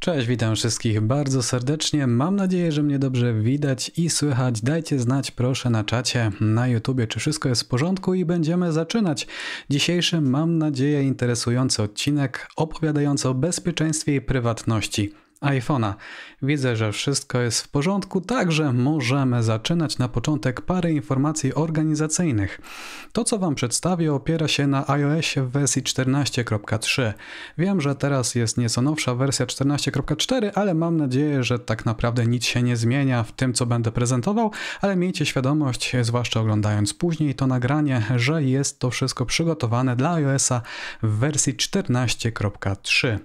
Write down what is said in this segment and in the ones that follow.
Cześć, witam wszystkich bardzo serdecznie. Mam nadzieję, że mnie dobrze widać i słychać. Dajcie znać proszę na czacie, na YouTubie, czy wszystko jest w porządku i będziemy zaczynać. Dzisiejszy, mam nadzieję, interesujący odcinek opowiadający o bezpieczeństwie i prywatności iPhone'a. Widzę, że wszystko jest w porządku, także możemy zaczynać na początek parę informacji organizacyjnych. To, co Wam przedstawię, opiera się na iOSie w wersji 14.3. Wiem, że teraz jest nieco nowsza wersja 14.4, ale mam nadzieję, że tak naprawdę nic się nie zmienia w tym, co będę prezentował, ale miejcie świadomość, zwłaszcza oglądając później to nagranie, że jest to wszystko przygotowane dla iOSa w wersji 14.3.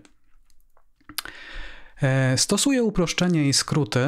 E, stosuję uproszczenie i skróty,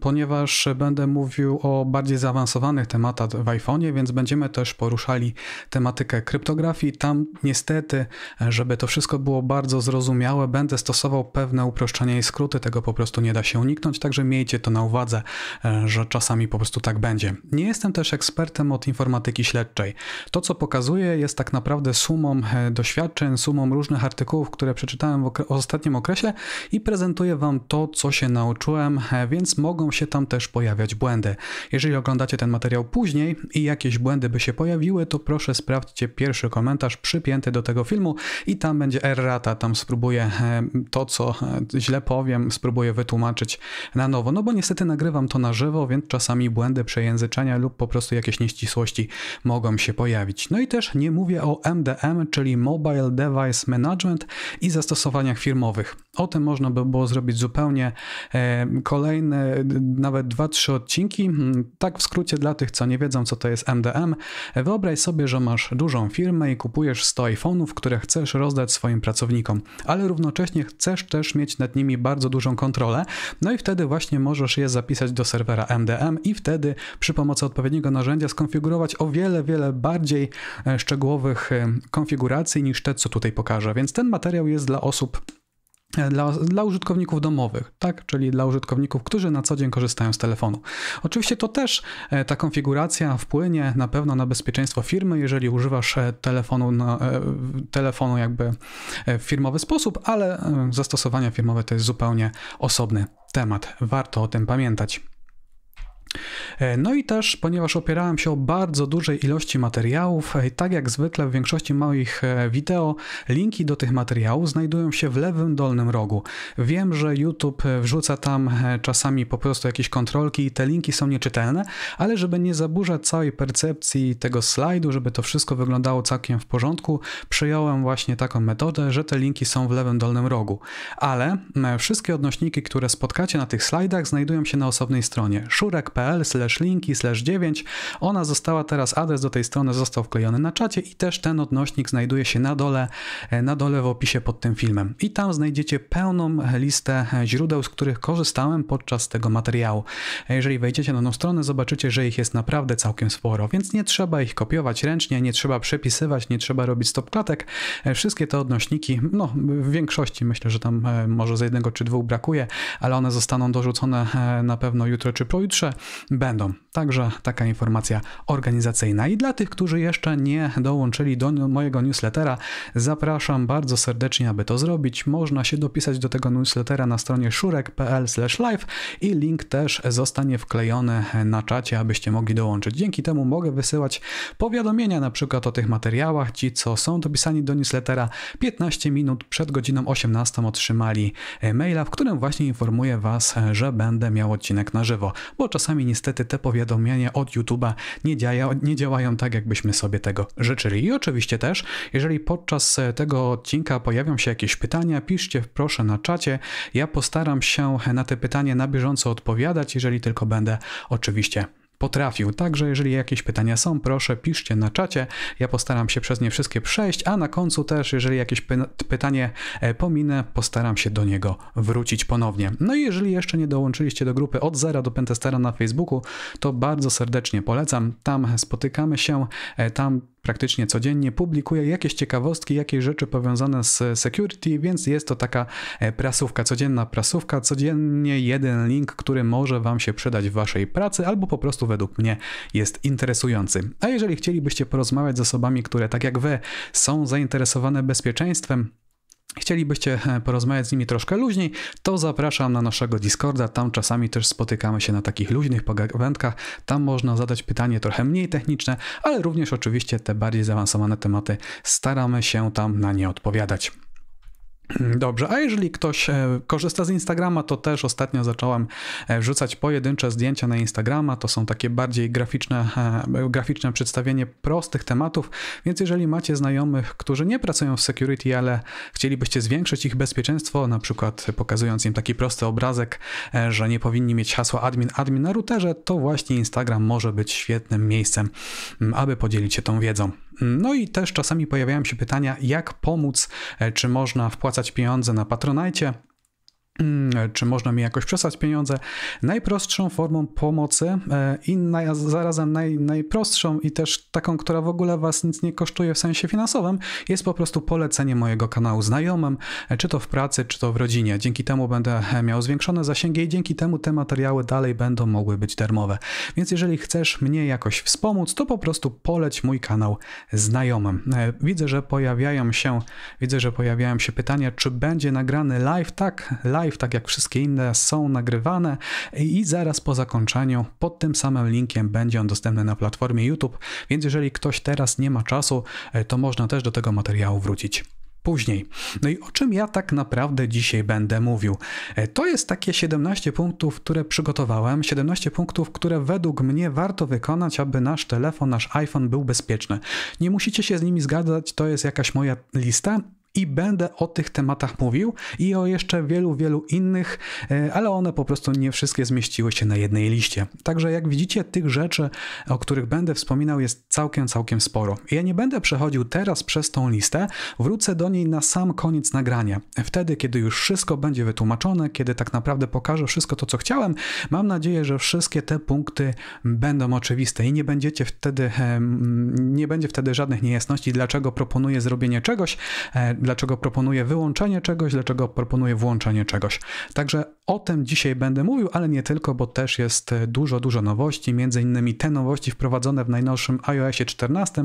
ponieważ będę mówił o bardziej zaawansowanych tematach w iPhone'ie, więc będziemy też poruszali tematykę kryptografii. Tam niestety, e, żeby to wszystko było bardzo zrozumiałe, będę stosował pewne uproszczenia i skróty, tego po prostu nie da się uniknąć, także miejcie to na uwadze, e, że czasami po prostu tak będzie. Nie jestem też ekspertem od informatyki śledczej. To, co pokazuję, jest tak naprawdę sumą doświadczeń, sumą różnych artykułów, które przeczytałem w ostatnim okresie i prezentuję Wam to, co się nauczyłem, e, więc mogą się tam też pojawiać błędy. Jeżeli oglądacie ten materiał później i jakieś błędy by się pojawiły, to proszę sprawdźcie pierwszy komentarz przypięty do tego filmu i tam będzie errata, tam spróbuję e, to, co e, źle powiem, spróbuję wytłumaczyć na nowo, no bo niestety nagrywam to na żywo, więc czasami błędy przejęzyczenia lub po prostu jakieś nieścisłości mogą się pojawić. No i też nie mówię o MDM, czyli Mobile Device Management i zastosowaniach firmowych. O tym można by było zrobić zupełnie e, kolejne, nawet 2-3 odcinki. Tak w skrócie dla tych, co nie wiedzą, co to jest MDM, wyobraź sobie, że masz dużą firmę i kupujesz 100 iPhone'ów, które chcesz rozdać swoim pracownikom, ale równocześnie chcesz też mieć nad nimi bardzo dużą kontrolę, no i wtedy właśnie możesz je zapisać do serwera MDM i wtedy przy pomocy odpowiedniego narzędzia skonfigurować o wiele, wiele bardziej e, szczegółowych e, konfiguracji niż te, co tutaj pokażę. Więc ten materiał jest dla osób dla, dla, użytkowników domowych, tak? czyli dla użytkowników, którzy na co dzień korzystają z telefonu. Oczywiście to też e, ta konfiguracja wpłynie na pewno na bezpieczeństwo firmy, jeżeli używasz e, telefonu, na, e, telefonu jakby w firmowy sposób, ale zastosowania firmowe to jest zupełnie osobny temat. Warto o tym pamiętać. E, no i też, ponieważ opierałem się o bardzo dużej ilości materiałów, e, tak jak zwykle w większości moich e, wideo, linki do tych materiałów znajdują się w lewym dolnym rogu. Wiem, że YouTube wrzuca tam czasami po prostu jakieś kontrolki i te linki są nieczytelne, ale żeby nie zaburzać całej percepcji tego slajdu, żeby to wszystko wyglądało całkiem w porządku, przyjąłem właśnie taką metodę, że te linki są w lewym dolnym rogu. Ale wszystkie odnośniki, które spotkacie na tych slajdach, znajdują się na osobnej stronie szurek.pl slash linki slash 9. Ona została teraz, adres do tej strony został wklejony na czacie i też ten odnośnik znajduje się na dole, e, na dole w opisie pod tym filmem. I tam znajdziecie pełną listę e, źródeł, z których korzystałem podczas tego materiału. E, jeżeli wejdziecie na tą stronę, zobaczycie, że ich jest naprawdę całkiem sporo, więc nie trzeba ich kopiować ręcznie, nie trzeba przepisywać, nie trzeba robić stop klatek. Wszystkie te odnośniki, no w większości myślę, że tam może z jednego czy dwóch brakuje, ale one zostaną dorzucone na pewno jutro czy pojutrze będą. Także taka informacja organizacyjna. I dla tych, którzy jeszcze nie dołączyli do mojego newslettera, zapraszam bardzo serdecznie, aby to zrobić. Można się dopisać do tego newslettera na stronie szurek.pl/live i link też zostanie wklejony na czacie, abyście mogli dołączyć. Dzięki temu mogę wysyłać powiadomienia na przykład o tych materiałach. Ci, co są dopisani do newslettera, 15 minut przed godziną 18 otrzymali e, maila, w którym właśnie informuję Was, e, że będę miał odcinek na żywo, bo czasami czasami niestety te powiadomienia od YouTube'a nie, nie działają tak, jakbyśmy sobie tego życzyli. I oczywiście też, jeżeli podczas e, tego odcinka pojawią się jakieś pytania, piszcie proszę na czacie. Ja postaram się na te pytania na bieżąco odpowiadać, jeżeli tylko będę oczywiście potrafił. Także jeżeli jakieś pytania są, proszę piszcie na czacie. Ja postaram się przez nie wszystkie przejść, a na końcu też, jeżeli jakieś py pytanie e, pominę, postaram się do niego wrócić ponownie. No i jeżeli jeszcze nie dołączyliście do grupy od zera do Pentestera na Facebooku, to bardzo serdecznie polecam. Tam spotykamy się, e, tam praktycznie codziennie publikuję jakieś ciekawostki, jakieś rzeczy powiązane z security, więc jest to taka e, prasówka, codzienna prasówka, codziennie jeden link, który może Wam się przydać w Waszej pracy albo po prostu według mnie jest interesujący. A jeżeli chcielibyście porozmawiać z osobami, które tak jak Wy są zainteresowane bezpieczeństwem, chcielibyście e, porozmawiać z nimi troszkę luźniej, to zapraszam na naszego Discorda. Tam czasami też spotykamy się na takich luźnych pogawędkach. Tam można zadać pytanie trochę mniej techniczne, ale również oczywiście te bardziej zaawansowane tematy staramy się tam na nie odpowiadać. Dobrze, a jeżeli ktoś e, korzysta z Instagrama, to też ostatnio zacząłem e, wrzucać pojedyncze zdjęcia na Instagrama. To są takie bardziej graficzne, e, graficzne przedstawienie prostych tematów, więc jeżeli macie znajomych, którzy nie pracują w security, ale chcielibyście zwiększyć ich bezpieczeństwo, na przykład pokazując im taki prosty obrazek, że nie powinni mieć hasła admin, admin na routerze, to właśnie Instagram może być świetnym miejscem, aby podzielić się tą wiedzą. No i też czasami pojawiają się pytania, jak pomóc, e, czy można wpłacać pieniądze na Patronajcie. Mm, czy można mi jakoś przesłać pieniądze. Najprostszą formą pomocy e, i naj, zarazem naj, najprostszą i też taką, która w ogóle Was nic nie kosztuje w sensie finansowym, jest po prostu polecenie mojego kanału znajomym, e, czy to w pracy, czy to w rodzinie. Dzięki temu będę e, miał zwiększone zasięgi i dzięki temu te materiały dalej będą mogły być darmowe. Więc jeżeli chcesz mnie jakoś wspomóc, to po prostu poleć mój kanał znajomym. Widzę, że pojawiają się, widzę, że pojawiają się pytania, czy będzie nagrany live. Tak, live Live, tak jak wszystkie inne, są nagrywane i zaraz po zakończeniu pod tym samym linkiem będzie on dostępny na platformie YouTube, więc jeżeli ktoś teraz nie ma czasu, e, to można też do tego materiału wrócić później. No i o czym ja tak naprawdę dzisiaj będę mówił? E, to jest takie 17 punktów, które przygotowałem, 17 punktów, które według mnie warto wykonać, aby nasz telefon, nasz iPhone był bezpieczny. Nie musicie się z nimi zgadzać, to jest jakaś moja lista, i będę o tych tematach mówił i o jeszcze wielu, wielu innych, e, ale one po prostu nie wszystkie zmieściły się na jednej liście. Także jak widzicie, tych rzeczy, o których będę wspominał, jest całkiem, całkiem sporo. Ja nie będę przechodził teraz przez tą listę, wrócę do niej na sam koniec nagrania. Wtedy, kiedy już wszystko będzie wytłumaczone, kiedy tak naprawdę pokażę wszystko to, co chciałem, mam nadzieję, że wszystkie te punkty będą oczywiste i nie będziecie wtedy, nie będzie wtedy żadnych niejasności, dlaczego proponuję zrobienie czegoś, e, dlaczego proponuję wyłączenie czegoś, dlaczego proponuję włączenie czegoś. Także o tym dzisiaj będę mówił, ale nie tylko, bo też jest dużo, dużo nowości, między innymi te nowości wprowadzone w najnowszym iOSie 14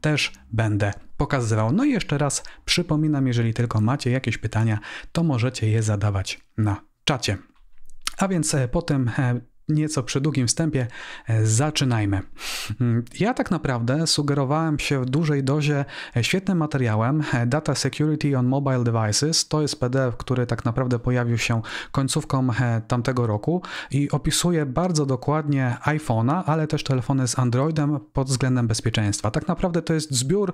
też będę pokazywał. No i jeszcze raz przypominam, jeżeli tylko macie jakieś pytania, to możecie je zadawać na czacie. A więc e, po tym e, nieco przydługim wstępie e, zaczynajmy. Mm, ja tak naprawdę sugerowałem się w dużej dozie e, świetnym materiałem e, Data Security on Mobile Devices. To jest PDF, który tak naprawdę pojawił się końcówką tamtego roku i opisuje bardzo dokładnie iPhone'a, ale też telefony z Androidem pod względem bezpieczeństwa. Tak naprawdę to jest zbiór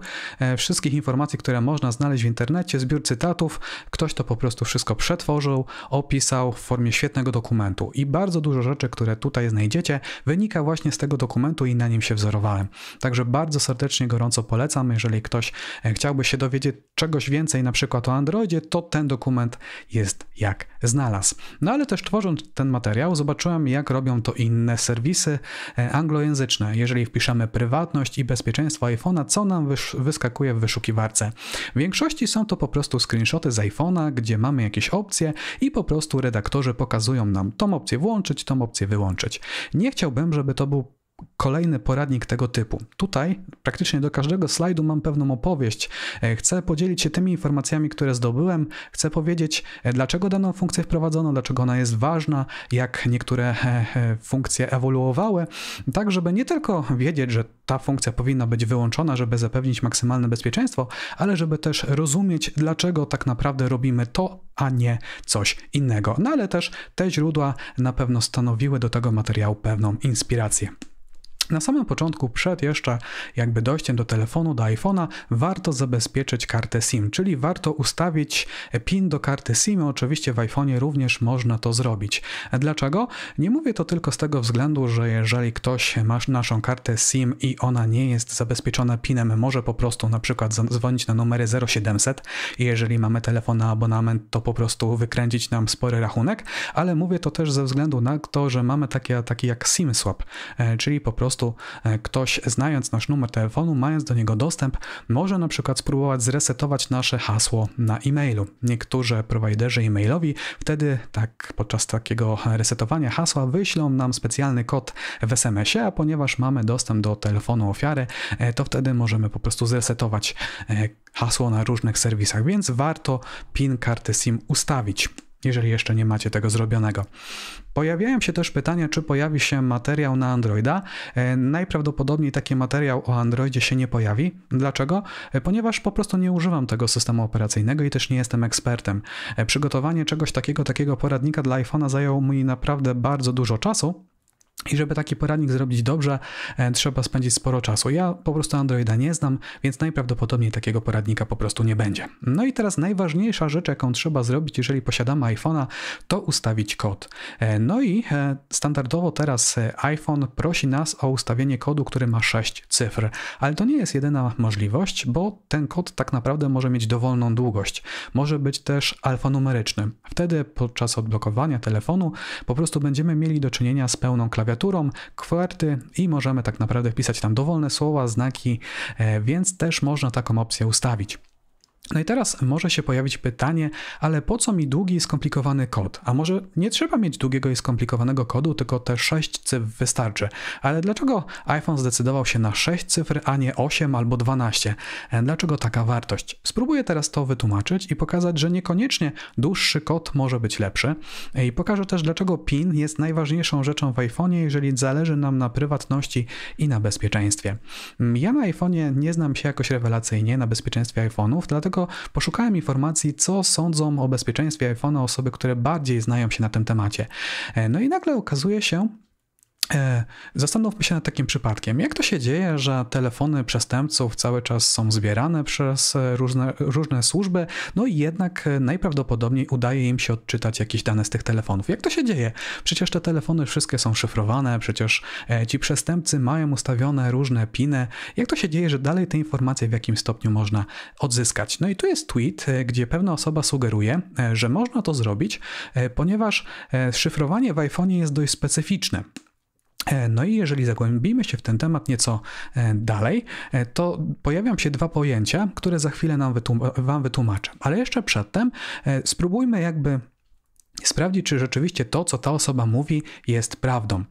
wszystkich informacji, które można znaleźć w internecie, zbiór cytatów. Ktoś to po prostu wszystko przetworzył, opisał w formie świetnego dokumentu i bardzo dużo rzeczy, które które tutaj znajdziecie, wynika właśnie z tego dokumentu i na nim się wzorowałem. Także bardzo serdecznie, gorąco polecam. Jeżeli ktoś e, chciałby się dowiedzieć czegoś więcej, na przykład o Androidzie, to ten dokument jest jak znalazł. No ale też tworząc ten materiał, zobaczyłem, jak robią to inne serwisy e, anglojęzyczne. Jeżeli wpiszemy prywatność i bezpieczeństwo iPhone'a, co nam wyskakuje w wyszukiwarce? W większości są to po prostu screenshoty z iPhone'a, gdzie mamy jakieś opcje i po prostu redaktorzy pokazują nam tą opcję włączyć, tą opcję wyłączyć. Nie chciałbym, żeby to był kolejny poradnik tego typu. Tutaj praktycznie do każdego slajdu mam pewną opowieść. E, chcę podzielić się tymi informacjami, które zdobyłem, chcę powiedzieć, e, dlaczego daną funkcję wprowadzono, dlaczego ona jest ważna, jak niektóre e, funkcje ewoluowały, tak żeby nie tylko wiedzieć, że ta funkcja powinna być wyłączona, żeby zapewnić maksymalne bezpieczeństwo, ale żeby też rozumieć, dlaczego tak naprawdę robimy to, a nie coś innego. No ale też te źródła na pewno stanowiły do tego materiału pewną inspirację. Na samym początku, przed jeszcze jakby dojściem do telefonu, do iPhone'a, warto zabezpieczyć kartę SIM, czyli warto ustawić PIN do karty SIM. Oczywiście w iPhone'ie również można to zrobić. Dlaczego? Nie mówię to tylko z tego względu, że jeżeli ktoś ma naszą kartę SIM i ona nie jest zabezpieczona PINem, może po prostu na przykład zadzwonić na numery 0700 i jeżeli mamy telefon na abonament, to po prostu wykręcić nam spory rachunek, ale mówię to też ze względu na to, że mamy takie ataki jak SIM swap, e, czyli po prostu prostu e, ktoś, znając nasz numer telefonu, mając do niego dostęp, może na przykład spróbować zresetować nasze hasło na e-mailu. Niektórzy prowajderzy e-mailowi wtedy, tak podczas takiego resetowania hasła, wyślą nam specjalny kod w SMS-ie, a ponieważ mamy dostęp do telefonu ofiary, e, to wtedy możemy po prostu zresetować e, hasło na różnych serwisach, więc warto PIN karty SIM ustawić jeżeli jeszcze nie macie tego zrobionego. Pojawiają się też pytania, czy pojawi się materiał na Androida. E, najprawdopodobniej taki materiał o Androidzie się nie pojawi. Dlaczego? E, ponieważ po prostu nie używam tego systemu operacyjnego i też nie jestem ekspertem. E, przygotowanie czegoś takiego, takiego poradnika dla iPhone'a zajęło mi naprawdę bardzo dużo czasu, i żeby taki poradnik zrobić dobrze, e, trzeba spędzić sporo czasu. Ja po prostu Androida nie znam, więc najprawdopodobniej takiego poradnika po prostu nie będzie. No i teraz najważniejsza rzecz, jaką trzeba zrobić, jeżeli posiadamy iPhone'a, to ustawić kod. E, no i e, standardowo teraz iPhone prosi nas o ustawienie kodu, który ma 6 cyfr, ale to nie jest jedyna możliwość, bo ten kod tak naprawdę może mieć dowolną długość. Może być też alfanumeryczny. Wtedy podczas odblokowania telefonu po prostu będziemy mieli do czynienia z pełną klawiaturą klawiaturą, i możemy tak naprawdę wpisać tam dowolne słowa, znaki, e, więc też można taką opcję ustawić. No i teraz może się pojawić pytanie, ale po co mi długi i skomplikowany kod? A może nie trzeba mieć długiego i skomplikowanego kodu, tylko te 6 cyfr wystarczy. Ale dlaczego iPhone zdecydował się na 6 cyfr, a nie 8 albo 12? E, dlaczego taka wartość? Spróbuję teraz to wytłumaczyć i pokazać, że niekoniecznie dłuższy kod może być lepszy. E, I pokażę też, dlaczego PIN jest najważniejszą rzeczą w iPhone'ie, jeżeli zależy nam na prywatności i na bezpieczeństwie. Mm, ja na iPhone'ie nie znam się jakoś rewelacyjnie na bezpieczeństwie iPhone'ów, dlatego tylko poszukałem informacji, co sądzą o bezpieczeństwie iPhone'a osoby, które bardziej znają się na tym temacie. E, no i nagle okazuje się, E, zastanówmy się nad takim przypadkiem. Jak to się dzieje, że telefony przestępców cały czas są zbierane przez e, różne, różne służby, no i jednak e, najprawdopodobniej udaje im się odczytać jakieś dane z tych telefonów? Jak to się dzieje? Przecież te telefony wszystkie są szyfrowane, przecież ci przestępcy mają ustawione różne piny. Jak to się dzieje, że dalej te informacje w jakim stopniu można odzyskać? No i tu jest tweet, gdzie pewna osoba sugeruje, że można to zrobić, ponieważ szyfrowanie w iPhone'ie jest dość specyficzne. E, no i jeżeli zagłębimy się w ten temat nieco e, dalej, e, to pojawią się dwa pojęcia, które za chwilę nam wytłum- Wam wytłumaczę. Ale jeszcze przedtem spróbujmy jakby sprawdzić, czy rzeczywiście to, co ta osoba mówi, jest prawdą.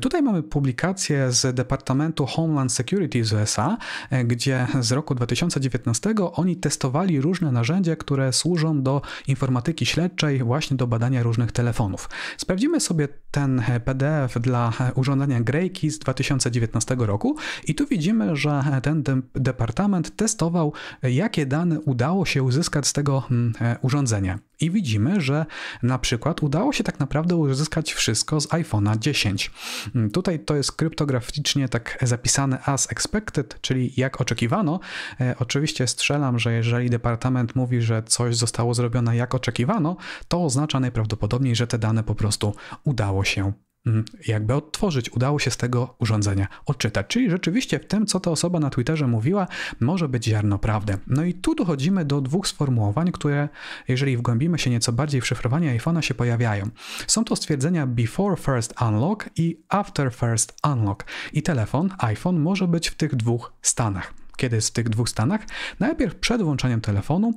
Tutaj mamy publikację z Departamentu Homeland Security z USA, gdzie z roku 2019 oni testowali różne narzędzia, które służą do informatyki śledczej, właśnie do badania różnych telefonów. Sprawdzimy sobie ten PDF dla urządzenia Grejki z 2019 roku i tu widzimy, że ten de departament testował, jakie dane udało się uzyskać z tego mm, e, urządzenia. I widzimy, że na przykład udało się tak naprawdę uzyskać wszystko z iPhone'a 10. Mm, tutaj to jest kryptograficznie tak zapisane as expected, czyli jak oczekiwano. E, oczywiście strzelam, że jeżeli departament mówi, że coś zostało zrobione jak oczekiwano, to oznacza najprawdopodobniej, że te dane po prostu udało udało się mm, jakby odtworzyć, udało się z tego urządzenia odczytać. Czyli rzeczywiście w tym, co ta osoba na Twitterze mówiła, może być ziarno prawdy. No i tu dochodzimy do dwóch sformułowań, które, jeżeli wgłębimy się nieco bardziej w szyfrowanie iPhone'a, się pojawiają. Są to stwierdzenia before first unlock i after first unlock. I telefon, iPhone, może być w tych dwóch stanach. Kiedy jest w tych dwóch stanach? Najpierw przed włączeniem telefonu,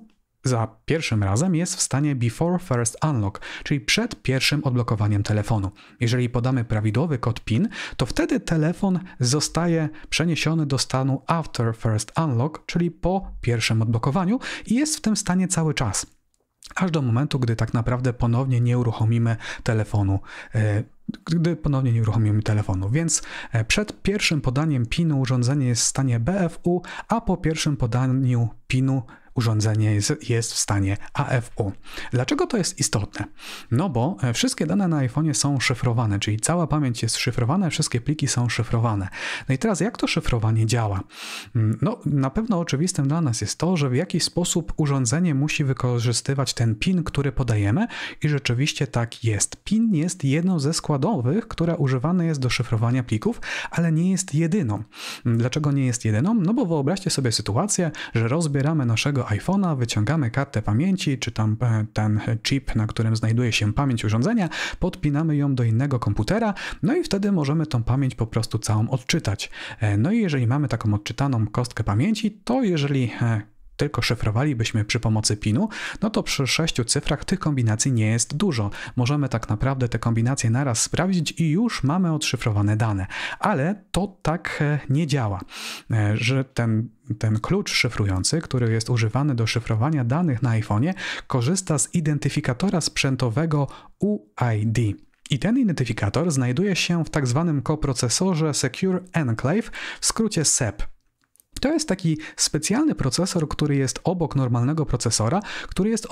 za pierwszym razem jest w stanie Before First Unlock, czyli przed pierwszym odblokowaniem telefonu. Jeżeli podamy prawidłowy kod PIN, to wtedy telefon zostaje przeniesiony do stanu After First Unlock, czyli po pierwszym odblokowaniu i jest w tym stanie cały czas. Aż do momentu, gdy tak naprawdę ponownie nie uruchomimy telefonu e, gdy ponownie nie uruchomimy telefonu. Więc e, przed pierwszym podaniem PIN-u urządzenie jest w stanie BFU, a po pierwszym podaniu PIN-u urządzenie jest, jest w stanie AFU. Dlaczego to jest istotne? No bo e, wszystkie dane na iPhone'ie są szyfrowane, czyli cała pamięć jest szyfrowana, wszystkie pliki są szyfrowane. No i teraz jak to szyfrowanie działa? Mm, no na pewno oczywistym dla nas jest to, że w jakiś sposób urządzenie musi wykorzystywać ten PIN, który podajemy i rzeczywiście tak jest. PIN jest jedną ze składowych, która używana jest do szyfrowania plików, ale nie jest jedyną. Mm, dlaczego nie jest jedyną? No bo wyobraźcie sobie sytuację, że rozbieramy naszego iPhone'a, wyciągamy kartę pamięci, czy tam e, ten chip, na którym znajduje się pamięć urządzenia, podpinamy ją do innego komputera, no i wtedy możemy tą pamięć po prostu całą odczytać. E, no i jeżeli mamy taką odczytaną kostkę pamięci, to jeżeli e, tylko szyfrowalibyśmy przy pomocy PIN-u, no to przy sześciu cyfrach tych kombinacji nie jest dużo. Możemy tak naprawdę te kombinacje naraz sprawdzić i już mamy odszyfrowane dane. Ale to tak e, nie działa, e, że ten ten klucz szyfrujący, który jest używany do szyfrowania danych na iPhone'ie, korzysta z identyfikatora sprzętowego UID. I ten identyfikator znajduje się w tak zwanym koprocesorze Secure Enclave, w skrócie SEP. To jest taki specjalny procesor, który jest obok normalnego procesora, który jest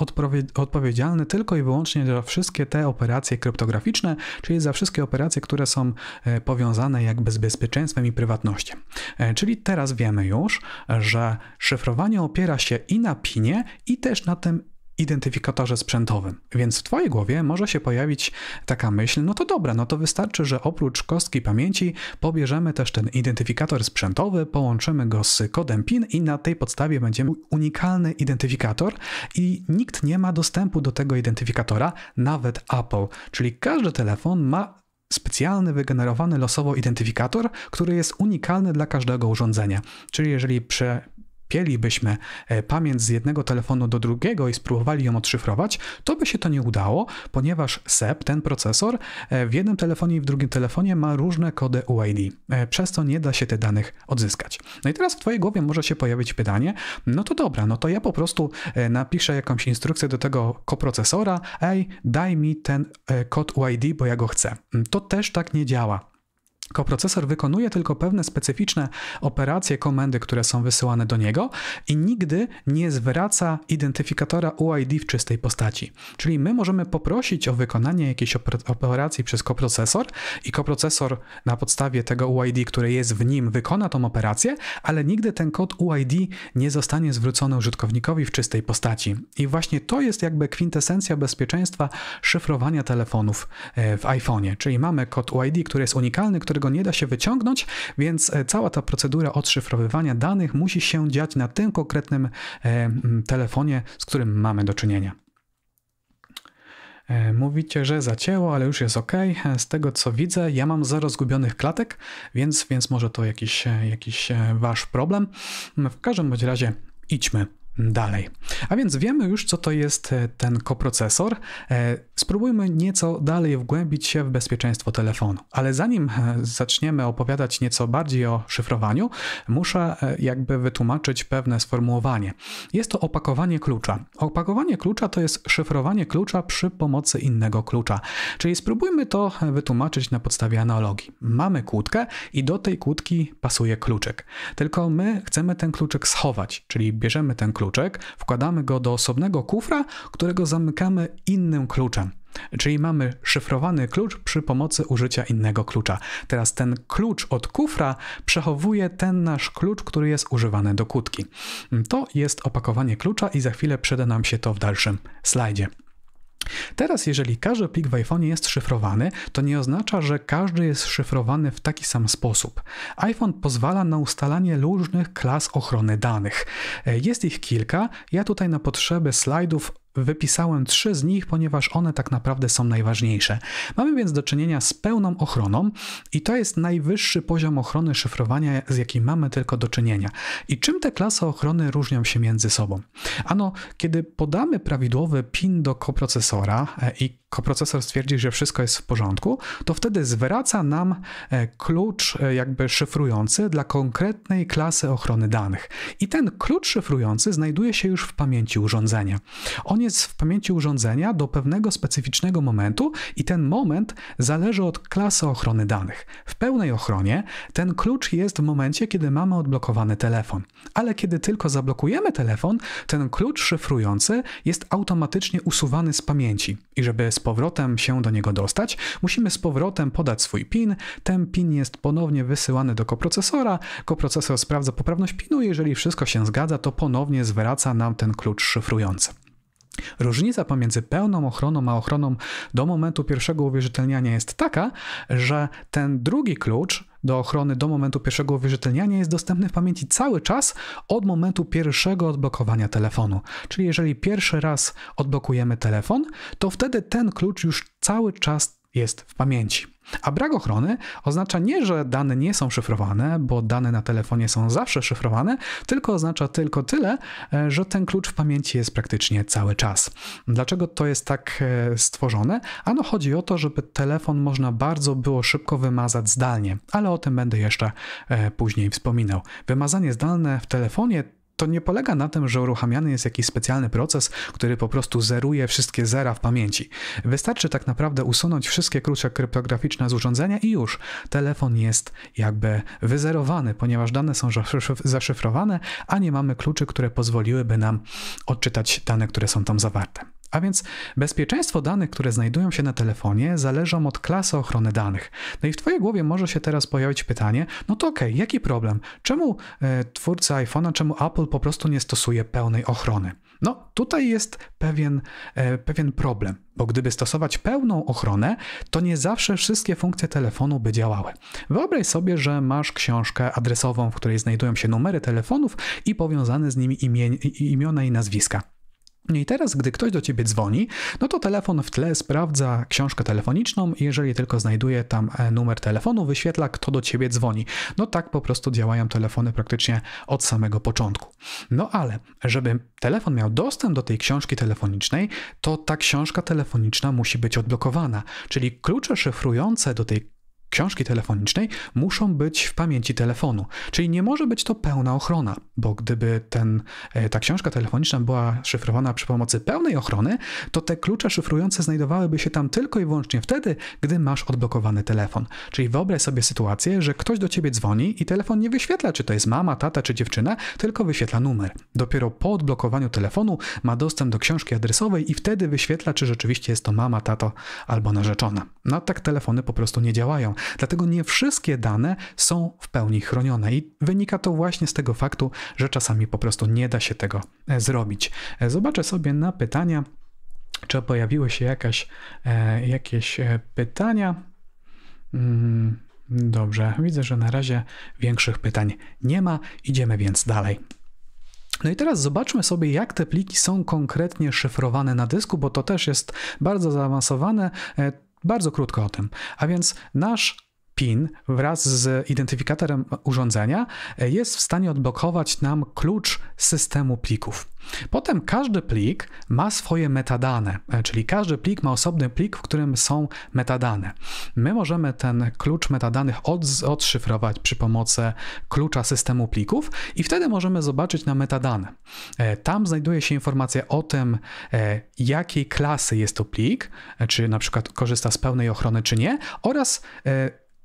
odpowiedzialny tylko i wyłącznie za wszystkie te operacje kryptograficzne, czyli za wszystkie operacje, które są e, powiązane jakby z bezpieczeństwem i prywatnością. E, czyli teraz wiemy już, że szyfrowanie opiera się i na pinie, i też na tym identyfikatorze sprzętowym. Więc w Twojej głowie może się pojawić taka myśl, no to dobra, no to wystarczy, że oprócz kostki pamięci pobierzemy też ten identyfikator sprzętowy, połączymy go z kodem PIN i na tej podstawie będziemy unikalny identyfikator i nikt nie ma dostępu do tego identyfikatora, nawet Apple. Czyli każdy telefon ma specjalny, wygenerowany losowo identyfikator, który jest unikalny dla każdego urządzenia. Czyli jeżeli prze, pielibyśmy e, pamięć z jednego telefonu do drugiego i spróbowali ją odszyfrować, to by się to nie udało, ponieważ SEP, ten procesor, e, w jednym telefonie i w drugim telefonie ma różne kody UID, e, przez co nie da się tych danych odzyskać. No i teraz w Twojej głowie może się pojawić pytanie, no to dobra, no to ja po prostu napiszę jakąś instrukcję do tego koprocesora, ej, daj mi ten kod UID, bo ja go chcę. To też tak nie działa. Koprocesor wykonuje tylko pewne specyficzne operacje, komendy, które są wysyłane do niego i nigdy nie zwraca identyfikatora UID w czystej postaci. Czyli my możemy poprosić o wykonanie jakiejś operacji przez koprocesor i koprocesor na podstawie tego UID, które jest w nim, wykona tą operację, ale nigdy ten kod UID nie zostanie zwrócony użytkownikowi w czystej postaci. I właśnie to jest jakby kwintesencja bezpieczeństwa szyfrowania telefonów e, w iPhone'ie. Czyli mamy kod UID, który jest unikalny, którego tego nie da się wyciągnąć, więc e, cała ta procedura odszyfrowywania danych musi się dziać na tym konkretnym e, telefonie, z którym mamy do czynienia. E, mówicie, że zacięło, ale już jest ok. Z tego co widzę, ja mam zero zgubionych klatek, więc, więc może to jakiś, jakiś wasz problem. No, w każdym bądź razie idźmy dalej. A więc wiemy już, co to jest ten koprocesor. Spróbujmy nieco dalej wgłębić się w bezpieczeństwo telefonu, ale zanim e, zaczniemy opowiadać nieco bardziej o szyfrowaniu, muszę e, jakby wytłumaczyć pewne sformułowanie. Jest to opakowanie klucza. Opakowanie klucza to jest szyfrowanie klucza przy pomocy innego klucza. Czyli spróbujmy to e, wytłumaczyć na podstawie analogii. Mamy kłódkę i do tej kłódki pasuje kluczek. Tylko my chcemy ten kluczek schować, czyli bierzemy ten kluczek, wkładamy go do osobnego kufra, którego zamykamy innym kluczem. Czyli mamy szyfrowany klucz przy pomocy użycia innego klucza. Teraz ten klucz od kufra przechowuje ten nasz klucz, który jest używany do kłódki. To jest opakowanie klucza i za chwilę przyda nam się to w dalszym slajdzie. Teraz, jeżeli każdy plik w iPhone jest szyfrowany, to nie oznacza, że każdy jest szyfrowany w taki sam sposób. iPhone pozwala na ustalanie różnych klas ochrony danych. E, jest ich kilka. Ja tutaj na potrzeby slajdów Wypisałem trzy z nich, ponieważ one tak naprawdę są najważniejsze. Mamy więc do czynienia z pełną ochroną i to jest najwyższy poziom ochrony szyfrowania, z jakim mamy tylko do czynienia. I czym te klasy ochrony różnią się między sobą? Ano, kiedy podamy prawidłowy PIN do koprocesora e, i procesor stwierdzi, że wszystko jest w porządku, to wtedy zwraca nam e, klucz e, jakby szyfrujący dla konkretnej klasy ochrony danych. I ten klucz szyfrujący znajduje się już w pamięci urządzenia. On jest w pamięci urządzenia do pewnego specyficznego momentu i ten moment zależy od klasy ochrony danych. W pełnej ochronie ten klucz jest w momencie, kiedy mamy odblokowany telefon. Ale kiedy tylko zablokujemy telefon, ten klucz szyfrujący jest automatycznie usuwany z pamięci. I żeby z powrotem się do niego dostać, musimy z powrotem podać swój PIN. Ten PIN jest ponownie wysyłany do koprocesora. Koprocesor sprawdza poprawność PINu i jeżeli wszystko się zgadza, to ponownie zwraca nam ten klucz szyfrujący. Różnica pomiędzy pełną ochroną a ochroną do momentu pierwszego uwierzytelniania jest taka, że ten drugi klucz do ochrony do momentu pierwszego uwierzytelniania jest dostępny w pamięci cały czas od momentu pierwszego odblokowania telefonu. Czyli jeżeli pierwszy raz odblokujemy telefon, to wtedy ten klucz już cały czas jest w pamięci. A brak ochrony oznacza nie, że dane nie są szyfrowane, bo dane na telefonie są zawsze szyfrowane, tylko oznacza tylko tyle, e, że ten klucz w pamięci jest praktycznie cały czas. Dlaczego to jest tak e, stworzone? Ano chodzi o to, żeby telefon można bardzo było szybko wymazać zdalnie, ale o tym będę jeszcze e, później wspominał. Wymazanie zdalne w telefonie to nie polega na tym, że uruchamiany jest jakiś specjalny proces, który po prostu zeruje wszystkie zera w pamięci. Wystarczy tak naprawdę usunąć wszystkie klucze kryptograficzne z urządzenia i już telefon jest jakby wyzerowany, ponieważ dane są zaszyfrowane, a nie mamy kluczy, które pozwoliłyby nam odczytać dane, które są tam zawarte. A więc bezpieczeństwo danych, które znajdują się na telefonie, zależą od klasy ochrony danych. No i w Twojej głowie może się teraz pojawić pytanie: no to okej, okay, jaki problem? Czemu y, twórca iPhone'a, czemu Apple po prostu nie stosuje pełnej ochrony? No tutaj jest pewien, e, pewien problem, bo gdyby stosować pełną ochronę, to nie zawsze wszystkie funkcje telefonu by działały. Wyobraź sobie, że masz książkę adresową, w której znajdują się numery telefonów i powiązane z nimi imiona i nazwiska. No I teraz, gdy ktoś do ciebie dzwoni, no to telefon w tle sprawdza książkę telefoniczną i jeżeli tylko znajduje tam e, numer telefonu, wyświetla, kto do ciebie dzwoni. No tak po prostu działają telefony praktycznie od samego początku. No ale, żeby telefon miał dostęp do tej książki telefonicznej, to ta książka telefoniczna musi być odblokowana, czyli klucze szyfrujące do tej książki telefonicznej muszą być w pamięci telefonu, czyli nie może być to pełna ochrona, bo gdyby ten, e, ta książka telefoniczna była szyfrowana przy pomocy pełnej ochrony, to te klucze szyfrujące znajdowałyby się tam tylko i wyłącznie wtedy, gdy masz odblokowany telefon. Czyli wyobraź sobie sytuację, że ktoś do ciebie dzwoni i telefon nie wyświetla, czy to jest mama, tata czy dziewczyna, tylko wyświetla numer. Dopiero po odblokowaniu telefonu ma dostęp do książki adresowej i wtedy wyświetla, czy rzeczywiście jest to mama, tato albo narzeczona. No tak telefony po prostu nie działają. Dlatego nie wszystkie dane są w pełni chronione i wynika to właśnie z tego faktu, że czasami po prostu nie da się tego e, zrobić. E, zobaczę sobie na pytania, czy pojawiły się jakaś, e, jakieś pytania. Mm, dobrze, widzę, że na razie większych pytań nie ma. Idziemy więc dalej. No i teraz zobaczmy sobie, jak te pliki są konkretnie szyfrowane na dysku, bo to też jest bardzo zaawansowane. Bardzo krótko o tym. A więc nasz PIN wraz z identyfikatorem urządzenia e, jest w stanie odblokować nam klucz systemu plików. Potem każdy plik ma swoje metadane, e, czyli każdy plik ma osobny plik, w którym są metadane. My możemy ten klucz metadanych od, odszyfrować przy pomocy klucza systemu plików i wtedy możemy zobaczyć na metadane. E, tam znajduje się informacja o tym, jakiej klasy jest to plik, czy na przykład korzysta z pełnej ochrony, czy nie, oraz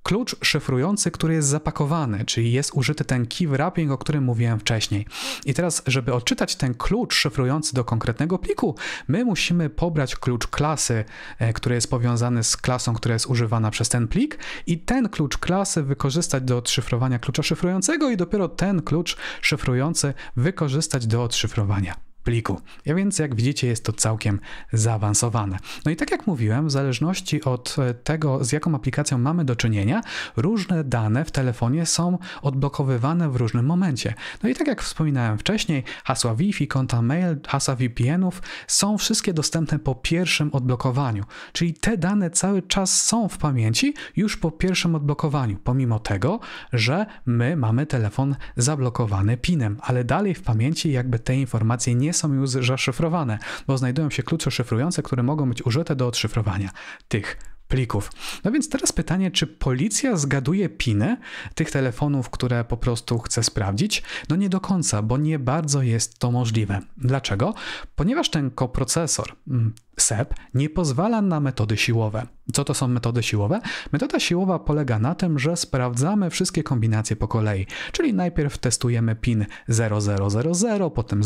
klucz szyfrujący, który jest zapakowany, czyli jest użyty ten key wrapping, o którym mówiłem wcześniej. I teraz, żeby odczytać ten klucz szyfrujący do konkretnego pliku, my musimy pobrać klucz klasy, e, który jest powiązany z klasą, która jest używana przez ten plik i ten klucz klasy wykorzystać do odszyfrowania klucza szyfrującego i dopiero ten klucz szyfrujący wykorzystać do odszyfrowania pliku. Ja więc jak widzicie jest to całkiem zaawansowane. No i tak jak mówiłem, w zależności od e, tego z jaką aplikacją mamy do czynienia, różne dane w telefonie są odblokowywane w różnym momencie. No i tak jak wspominałem wcześniej, hasła Wi-Fi, konta mail, hasła VPN-ów są wszystkie dostępne po pierwszym odblokowaniu. Czyli te dane cały czas są w pamięci już po pierwszym odblokowaniu, pomimo tego, że my mamy telefon zablokowany PIN-em, ale dalej w pamięci jakby te informacje nie nie są już zaszyfrowane, bo znajdują się klucze szyfrujące, które mogą być użyte do odszyfrowania tych plików. No więc teraz pytanie, czy policja zgaduje pinę tych telefonów, które po prostu chce sprawdzić? No nie do końca, bo nie bardzo jest to możliwe. Dlaczego? Ponieważ ten koprocesor mm, SEP nie pozwala na metody siłowe. Co to są metody siłowe? Metoda siłowa polega na tym, że sprawdzamy wszystkie kombinacje po kolei, czyli najpierw testujemy pin 0000, potem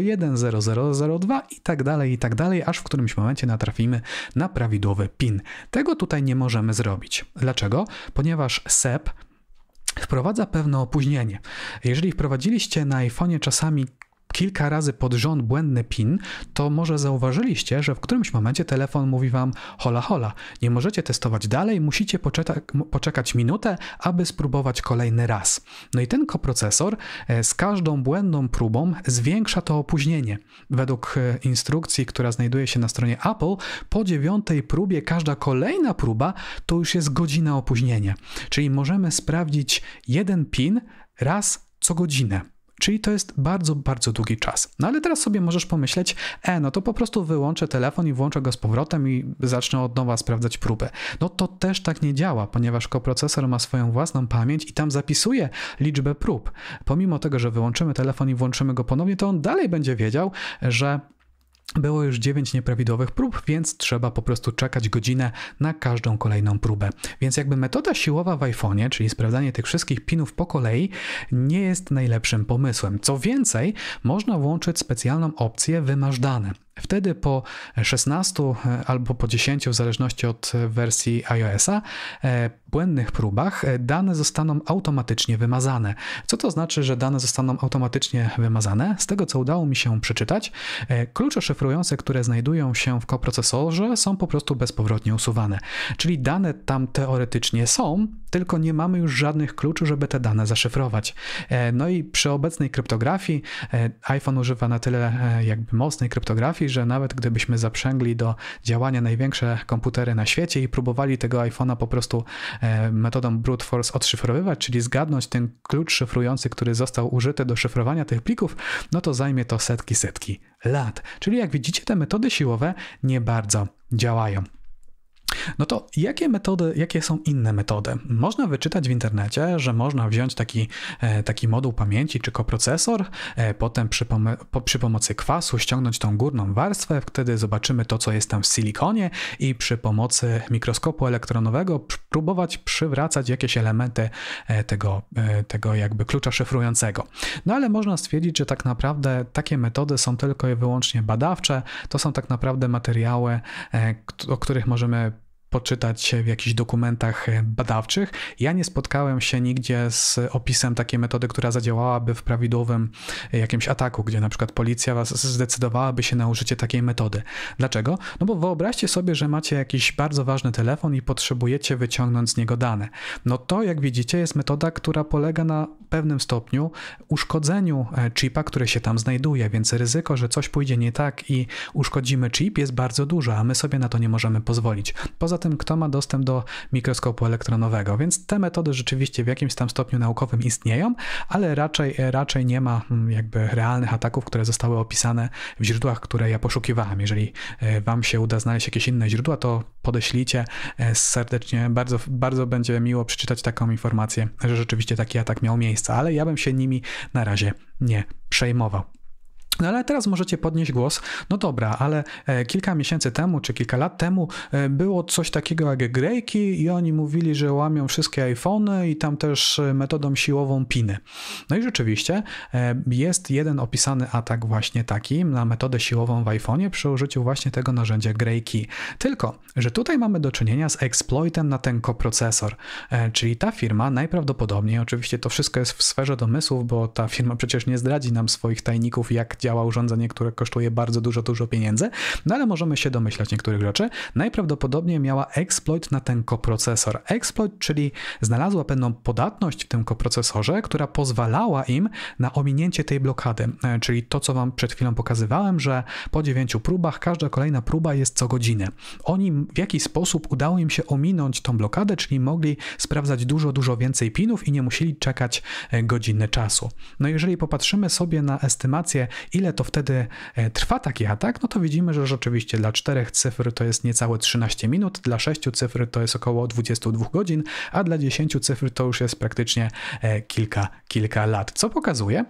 0001, 0002 i tak dalej, i tak dalej, aż w którymś momencie natrafimy na prawidłowy pin. Tego tutaj nie możemy zrobić. Dlaczego? Ponieważ SEP wprowadza pewne opóźnienie. Jeżeli wprowadziliście na iPhone'ie czasami kilka razy pod rząd błędny PIN, to może zauważyliście, że w którymś momencie telefon mówi wam hola hola, nie możecie testować dalej, musicie poczekać minutę, aby spróbować kolejny raz. No i ten koprocesor e, z każdą błędną próbą zwiększa to opóźnienie. Według e, instrukcji, która znajduje się na stronie Apple, po dziewiątej próbie każda kolejna próba to już jest godzina opóźnienia. Czyli możemy sprawdzić jeden PIN raz co godzinę. Czyli to jest bardzo, bardzo długi czas. No ale teraz sobie możesz pomyśleć, e, no to po prostu wyłączę telefon i włączę go z powrotem i zacznę od nowa sprawdzać próbę. No to też tak nie działa, ponieważ koprocesor ma swoją własną pamięć i tam zapisuje liczbę prób. Pomimo tego, że wyłączymy telefon i włączymy go ponownie, to on dalej będzie wiedział, że było już 9 nieprawidłowych prób, więc trzeba po prostu czekać godzinę na każdą kolejną próbę. Więc jakby metoda siłowa w iPhone'ie, czyli sprawdzanie tych wszystkich pinów po kolei, nie jest najlepszym pomysłem. Co więcej, można włączyć specjalną opcję wymasz dane. Wtedy po 16 e, albo po 10, w zależności od e, wersji iOS-a, e, błędnych próbach dane zostaną automatycznie wymazane. Co to znaczy, że dane zostaną automatycznie wymazane? Z tego, co udało mi się przeczytać, klucze szyfrujące, które znajdują się w koprocesorze, są po prostu bezpowrotnie usuwane. Czyli dane tam teoretycznie są, tylko nie mamy już żadnych kluczy, żeby te dane zaszyfrować. E, no i przy obecnej kryptografii e, iPhone używa na tyle e, jakby mocnej kryptografii, że nawet gdybyśmy zaprzęgli do działania największe komputery na świecie i próbowali tego iPhone'a po prostu metodą brute force odszyfrowywać, czyli zgadnąć ten klucz szyfrujący, który został użyty do szyfrowania tych plików, no to zajmie to setki, setki lat. Czyli jak widzicie, te metody siłowe nie bardzo działają. No to jakie metody, jakie są inne metody? Można wyczytać w internecie, że można wziąć taki, e, taki moduł pamięci czy koprocesor, e, potem przy, pom po, przy pomocy kwasu ściągnąć tą górną warstwę, wtedy zobaczymy to, co jest tam w silikonie i przy pomocy mikroskopu elektronowego próbować przywracać jakieś elementy e, tego, tego jakby klucza szyfrującego. No ale można stwierdzić, że tak naprawdę takie metody są tylko i wyłącznie badawcze, to są tak naprawdę materiały, o których możemy poczytać w jakichś dokumentach e, badawczych. Ja nie spotkałem się nigdzie z opisem takiej metody, która zadziałałaby w prawidłowym e, jakimś ataku, gdzie na przykład policja was zdecydowałaby się na użycie takiej metody. Dlaczego? No bo wyobraźcie sobie, że macie jakiś bardzo ważny telefon i potrzebujecie wyciągnąć z niego dane. No to jak widzicie jest metoda, która polega na pewnym stopniu uszkodzeniu e, chipa, który się tam znajduje, więc ryzyko, że coś pójdzie nie tak i uszkodzimy chip jest bardzo duże, a my sobie na to nie możemy pozwolić. Poza poza tym kto ma dostęp do mikroskopu elektronowego. Więc te metody rzeczywiście w jakimś tam stopniu naukowym istnieją, ale raczej, raczej nie ma mm, jakby realnych ataków, które zostały opisane w źródłach, które ja poszukiwałem. Jeżeli e, Wam się uda znaleźć jakieś inne źródła, to podeślijcie e, serdecznie. Bardzo, bardzo będzie miło przeczytać taką informację, że rzeczywiście taki atak miał miejsce, ale ja bym się nimi na razie nie przejmował. No ale teraz możecie podnieść głos, no dobra, ale e, kilka miesięcy temu czy kilka lat temu e, było coś takiego jak grejki i oni mówili, że łamią wszystkie iPhony i tam też e, metodą siłową piny. No i rzeczywiście jest jeden opisany atak właśnie taki na metodę siłową w iPhone'ie przy użyciu właśnie tego narzędzia grejki. Tylko, że tutaj mamy do czynienia z exploitem na ten koprocesor, czyli ta firma najprawdopodobniej, oczywiście to wszystko jest w sferze domysłów, bo ta firma przecież nie zdradzi nam swoich tajników, jak działa urządzenie, które kosztuje bardzo dużo, dużo pieniędzy, no ale możemy się domyślać niektórych rzeczy. Najprawdopodobniej miała exploit na ten koprocesor. Exploit, czyli znalazła pewną podatność w tym koprocesorze, która pozwalała im na ominięcie tej blokady, e, czyli to, co Wam przed chwilą pokazywałem, że po dziewięciu próbach każda kolejna próba jest co godzinę. Oni w jakiś sposób udało im się ominąć tą blokadę, czyli mogli sprawdzać dużo, dużo więcej pinów i nie musieli czekać e, godziny czasu. No jeżeli popatrzymy sobie na estymację, ile to wtedy e, trwa taki atak, no to widzimy, że rzeczywiście dla czterech cyfr to jest niecałe 13 minut, dla sześciu cyfr to jest około 22 godzin, a dla 10 cyfr to już jest praktycznie e, kilka, kilka lat, co pokazuje,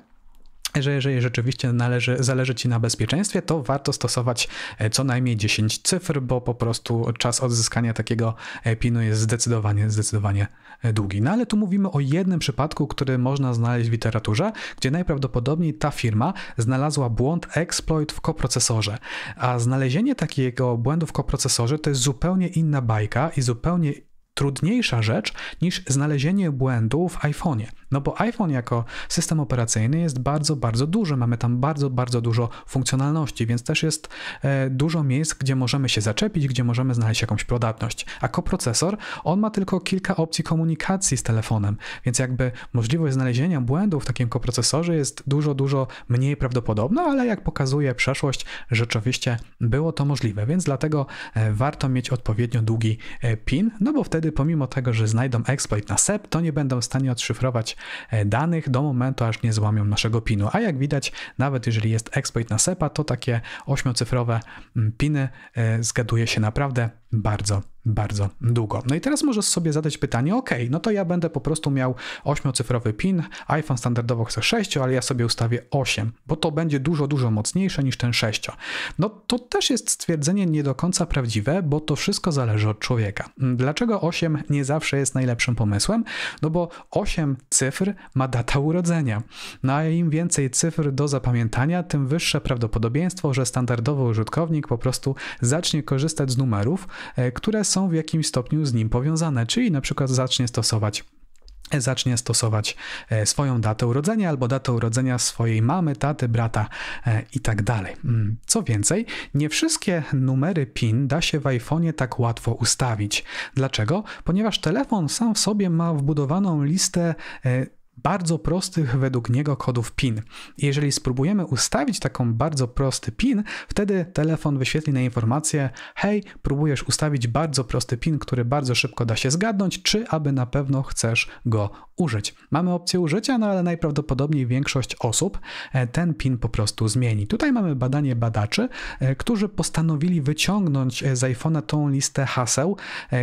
że jeżeli rzeczywiście należy, zależy Ci na bezpieczeństwie, to warto stosować e, co najmniej 10 cyfr, bo po prostu czas odzyskania takiego e, pinu jest zdecydowanie, zdecydowanie e, długi. No ale tu mówimy o jednym przypadku, który można znaleźć w literaturze, gdzie najprawdopodobniej ta firma znalazła błąd exploit w koprocesorze. A znalezienie takiego błędu w koprocesorze to jest zupełnie inna bajka i zupełnie trudniejsza rzecz niż znalezienie błędu w iPhone'ie. No bo iPhone jako system operacyjny jest bardzo, bardzo duży. Mamy tam bardzo, bardzo dużo funkcjonalności, więc też jest e, dużo miejsc, gdzie możemy się zaczepić, gdzie możemy znaleźć jakąś podatność. A koprocesor, on ma tylko kilka opcji komunikacji z telefonem, więc jakby możliwość znalezienia błędów w takim koprocesorze jest dużo, dużo mniej prawdopodobna, ale jak pokazuje przeszłość, rzeczywiście było to możliwe, więc dlatego e, warto mieć odpowiednio długi e, PIN, no bo wtedy pomimo tego, że znajdą exploit na SEP, to nie będą w stanie odszyfrować E, danych do momentu, aż nie złamią naszego pinu. A jak widać, nawet jeżeli jest exploit na SEPA, to takie ośmiocyfrowe mm, piny e, zgaduje się naprawdę bardzo, bardzo długo. No i teraz możesz sobie zadać pytanie, ok, no to ja będę po prostu miał 8-cyfrowy PIN, iPhone standardowo chce 6, ale ja sobie ustawię 8, bo to będzie dużo, dużo mocniejsze niż ten 6. No to też jest stwierdzenie nie do końca prawdziwe, bo to wszystko zależy od człowieka. Dlaczego 8 nie zawsze jest najlepszym pomysłem? No bo 8 cyfr ma data urodzenia. No a im więcej cyfr do zapamiętania, tym wyższe prawdopodobieństwo, że standardowy użytkownik po prostu zacznie korzystać z numerów, E, które są w jakimś stopniu z nim powiązane, czyli na przykład zacznie stosować zacznie stosować e, swoją datę urodzenia albo datę urodzenia swojej mamy, taty, brata e, i tak dalej. Mm, co więcej, nie wszystkie numery PIN da się w iPhone'ie tak łatwo ustawić. Dlaczego? Ponieważ telefon sam w sobie ma wbudowaną listę bardzo prostych według niego kodów PIN. Jeżeli spróbujemy ustawić taką bardzo prosty PIN, wtedy telefon wyświetli na informację: Hej, próbujesz ustawić bardzo prosty PIN, który bardzo szybko da się zgadnąć, czy aby na pewno chcesz go użyć. Mamy opcję użycia, no ale najprawdopodobniej większość osób e, ten PIN po prostu zmieni. Tutaj mamy badanie badaczy, e, którzy postanowili wyciągnąć e, z iPhone'a tą listę haseł,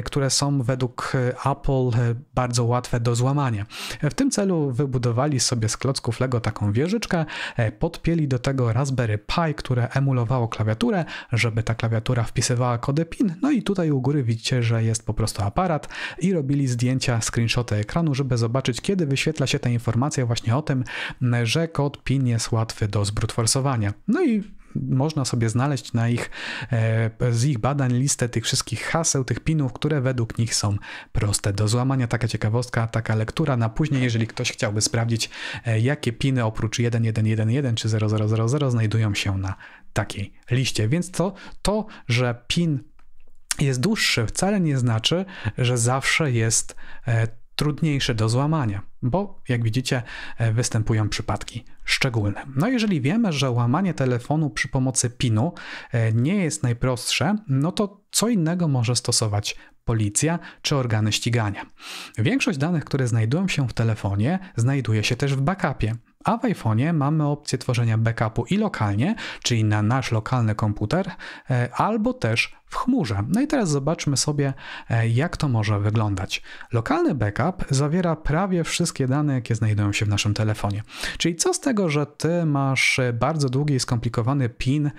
które są według Apple bardzo łatwe do złamania. W tym celu wybudowali sobie z klocków Lego taką wieżyczkę, e, podpieli do tego Raspberry Pi, które emulowało klawiaturę, żeby ta klawiatura wpisywała kody PIN. No i tutaj u góry widzicie, że jest po prostu aparat i robili zdjęcia, screenshoty ekranu, żeby zobaczyć, kiedy wyświetla się ta informacja właśnie o tym, że kod PIN jest łatwy do zbrutforsowania. No i można sobie znaleźć na ich, e, z ich badań listę tych wszystkich haseł, tych pinów, które według nich są proste do złamania. Taka ciekawostka, taka lektura na później, jeżeli ktoś chciałby sprawdzić, e, jakie piny oprócz 1111 czy 0000 znajdują się na takiej liście. Więc to, to że pin jest dłuższy, wcale nie znaczy, że zawsze jest e, trudniejsze do złamania, bo jak widzicie, e, występują przypadki szczególne. No, jeżeli wiemy, że łamanie telefonu przy pomocy PIN-u e, nie jest najprostsze, no to co innego może stosować policja czy organy ścigania. Większość danych, które znajdują się w telefonie, znajduje się też w backupie, a w iPhone'ie mamy opcję tworzenia backupu i lokalnie, czyli na nasz lokalny komputer, e, albo też w chmurze. No i teraz zobaczmy sobie, e, jak to może wyglądać. Lokalny backup zawiera prawie wszystkie dane, jakie znajdują się w naszym telefonie. Czyli co z tego, że ty masz e, bardzo długi i skomplikowany PIN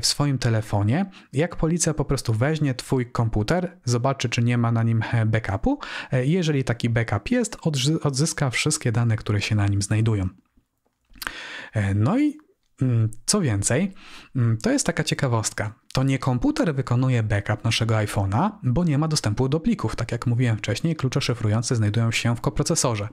w swoim telefonie, jak policja po prostu weźmie twój komputer, zobaczy, czy nie ma na nim backupu. Jeżeli taki backup jest, odzyska wszystkie dane, które się na nim znajdują. E, no i mm, co więcej, mm, to jest taka ciekawostka. To nie komputer wykonuje backup naszego iPhone'a, bo nie ma dostępu do plików. Tak jak mówiłem wcześniej, klucze szyfrujące znajdują się w koprocesorze.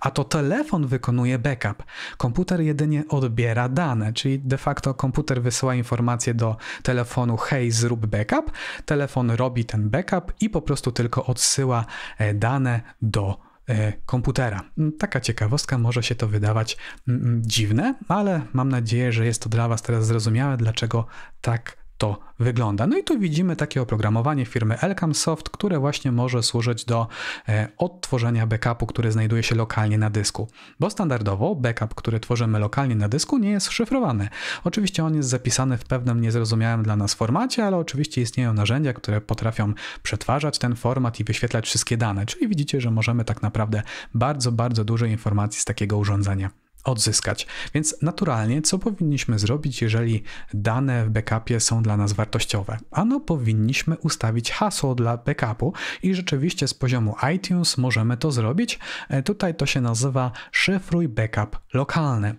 A to telefon wykonuje backup. Komputer jedynie odbiera dane, czyli de facto komputer wysyła informację do telefonu: hej, zrób backup. Telefon robi ten backup i po prostu tylko odsyła e, dane do E, komputera. Mm, taka ciekawostka, może się to wydawać mm, mm, dziwne, ale mam nadzieję, że jest to dla Was teraz zrozumiałe, dlaczego tak to wygląda. No i tu widzimy takie oprogramowanie firmy Elcam Soft, które właśnie może służyć do e, odtworzenia backupu, który znajduje się lokalnie na dysku. Bo standardowo backup, który tworzymy lokalnie na dysku, nie jest szyfrowany. Oczywiście on jest zapisany w pewnym niezrozumiałym dla nas formacie, ale oczywiście istnieją narzędzia, które potrafią przetwarzać ten format i wyświetlać wszystkie dane. Czyli widzicie, że możemy tak naprawdę bardzo, bardzo dużo informacji z takiego urządzenia odzyskać. Więc naturalnie, co powinniśmy zrobić, jeżeli dane w backupie są dla nas wartościowe? Ano, powinniśmy ustawić hasło dla backupu i rzeczywiście z poziomu iTunes możemy to zrobić. E, tutaj to się nazywa szyfruj backup lokalny.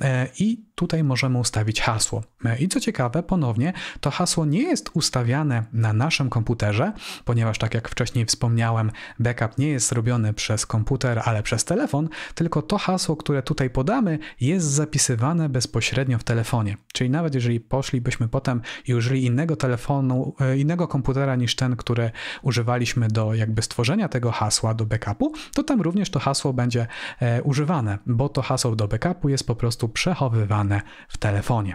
E, I tutaj możemy ustawić hasło. I co ciekawe, ponownie to hasło nie jest ustawiane na naszym komputerze, ponieważ tak jak wcześniej wspomniałem, backup nie jest robiony przez komputer, ale przez telefon, tylko to hasło, które tutaj podamy, jest zapisywane bezpośrednio w telefonie. Czyli nawet jeżeli poszlibyśmy potem i użyli innego telefonu, e, innego komputera niż ten, który używaliśmy do jakby stworzenia tego hasła do backupu, to tam również to hasło będzie e, używane, bo to hasło do backupu jest po prostu przechowywane zachowane w telefonie.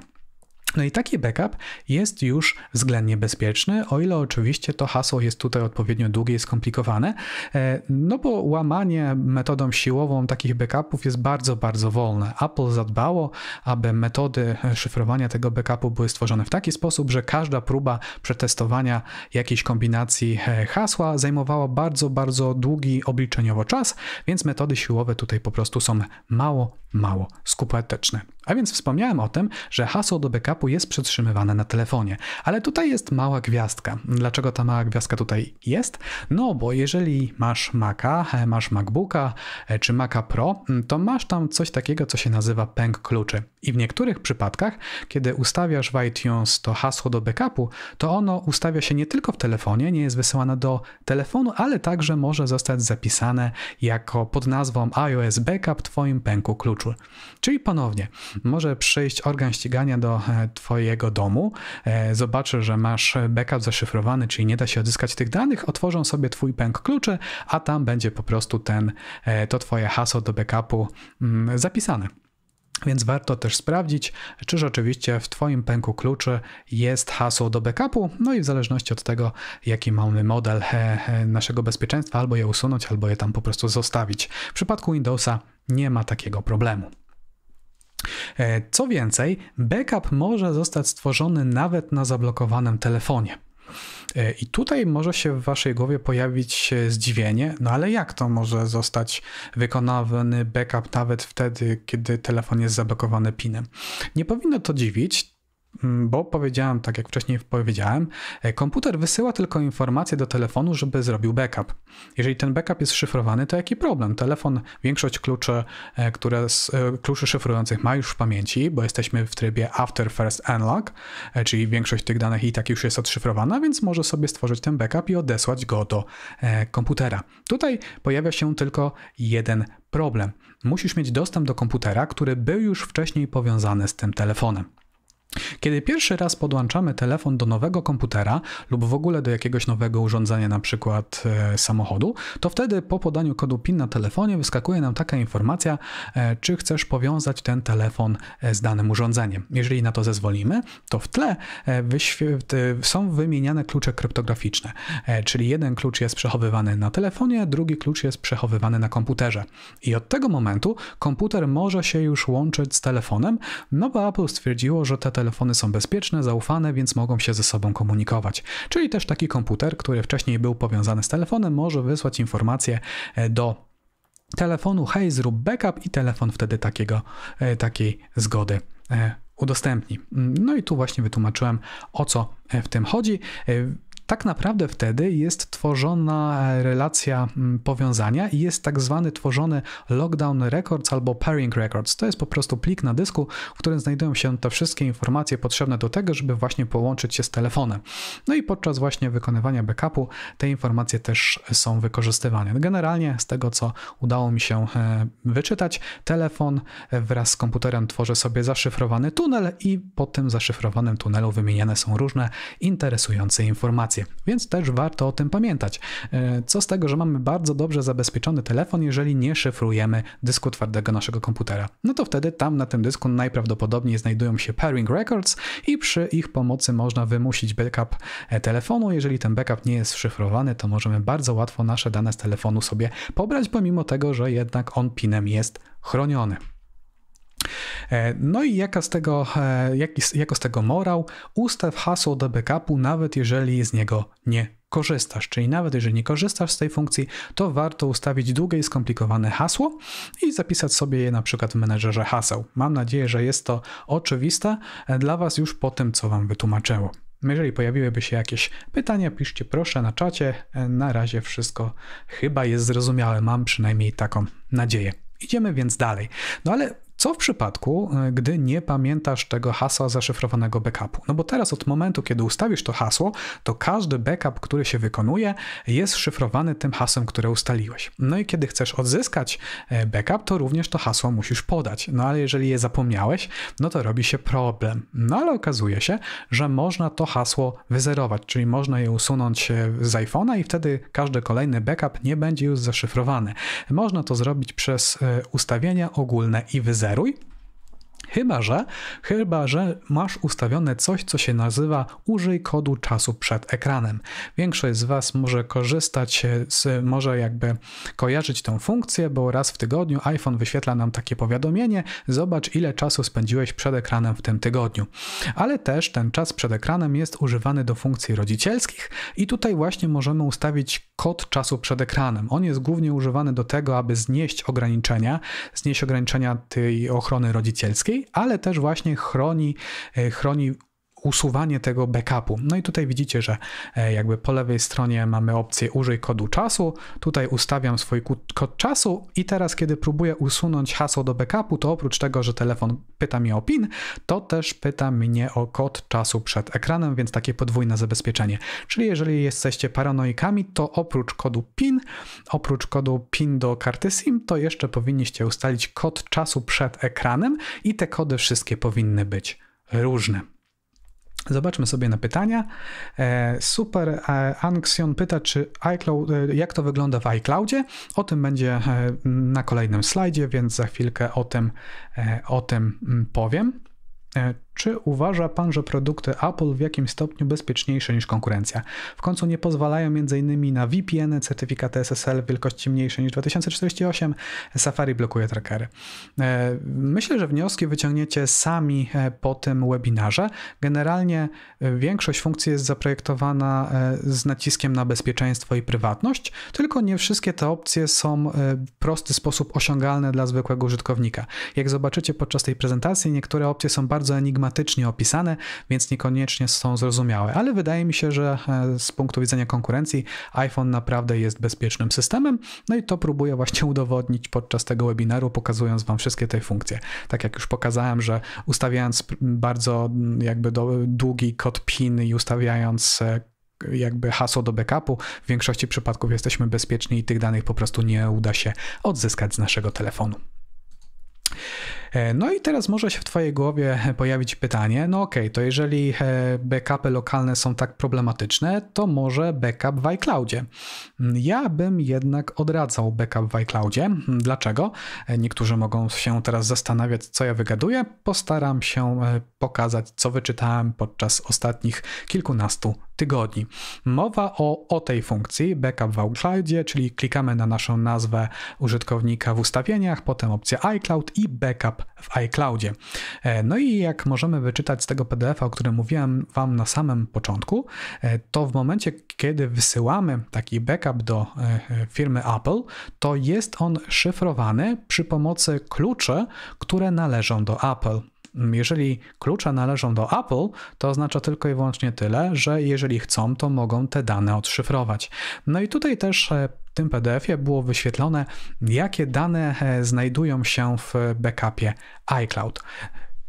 No i taki backup jest już względnie bezpieczny, o ile oczywiście to hasło jest tutaj odpowiednio długie i skomplikowane, e, no bo łamanie metodą siłową takich backupów jest bardzo, bardzo wolne. Apple zadbało, aby metody szyfrowania tego backupu były stworzone w taki sposób, że każda próba przetestowania jakiejś kombinacji e, hasła zajmowała bardzo, bardzo długi obliczeniowo czas, więc metody siłowe tutaj po prostu są mało, mało skuteczne. A więc wspomniałem o tym, że hasło do backupu jest przetrzymywane na telefonie, ale tutaj jest mała gwiazdka. Dlaczego ta mała gwiazdka tutaj jest? No bo jeżeli masz Maca, e, masz MacBooka e, czy Maca Pro, mm, to masz tam coś takiego, co się nazywa pęk kluczy. I w niektórych przypadkach, kiedy ustawiasz w iTunes to hasło do backupu, to ono ustawia się nie tylko w telefonie, nie jest wysyłane do telefonu, ale także może zostać zapisane jako pod nazwą iOS Backup w Twoim pęku kluczu. Czyli ponownie, może przyjść organ ścigania do e, Twojego domu, e, zobaczy, że masz backup zaszyfrowany, czyli nie da się odzyskać tych danych, otworzą sobie Twój pęk kluczy, a tam będzie po prostu ten, e, to Twoje hasło do backupu mm, zapisane. Więc warto też sprawdzić, czy rzeczywiście w Twoim pęku kluczy jest hasło do backupu. No i w zależności od tego, jaki mamy model naszego bezpieczeństwa, albo je usunąć, albo je tam po prostu zostawić. W przypadku Windowsa nie ma takiego problemu. E, co więcej, backup może zostać stworzony nawet na zablokowanym telefonie. E, I tutaj może się w Waszej głowie pojawić e, zdziwienie, no ale jak to może zostać wykonany backup nawet wtedy, kiedy telefon jest zablokowany PIN-em? Nie powinno to dziwić, Mm, bo powiedziałem, tak jak wcześniej powiedziałem, e, komputer wysyła tylko informacje do telefonu, żeby zrobił backup. Jeżeli ten backup jest szyfrowany, to jaki problem? Telefon większość kluczy, e, które, e, kluczy szyfrujących ma już w pamięci, bo jesteśmy w trybie after first unlock, czyli większość tych danych i tak już jest odszyfrowana, więc może sobie stworzyć ten backup i odesłać go do komputera. Tutaj pojawia się tylko jeden problem. Musisz mieć dostęp do komputera, który był już wcześniej powiązany z tym telefonem. Kiedy pierwszy raz podłączamy telefon do nowego komputera lub w ogóle do jakiegoś nowego urządzenia, na przykład e, samochodu, to wtedy po podaniu kodu PIN na telefonie wyskakuje nam taka informacja, e, czy chcesz powiązać ten telefon e, z danym urządzeniem. Jeżeli na to zezwolimy, to w tle e, są wymieniane klucze kryptograficzne, e, czyli jeden klucz jest przechowywany na telefonie, drugi klucz jest przechowywany na komputerze. I od tego momentu komputer może się już łączyć z telefonem, no bo Apple stwierdziło, że te telefony są bezpieczne, zaufane, więc mogą się ze sobą komunikować. Czyli też taki komputer, który wcześniej był powiązany z telefonem, może wysłać informację e, do telefonu, hej, zrób backup i telefon wtedy takiego, e, takiej zgody e, udostępni. Mm, no i tu właśnie wytłumaczyłem, o co w tym chodzi tak naprawdę wtedy jest tworzona e, relacja mm, powiązania i jest tak zwany tworzony lockdown records albo pairing records. To jest po prostu plik na dysku, w którym znajdują się te wszystkie informacje potrzebne do tego, żeby właśnie połączyć się z telefonem. No i podczas właśnie wykonywania backupu te informacje też są wykorzystywane. Generalnie z tego, co udało mi się e, wyczytać, telefon e, wraz z komputerem tworzy sobie zaszyfrowany tunel i po tym zaszyfrowanym tunelu wymieniane są różne interesujące informacje aplikację, więc też warto o tym pamiętać. E, co z tego, że mamy bardzo dobrze zabezpieczony telefon, jeżeli nie szyfrujemy dysku twardego naszego komputera? No to wtedy tam na tym dysku najprawdopodobniej znajdują się pairing records i przy ich pomocy można wymusić backup e, telefonu. Jeżeli ten backup nie jest szyfrowany, to możemy bardzo łatwo nasze dane z telefonu sobie pobrać, pomimo tego, że jednak on pinem jest chroniony. E, no i jaka z tego, e, jaki, jako z tego morał? Ustaw hasło do backupu, nawet jeżeli z niego nie korzystasz, czyli nawet jeżeli nie korzystasz z tej funkcji, to warto ustawić długie i skomplikowane hasło i zapisać sobie je na przykład w menedżerze haseł. Mam nadzieję, że jest to oczywiste e, dla Was już po tym, co Wam wytłumaczyło. Jeżeli pojawiłyby się jakieś pytania, piszcie proszę na czacie. Na razie wszystko chyba jest zrozumiałe, mam przynajmniej taką nadzieję. Idziemy więc dalej. No ale co w przypadku, e, gdy nie pamiętasz tego hasła zaszyfrowanego backupu? No bo teraz od momentu, kiedy ustawisz to hasło, to każdy backup, który się wykonuje, jest szyfrowany tym hasłem, które ustaliłeś. No i kiedy chcesz odzyskać e, backup, to również to hasło musisz podać. No ale jeżeli je zapomniałeś, no to robi się problem. No ale okazuje się, że można to hasło wyzerować, czyli można je usunąć e, z iPhone'a i wtedy każdy kolejny backup nie będzie już zaszyfrowany. Można to zrobić przez ustawienia ogólne i wyzerować moderuj, Chyba że, chyba, że masz ustawione coś, co się nazywa użyj kodu czasu przed ekranem. Większość z Was może korzystać z, może jakby kojarzyć tą funkcję, bo raz w tygodniu iPhone wyświetla nam takie powiadomienie, zobacz ile czasu spędziłeś przed ekranem w tym tygodniu. Ale też ten czas przed ekranem jest używany do funkcji rodzicielskich i tutaj właśnie możemy ustawić kod czasu przed ekranem. On jest głównie używany do tego, aby znieść ograniczenia, znieść ograniczenia tej ochrony rodzicielskiej, ale też właśnie chroni, e, chroni usuwanie tego backupu. No i tutaj widzicie, że e, jakby po lewej stronie mamy opcję użyj kodu czasu, tutaj ustawiam swój kod czasu i teraz kiedy próbuję usunąć hasło do backupu, to oprócz tego, że telefon pyta mnie o PIN, to też pyta mnie o kod czasu przed ekranem, więc takie podwójne zabezpieczenie. Czyli jeżeli jesteście paranoikami, to oprócz kodu PIN, oprócz kodu PIN do karty SIM, to jeszcze powinniście ustalić kod czasu przed ekranem i te kody wszystkie powinny być różne. Zobaczmy sobie na pytania. E, super e, Anxion pyta, czy iCloud, e, jak to wygląda w iCloudzie. O tym będzie na kolejnym slajdzie, więc za chwilkę o tym, o tym mm, powiem. Czy uważa Pan, że produkty Apple w jakimś stopniu bezpieczniejsze niż konkurencja? W końcu nie pozwalają m.in. na VPN, certyfikaty SSL wielkości mniejszej niż 2048, Safari blokuje trackery. E, myślę, że wnioski wyciągniecie sami e, po tym webinarze. Generalnie e, większość funkcji jest zaprojektowana z naciskiem na bezpieczeństwo i prywatność, tylko nie wszystkie te opcje są w prosty sposób osiągalne dla zwykłego użytkownika. Jak zobaczycie podczas tej prezentacji, niektóre opcje są bardzo enigmatyczne schematycznie opisane, więc niekoniecznie są zrozumiałe, ale wydaje mi się, że e, z punktu widzenia konkurencji iPhone naprawdę jest bezpiecznym systemem, no i to próbuję właśnie udowodnić podczas tego webinaru, pokazując Wam wszystkie te funkcje. Tak jak już pokazałem, że ustawiając bardzo mm, jakby długi kod PIN i ustawiając e, jakby hasło do backupu, w większości przypadków jesteśmy bezpieczni i tych danych po prostu nie uda się odzyskać z naszego telefonu. E, no i teraz może się w Twojej głowie pojawić pytanie, no okej, okay, to jeżeli e, backupy lokalne są tak problematyczne, to może backup w iCloudzie. Mm, ja bym jednak odradzał backup w iCloudzie. Mm, dlaczego? E, niektórzy mogą się teraz zastanawiać, co ja wygaduję. Postaram się pokazać, co wyczytałem podczas ostatnich kilkunastu tygodni. Mowa o, o tej funkcji backup w iCloudzie, czyli klikamy na naszą nazwę użytkownika w ustawieniach, potem opcja iCloud i backup w iCloudzie. E, no i jak możemy wyczytać z tego PDF-a, o którym mówiłem Wam na samym początku, e, to w momencie, kiedy wysyłamy taki backup do e, firmy Apple, to jest on szyfrowany przy pomocy kluczy, które należą do Apple. Mm, jeżeli klucze należą do Apple, to oznacza tylko i wyłącznie tyle, że jeżeli chcą, to mogą te dane odszyfrować. No i tutaj też tym PDF-ie było wyświetlone, jakie dane e, znajdują się w backupie iCloud.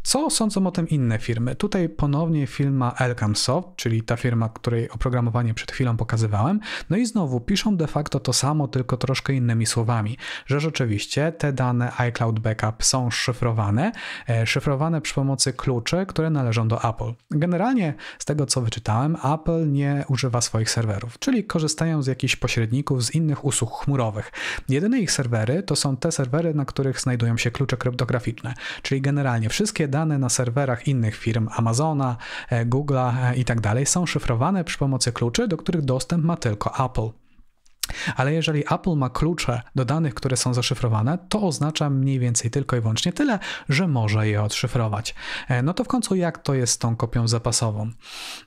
Co sądzą o tym inne firmy? Tutaj ponownie firma Elcam czyli ta firma, której oprogramowanie przed chwilą pokazywałem. No i znowu piszą de facto to samo, tylko troszkę innymi słowami, że rzeczywiście te dane iCloud Backup są szyfrowane, e, szyfrowane przy pomocy kluczy, które należą do Apple. Generalnie z tego co wyczytałem, Apple nie używa swoich serwerów, czyli korzystają z jakichś pośredników z innych usług chmurowych. Jedyne ich serwery to są te serwery, na których znajdują się klucze kryptograficzne, czyli generalnie wszystkie dane na serwerach innych firm Amazona, e, Google'a e, itd. Tak są szyfrowane przy pomocy kluczy, do których dostęp ma tylko Apple. Ale jeżeli Apple ma klucze do danych, które są zaszyfrowane, to oznacza mniej więcej tylko i wyłącznie tyle, że może je odszyfrować. E, no to w końcu jak to jest z tą kopią zapasową?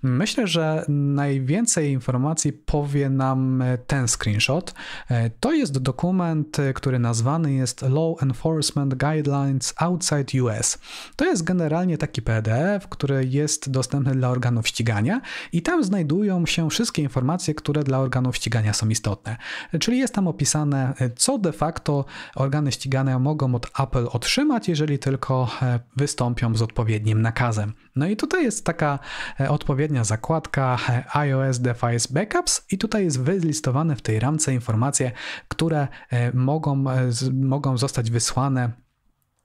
Myślę, że najwięcej informacji powie nam e, ten screenshot. E, to jest dokument, który nazwany jest Law Enforcement Guidelines Outside US. To jest generalnie taki PDF, który jest dostępny dla organów ścigania i tam znajdują się wszystkie informacje, które dla organów ścigania są istotne. Czyli jest tam opisane, co de facto organy ścigane mogą od Apple otrzymać, jeżeli tylko e, wystąpią z odpowiednim nakazem. No i tutaj jest taka e, odpowiednia zakładka e, iOS Device Backups i tutaj jest wylistowane w tej ramce informacje, które mogą, mogą zostać wysłane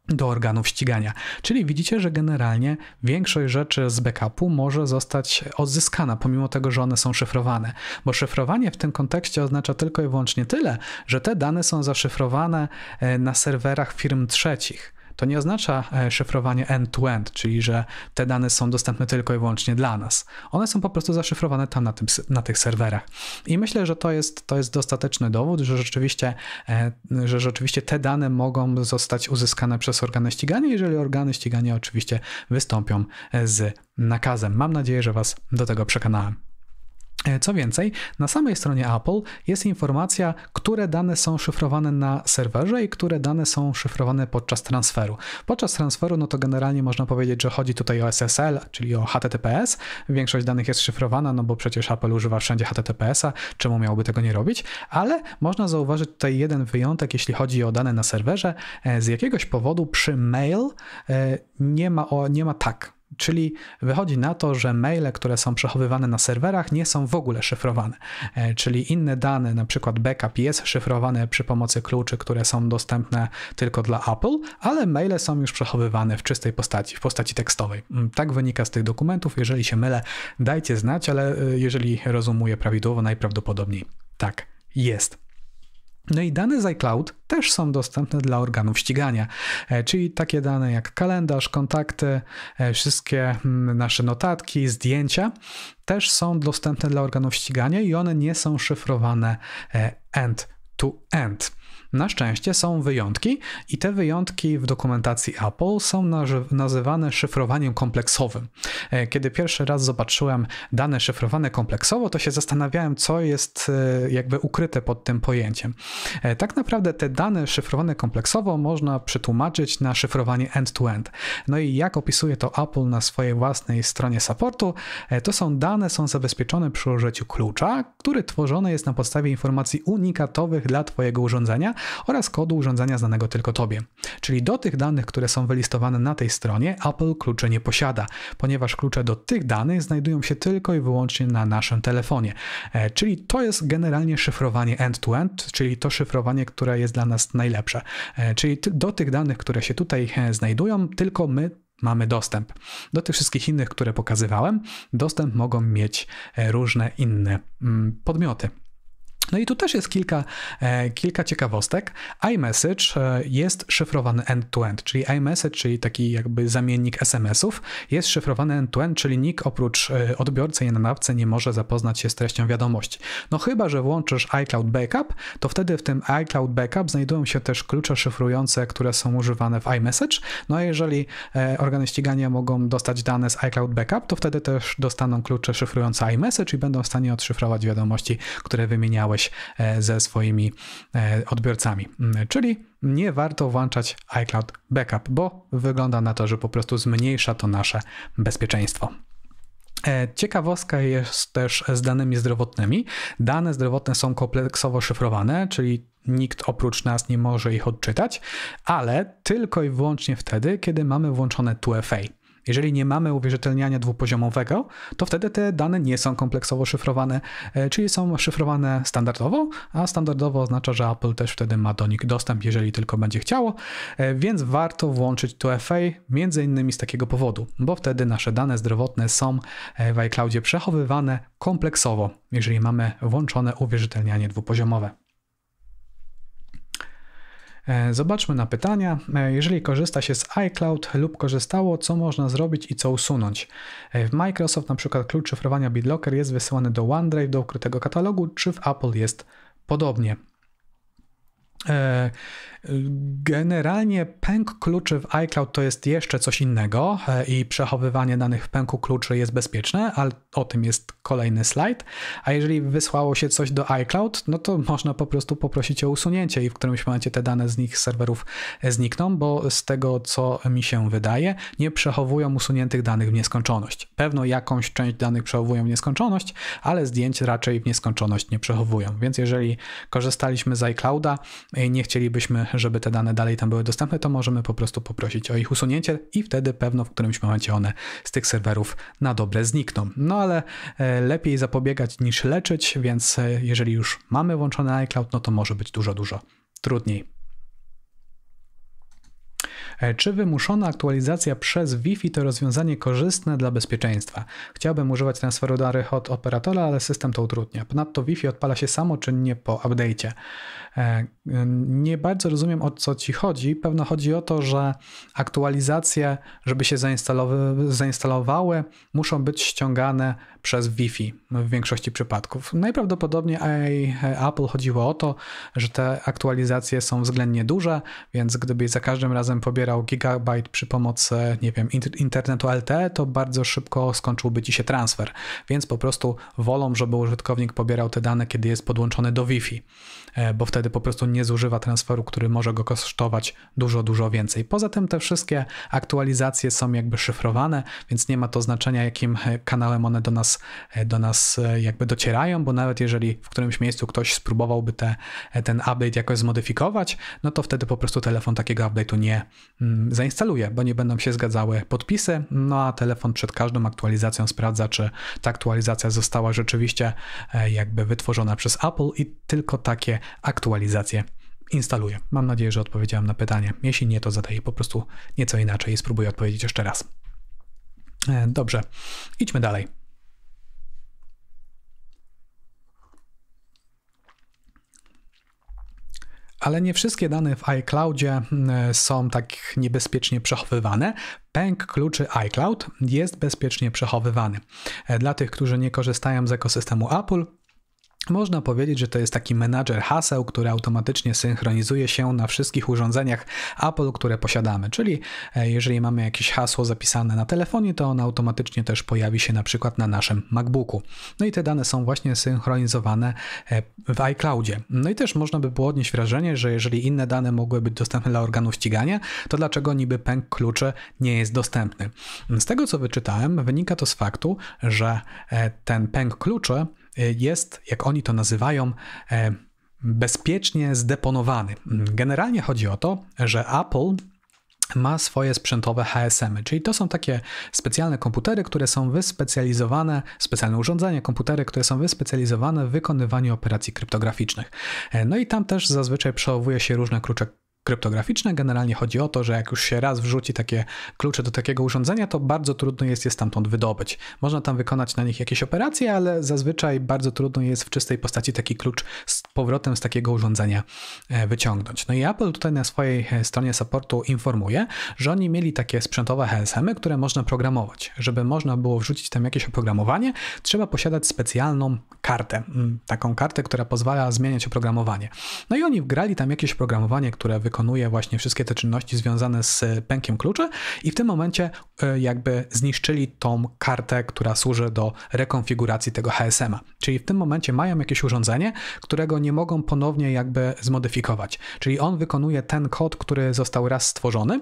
do organów ścigania. Czyli widzicie, że generalnie większość rzeczy z backupu może zostać odzyskana, pomimo tego, że one są szyfrowane. Bo szyfrowanie w tym kontekście oznacza tylko i wyłącznie tyle, że te dane są zaszyfrowane e, na serwerach firm trzecich to nie oznacza e, szyfrowanie end-to-end, -end, czyli że te dane są dostępne tylko i wyłącznie dla nas. One są po prostu zaszyfrowane tam na, tym, na tych serwerach. I myślę, że to jest, to jest dostateczny dowód, że rzeczywiście, e, że rzeczywiście te dane mogą zostać uzyskane przez organy ścigania, jeżeli organy ścigania oczywiście wystąpią e, z nakazem. Mam nadzieję, że Was do tego przekonałem. E, co więcej, na samej stronie Apple jest informacja, które dane są szyfrowane na serwerze i które dane są szyfrowane podczas transferu. Podczas transferu, no to generalnie można powiedzieć, że chodzi tutaj o SSL, czyli o HTTPS. Większość danych jest szyfrowana, no bo przecież Apple używa wszędzie HTTPS-a, czemu miałoby tego nie robić? Ale można zauważyć tutaj jeden wyjątek, jeśli chodzi o dane na serwerze. E, z jakiegoś powodu przy mail e, nie ma, o, nie ma tak Czyli wychodzi na to, że maile, które są przechowywane na serwerach, nie są w ogóle szyfrowane. E, czyli inne dane, na przykład backup, jest szyfrowane przy pomocy kluczy, które są dostępne tylko dla Apple, ale maile są już przechowywane w czystej postaci, w postaci tekstowej. Mm, tak wynika z tych dokumentów. Jeżeli się mylę, dajcie znać, ale e, jeżeli rozumuję prawidłowo, najprawdopodobniej tak jest. No i dane z iCloud też są dostępne dla organów ścigania, e, czyli takie dane jak kalendarz, kontakty, e, wszystkie mm, nasze notatki, zdjęcia też są dostępne dla organów ścigania i one nie są szyfrowane e, end to end. Na szczęście są wyjątki i te wyjątki w dokumentacji Apple są nazywane szyfrowaniem kompleksowym. E, kiedy pierwszy raz zobaczyłem dane szyfrowane kompleksowo, to się zastanawiałem, co jest e, jakby ukryte pod tym pojęciem. E, tak naprawdę te dane szyfrowane kompleksowo można przetłumaczyć na szyfrowanie end-to-end. No i jak opisuje to Apple na swojej własnej stronie supportu, to są dane są zabezpieczone przy użyciu klucza, który tworzony jest na podstawie informacji unikatowych dla twojego Twojego urządzenia oraz kodu urządzenia znanego tylko Tobie. Czyli do tych danych, które są wylistowane na tej stronie, Apple klucze nie posiada, ponieważ klucze do tych danych znajdują się tylko i wyłącznie na naszym telefonie. E, czyli to jest generalnie szyfrowanie end-to-end, -end, czyli to szyfrowanie, które jest dla nas najlepsze. E, czyli do tych danych, które się tutaj e, znajdują, tylko my mamy dostęp. Do tych wszystkich innych, które pokazywałem, dostęp mogą mieć różne inne mm, podmioty. No i tu też jest kilka, e, kilka ciekawostek. iMessage e, jest szyfrowany end-to-end, czyli iMessage, czyli taki jakby zamiennik SMS-ów, jest szyfrowany end-to-end, czyli nikt oprócz e, odbiorcy i nadawcy nie może zapoznać się z treścią wiadomości. No chyba, że włączysz iCloud Backup, to wtedy w tym iCloud Backup znajdują się też klucze szyfrujące, które są używane w iMessage. No a jeżeli organy ścigania mogą dostać dane z iCloud Backup, to wtedy też dostaną klucze szyfrujące iMessage i będą w stanie odszyfrować wiadomości, które wymieniałeś E, ze swoimi e, odbiorcami. Mm, czyli nie warto włączać iCloud Backup, bo wygląda na to, że po prostu zmniejsza to nasze bezpieczeństwo. E, ciekawostka jest też z danymi zdrowotnymi. Dane zdrowotne są kompleksowo szyfrowane, czyli nikt oprócz nas nie może ich odczytać, ale tylko i wyłącznie wtedy, kiedy mamy włączone 2FA. Jeżeli nie mamy uwierzytelniania dwupoziomowego, to wtedy te dane nie są kompleksowo szyfrowane, e, czyli są szyfrowane standardowo, a standardowo oznacza, że Apple też wtedy ma do nich dostęp, jeżeli tylko będzie chciało, e, więc warto włączyć to FA między innymi z takiego powodu, bo wtedy nasze dane zdrowotne są e, w iCloudzie przechowywane kompleksowo, jeżeli mamy włączone uwierzytelnianie dwupoziomowe. E, zobaczmy na pytania. E, jeżeli korzysta się z iCloud lub korzystało, co można zrobić i co usunąć? E, w Microsoft na przykład klucz szyfrowania BitLocker jest wysyłany do OneDrive, do ukrytego katalogu, czy w Apple jest podobnie? Generalnie pęk kluczy w iCloud to jest jeszcze coś innego e, i przechowywanie danych w pęku kluczy jest bezpieczne, ale o tym jest kolejny slajd. A jeżeli wysłało się coś do iCloud, no to można po prostu poprosić o usunięcie i w którymś momencie te dane z nich z serwerów e, znikną, bo z tego co mi się wydaje, nie przechowują usuniętych danych w nieskończoność. Pewno jakąś część danych przechowują w nieskończoność, ale zdjęć raczej w nieskończoność nie przechowują. Więc jeżeli korzystaliśmy z iClouda i e, nie chcielibyśmy, żeby te dane dalej tam były dostępne, to możemy po prostu poprosić o ich usunięcie i wtedy pewno w którymś momencie one z tych serwerów na dobre znikną. No ale e, lepiej zapobiegać niż leczyć, więc e, jeżeli już mamy włączony iCloud, no to może być dużo, dużo trudniej. E, czy wymuszona aktualizacja przez Wi-Fi to rozwiązanie korzystne dla bezpieczeństwa? Chciałbym używać transferu danych od operatora, ale system to utrudnia. Ponadto Wi-Fi odpala się samoczynnie po update'cie. E, nie bardzo rozumiem o co ci chodzi. Pewno chodzi o to, że aktualizacje, żeby się zainstalowały, muszą być ściągane przez Wi-Fi w większości przypadków. Najprawdopodobniej e, Apple chodziło o to, że te aktualizacje są względnie duże, więc gdyby za każdym razem pobierał gigabajt przy pomocy, nie wiem, internetu LTE, to bardzo szybko skończyłby ci się transfer. Więc po prostu wolą, żeby użytkownik pobierał te dane, kiedy jest podłączony do Wi-Fi, e, bo wtedy kiedy po prostu nie zużywa transferu, który może go kosztować dużo, dużo więcej. Poza tym te wszystkie aktualizacje są jakby szyfrowane, więc nie ma to znaczenia, jakim e, kanałem one do nas, e, do nas e, jakby docierają, bo nawet jeżeli w którymś miejscu ktoś spróbowałby te, ten update jakoś zmodyfikować, no to wtedy po prostu telefon takiego update'u nie mm, zainstaluje, bo nie będą się zgadzały podpisy, no a telefon przed każdą aktualizacją sprawdza, czy ta aktualizacja została rzeczywiście jakby wytworzona przez Apple i tylko takie aktualizacje aktualizację instaluję. Mam nadzieję, że odpowiedziałem na pytanie. Jeśli nie, to zadaję po prostu nieco inaczej i spróbuję odpowiedzieć jeszcze raz. E, dobrze, idźmy dalej. Ale nie wszystkie dane w iCloudzie mm, e, są tak niebezpiecznie przechowywane. Pęk kluczy iCloud jest bezpiecznie przechowywany. E, dla tych, którzy nie korzystają z ekosystemu Apple, można powiedzieć, że to jest taki menadżer haseł, który automatycznie synchronizuje się na wszystkich urządzeniach Apple, które posiadamy. Czyli e, jeżeli mamy jakieś hasło zapisane na telefonie, to ono automatycznie też pojawi się na przykład na naszym MacBooku. No i te dane są właśnie synchronizowane e, w iCloudzie. No i też można by było odnieść wrażenie, że jeżeli inne dane mogły być dostępne dla organów ścigania, to dlaczego niby pęk klucze nie jest dostępny? Z tego co wyczytałem, wynika to z faktu, że e, ten pęk klucze Y, jest, jak oni to nazywają, e, bezpiecznie zdeponowany. Generalnie chodzi o to, że Apple ma swoje sprzętowe HSM, czyli to są takie specjalne komputery, które są wyspecjalizowane, specjalne urządzenia, komputery, które są wyspecjalizowane w wykonywaniu operacji kryptograficznych. E, no i tam też zazwyczaj przechowuje się różne klucze kryptograficzne. Generalnie chodzi o to, że jak już się raz wrzuci takie klucze do takiego urządzenia, to bardzo trudno jest je stamtąd wydobyć. Można tam wykonać na nich jakieś operacje, ale zazwyczaj bardzo trudno jest w czystej postaci taki klucz z powrotem z takiego urządzenia e, wyciągnąć. No i Apple tutaj na swojej e, stronie supportu informuje, że oni mieli takie sprzętowe HSM-y, które można programować. Żeby można było wrzucić tam jakieś oprogramowanie, trzeba posiadać specjalną kartę. Mm, taką kartę, która pozwala zmieniać oprogramowanie. No i oni wgrali tam jakieś oprogramowanie, które wykonuje wykonuje właśnie wszystkie te czynności związane z e, pękiem kluczy i w tym momencie e, jakby zniszczyli tą kartę, która służy do rekonfiguracji tego HSM-a. Czyli w tym momencie mają jakieś urządzenie, którego nie mogą ponownie jakby zmodyfikować. Czyli on wykonuje ten kod, który został raz stworzony,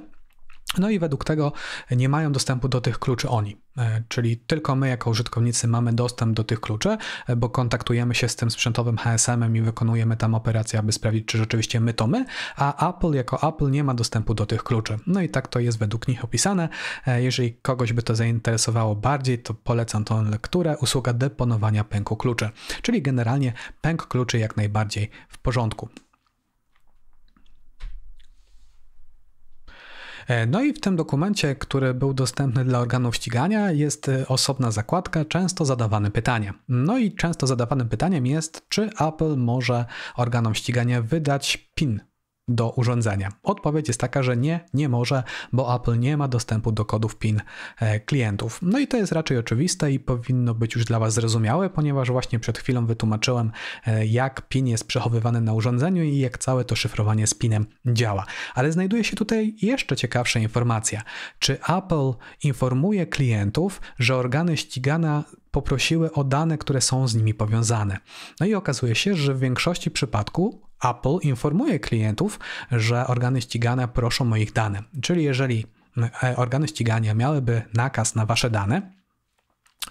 no i według tego nie mają dostępu do tych kluczy oni, e, czyli tylko my jako użytkownicy mamy dostęp do tych kluczy, e, bo kontaktujemy się z tym sprzętowym HSM-em i wykonujemy tam operację, aby sprawdzić, czy rzeczywiście my to my, a Apple jako Apple nie ma dostępu do tych kluczy. No i tak to jest według nich opisane. E, jeżeli kogoś by to zainteresowało bardziej, to polecam tą lekturę, usługa deponowania pęku kluczy, czyli generalnie pęk kluczy jak najbardziej w porządku. E, no i w tym dokumencie, który był dostępny dla organów ścigania, jest e, osobna zakładka, często zadawane pytanie. No i często zadawanym pytaniem jest, czy Apple może organom ścigania wydać PIN do urządzenia? Odpowiedź jest taka, że nie, nie może, bo Apple nie ma dostępu do kodów PIN e, klientów. No i to jest raczej oczywiste i powinno być już dla Was zrozumiałe, ponieważ właśnie przed chwilą wytłumaczyłem, e, jak PIN jest przechowywany na urządzeniu i jak całe to szyfrowanie z PINem działa. Ale znajduje się tutaj jeszcze ciekawsza informacja. Czy Apple informuje klientów, że organy ścigania poprosiły o dane, które są z nimi powiązane. No i okazuje się, że w większości przypadków Apple informuje klientów, że organy ścigania proszą o ich dane. Czyli jeżeli e, organy ścigania miałyby nakaz na wasze dane,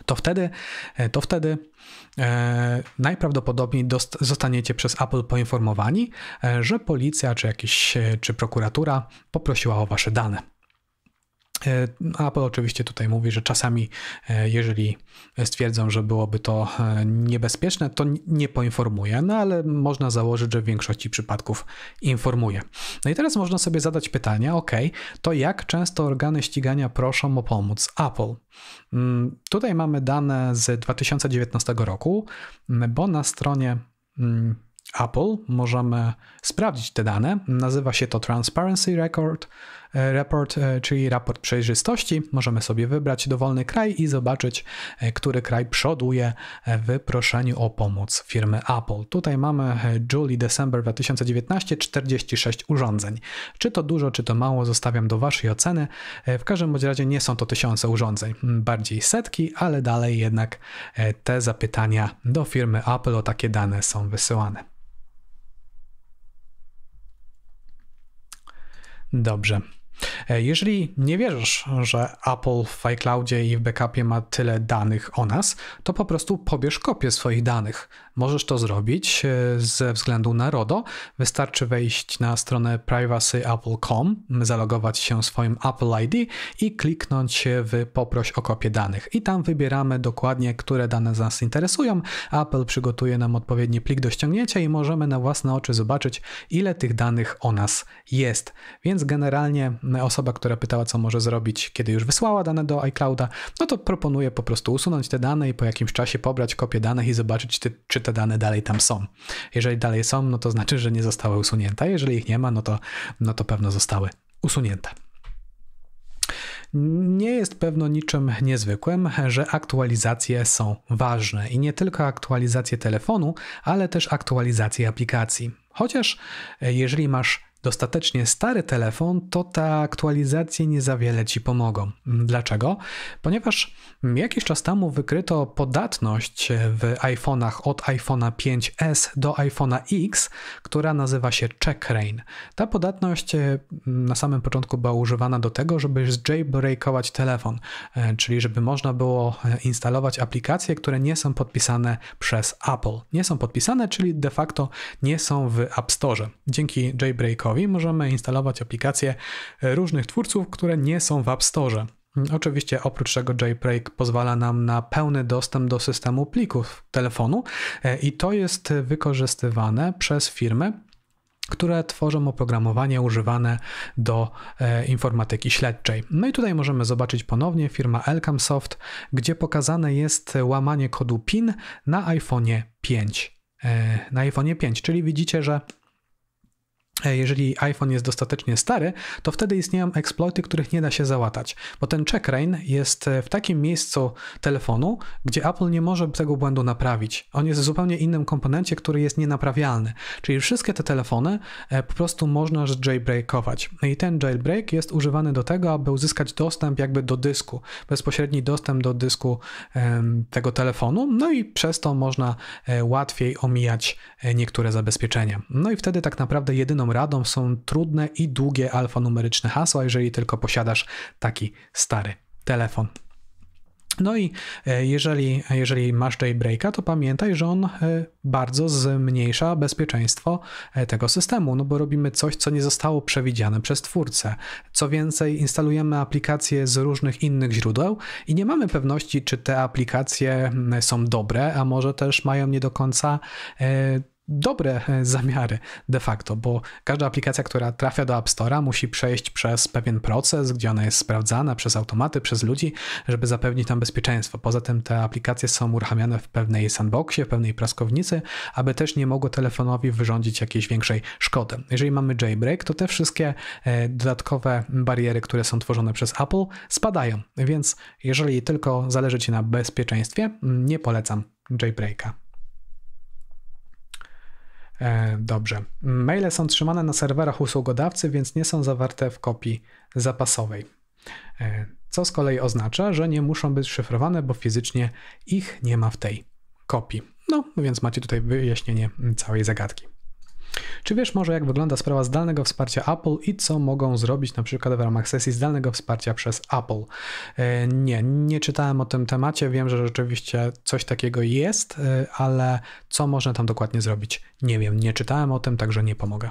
to wtedy, e, to wtedy e, najprawdopodobniej dost, zostaniecie przez Apple poinformowani, e, że policja czy jakiś, e, czy prokuratura poprosiła o wasze dane. E, Apple oczywiście tutaj mówi, że czasami, e, jeżeli stwierdzą, że byłoby to e, niebezpieczne, to nie poinformuje, no ale można założyć, że w większości przypadków informuje. No i teraz można sobie zadać pytanie: OK, to jak często organy ścigania proszą o pomoc Apple? Mm, tutaj mamy dane z 2019 roku, bo na stronie mm, Apple możemy sprawdzić te dane. Nazywa się to Transparency Record. E, Report, e, czyli raport przejrzystości. Możemy sobie wybrać dowolny kraj i zobaczyć, e, który kraj przoduje w proszeniu o pomoc firmy Apple. Tutaj mamy Julie, December 2019, 46 urządzeń. Czy to dużo, czy to mało, zostawiam do Waszej oceny. W każdym bądź razie nie są to tysiące urządzeń, mm, bardziej setki, ale dalej jednak te zapytania do firmy Apple o takie dane są wysyłane. Dobrze. E, jeżeli nie wierzysz, że Apple w iCloudzie i w backupie ma tyle danych o nas, to po prostu pobierz kopię swoich danych. Możesz to zrobić e, ze względu na RODO. Wystarczy wejść na stronę privacyapple.com, zalogować się swoim Apple ID i kliknąć w poproś o kopię danych. I tam wybieramy dokładnie, które dane nas interesują. Apple przygotuje nam odpowiedni plik do ściągnięcia i możemy na własne oczy zobaczyć, ile tych danych o nas jest. Więc generalnie e, osoba, która pytała, co może zrobić, kiedy już wysłała dane do iClouda, no to proponuję po prostu usunąć te dane i po jakimś czasie pobrać kopię danych i zobaczyć, czy te dane dalej tam są. Jeżeli dalej są, no to znaczy, że nie zostały usunięte. Jeżeli ich nie ma, no to, no to pewno zostały usunięte. Nie jest pewno niczym niezwykłym, że aktualizacje są ważne i nie tylko aktualizacje telefonu, ale też aktualizacje aplikacji. Chociaż e, jeżeli masz dostatecznie stary telefon, to te aktualizacje nie za wiele ci pomogą. Dlaczego? Ponieważ jakiś czas temu wykryto podatność w iPhone'ach od iPhone'a 5S do iPhone'a X, która nazywa się checkrain. Ta podatność e, na samym początku była używana do tego, żeby jailbreakować telefon, e, czyli żeby można było e, instalować aplikacje, które nie są podpisane przez Apple. Nie są podpisane, czyli de facto nie są w App Store. Dzięki jailbreakowi Androidowi możemy instalować aplikacje e, różnych twórców, które nie są w App Store. Oczywiście oprócz tego JPEG pozwala nam na pełny dostęp do systemu plików telefonu e, i to jest wykorzystywane przez firmy, które tworzą oprogramowanie używane do e, informatyki śledczej. No i tutaj możemy zobaczyć ponownie firma Elcamsoft, gdzie pokazane jest łamanie kodu PIN na iPhoneie 5. E, na iPhone 5, czyli widzicie, że E, jeżeli iPhone jest dostatecznie stary, to wtedy istnieją eksploity, których nie da się załatać, bo ten checkrain jest e, w takim miejscu telefonu, gdzie Apple nie może tego błędu naprawić. On jest w zupełnie innym komponencie, który jest nienaprawialny. Czyli wszystkie te telefony e, po prostu można jailbreakować. No I ten jailbreak jest używany do tego, aby uzyskać dostęp jakby do dysku, bezpośredni dostęp do dysku tego telefonu, no i przez to można łatwiej omijać niektóre zabezpieczenia. No i wtedy tak naprawdę jedyną jedyną radą są trudne i długie alfanumeryczne hasła, jeżeli tylko posiadasz taki stary telefon. No i e, jeżeli, jeżeli masz jailbreaka, to pamiętaj, że on e, bardzo zmniejsza bezpieczeństwo e, tego systemu, no bo robimy coś, co nie zostało przewidziane przez twórcę. Co więcej, instalujemy aplikacje z różnych innych źródeł i nie mamy pewności, czy te aplikacje mm, są dobre, a może też mają nie do końca dobre e, zamiary de facto, bo każda aplikacja, która trafia do App Store'a, musi przejść przez pewien proces, gdzie ona jest sprawdzana przez automaty, przez ludzi, żeby zapewnić tam bezpieczeństwo. Poza tym te aplikacje są uruchamiane w pewnej sandboxie, w pewnej praskownicy, aby też nie mogło telefonowi wyrządzić jakiejś większej szkody. Jeżeli mamy jailbreak, to te wszystkie e, dodatkowe bariery, które są tworzone przez Apple, spadają. Więc jeżeli tylko zależy Ci na bezpieczeństwie, nie polecam jailbreaka. E, dobrze. Maile są trzymane na serwerach usługodawcy, więc nie są zawarte w kopii zapasowej. E, co z kolei oznacza, że nie muszą być szyfrowane, bo fizycznie ich nie ma w tej kopii. No, więc macie tutaj wyjaśnienie całej zagadki. Czy wiesz może, jak wygląda sprawa zdalnego wsparcia Apple i co mogą zrobić na przykład w ramach sesji zdalnego wsparcia przez Apple? E, nie, nie czytałem o tym temacie. Wiem, że rzeczywiście coś takiego jest, e, ale co można tam dokładnie zrobić? Nie wiem, nie czytałem o tym, także nie pomogę.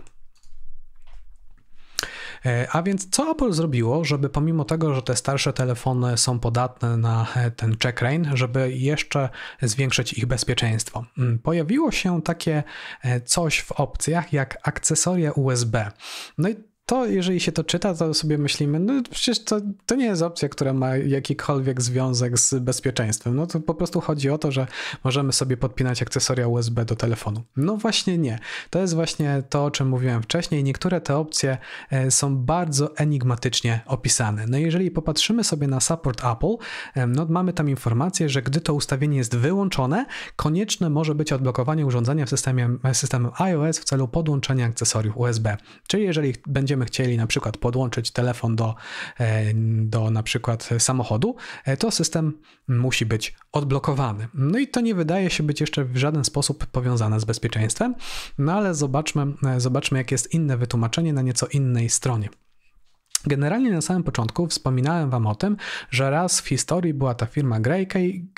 E, a więc co Apple zrobiło, żeby pomimo tego, że te starsze telefony są podatne na e, ten check rain, żeby jeszcze zwiększyć ich bezpieczeństwo? Mm, pojawiło się takie e, coś w opcjach jak akcesoria USB. No i to jeżeli się to czyta, to sobie myślimy, no przecież to, to nie jest opcja, która ma jakikolwiek związek z bezpieczeństwem. No to po prostu chodzi o to, że możemy sobie podpinać akcesoria USB do telefonu. No właśnie nie. To jest właśnie to, o czym mówiłem wcześniej. Niektóre te opcje e, są bardzo enigmatycznie opisane. No jeżeli popatrzymy sobie na support Apple, e, no mamy tam informację, że gdy to ustawienie jest wyłączone, konieczne może być odblokowanie urządzenia w systemie, systemem iOS w celu podłączenia akcesoriów USB. Czyli jeżeli będzie będziemy chcieli na przykład podłączyć telefon do, e, do na przykład samochodu, e, to system musi być odblokowany. No i to nie wydaje się być jeszcze w żaden sposób powiązane z bezpieczeństwem, no ale zobaczmy, e, zobaczmy jak jest inne wytłumaczenie na nieco innej stronie. Generalnie na samym początku wspominałem Wam o tym, że raz w historii była ta firma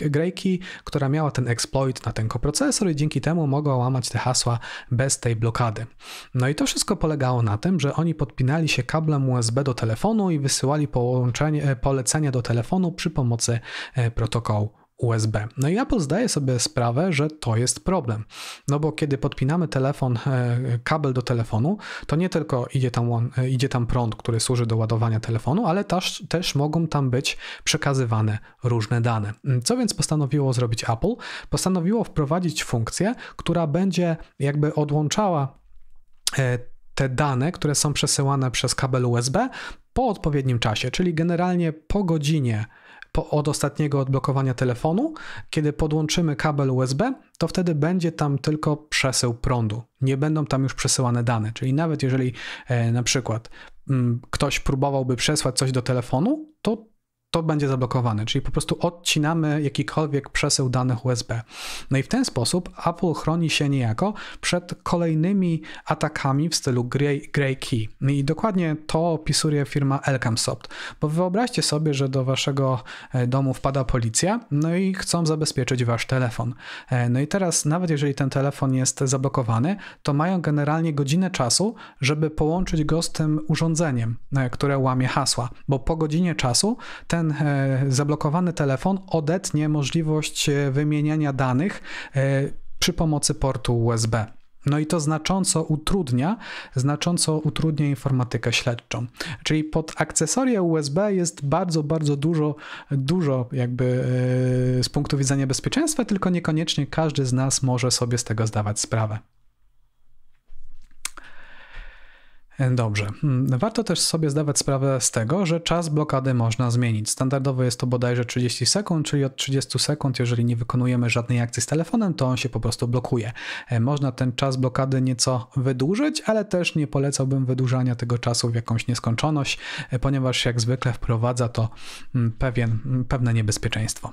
Greyki, która miała ten exploit na ten koprocesor i dzięki temu mogła łamać te hasła bez tej blokady. No i to wszystko polegało na tym, że oni podpinali się kablem USB do telefonu i wysyłali połączenie, e, polecenia do telefonu przy pomocy e, protokołu USB. No i Apple zdaje sobie sprawę, że to jest problem. No bo kiedy podpinamy telefon, e, kabel do telefonu, to nie tylko idzie tam, e, idzie tam prąd, który służy do ładowania telefonu, ale też, też mogą tam być przekazywane różne dane. Mm, co więc postanowiło zrobić Apple? Postanowiło wprowadzić funkcję, która będzie jakby odłączała e, te dane, które są przesyłane przez kabel USB po odpowiednim czasie, czyli generalnie po godzinie po, od ostatniego odblokowania telefonu, kiedy podłączymy kabel USB, to wtedy będzie tam tylko przesył prądu. Nie będą tam już przesyłane dane. Czyli nawet jeżeli e, na przykład mm, ktoś próbowałby przesłać coś do telefonu, to to będzie zablokowane, czyli po prostu odcinamy jakikolwiek przesył danych USB. No i w ten sposób Apple chroni się niejako przed kolejnymi atakami w stylu Grey, grey Key. No I dokładnie to opisuje firma Elcamsoft. Bo wyobraźcie sobie, że do waszego e, domu wpada policja, no i chcą zabezpieczyć wasz telefon. E, no i teraz, nawet jeżeli ten telefon jest zablokowany, to mają generalnie godzinę czasu, żeby połączyć go z tym urządzeniem, e, które łamie hasła, bo po godzinie czasu ten ten e, zablokowany telefon odetnie możliwość e, wymieniania danych e, przy pomocy portu USB. No i to znacząco utrudnia, znacząco utrudnia informatykę śledczą. Czyli pod akcesoria USB jest bardzo, bardzo dużo, dużo jakby yy, z punktu widzenia bezpieczeństwa, tylko niekoniecznie każdy z nas może sobie z tego zdawać sprawę. Dobrze. Hmm, warto też sobie zdawać sprawę z tego, że czas blokady można zmienić. Standardowo jest to bodajże 30 sekund, czyli od 30 sekund, jeżeli nie wykonujemy żadnej akcji z telefonem, to on się po prostu blokuje. E, można ten czas blokady nieco wydłużyć, ale też nie polecałbym wydłużania tego czasu w jakąś nieskończoność, e, ponieważ jak zwykle wprowadza to mm, pewien, mm, pewne niebezpieczeństwo.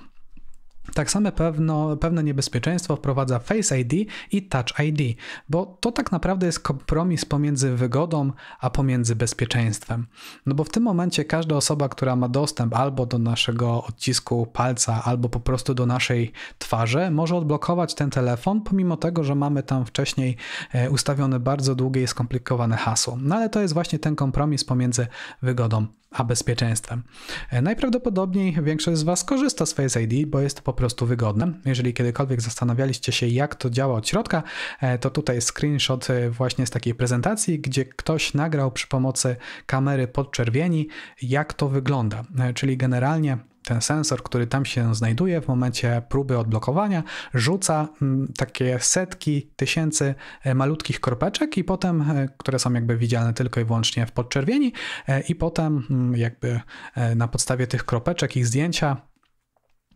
Tak samo pewno, pewne niebezpieczeństwo wprowadza Face ID i Touch ID, bo to tak naprawdę jest kompromis pomiędzy wygodą a pomiędzy bezpieczeństwem. No bo w tym momencie każda osoba, która ma dostęp albo do naszego odcisku palca, albo po prostu do naszej twarzy, może odblokować ten telefon, pomimo tego, że mamy tam wcześniej e, ustawione bardzo długie i skomplikowane hasło. No ale to jest właśnie ten kompromis pomiędzy wygodą a bezpieczeństwem. E, najprawdopodobniej większość z Was korzysta z Face ID, bo jest to po prostu wygodne. Jeżeli kiedykolwiek zastanawialiście się, jak to działa od środka, e, to tutaj screenshot e, właśnie z takiej prezentacji, gdzie ktoś nagrał przy pomocy kamery podczerwieni, jak to wygląda. Czyli generalnie ten sensor, który tam się znajduje w momencie próby odblokowania, rzuca mm, takie setki tysięcy e, malutkich kropeczek i potem, e, które są jakby widziane tylko i wyłącznie w podczerwieni e, i potem mm, jakby na podstawie tych kropeczek ich zdjęcia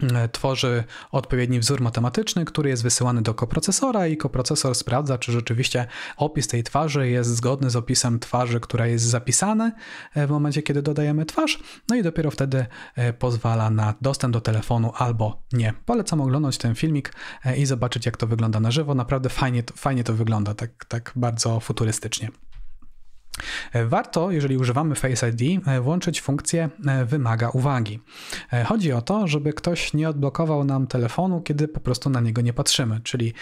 E, tworzy odpowiedni wzór matematyczny, który jest wysyłany do koprocesora i koprocesor sprawdza, czy rzeczywiście opis tej twarzy jest zgodny z opisem twarzy, która jest zapisana e, w momencie, kiedy dodajemy twarz, no i dopiero wtedy e, pozwala na dostęp do telefonu albo nie. Polecam oglądać ten filmik i zobaczyć, jak to wygląda na żywo. Naprawdę fajnie, fajnie to wygląda, tak, tak bardzo futurystycznie. E, warto, jeżeli używamy Face ID, e, włączyć funkcję e, wymaga uwagi. Chodzi o to, żeby ktoś nie odblokował nam telefonu, kiedy po prostu na niego nie patrzymy, czyli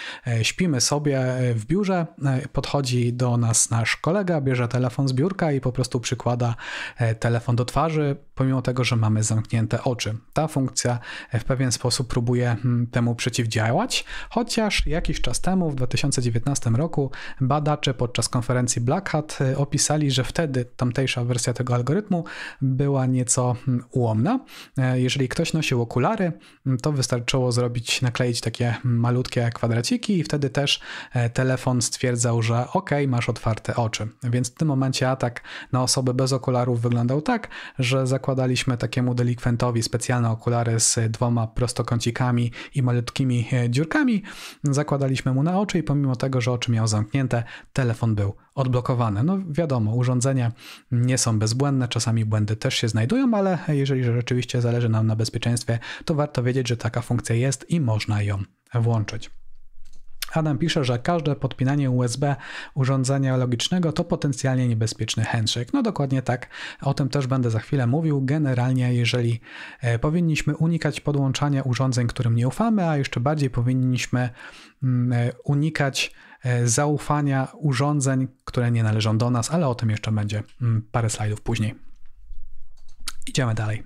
śpimy sobie w biurze, podchodzi do nas nasz kolega, bierze telefon z biurka i po prostu przykłada telefon do twarzy, pomimo tego, że mamy zamknięte oczy. Ta funkcja w pewien sposób próbuje hmm, temu przeciwdziałać, chociaż jakiś czas temu, w 2019 roku, badacze podczas konferencji Black Hat opisali, pisali, że wtedy tamtejsza wersja tego algorytmu była nieco mm, ułomna. E, jeżeli ktoś nosił okulary, mm, to wystarczyło zrobić, nakleić takie mm, malutkie kwadraciki i wtedy też e, telefon stwierdzał, że ok, masz otwarte oczy. Więc w tym momencie atak na osoby bez okularów wyglądał tak, że zakładaliśmy takiemu delikwentowi specjalne okulary z dwoma prostokącikami i malutkimi e, dziurkami, zakładaliśmy mu na oczy i pomimo tego, że oczy miał zamknięte, telefon był odblokowane. No wiadomo, urządzenia nie są bezbłędne, czasami błędy też się znajdują, ale jeżeli rzeczywiście zależy nam na bezpieczeństwie, to warto wiedzieć, że taka funkcja jest i można ją włączyć. Adam pisze, że każde podpinanie USB urządzenia logicznego to potencjalnie niebezpieczny handshake. No dokładnie tak, o tym też będę za chwilę mówił. Generalnie, jeżeli e, powinniśmy unikać podłączania urządzeń, którym nie ufamy, a jeszcze bardziej powinniśmy mm, e, unikać E, zaufania urządzeń, które nie należą do nas, ale o tym jeszcze będzie mm, parę slajdów później. Idziemy dalej.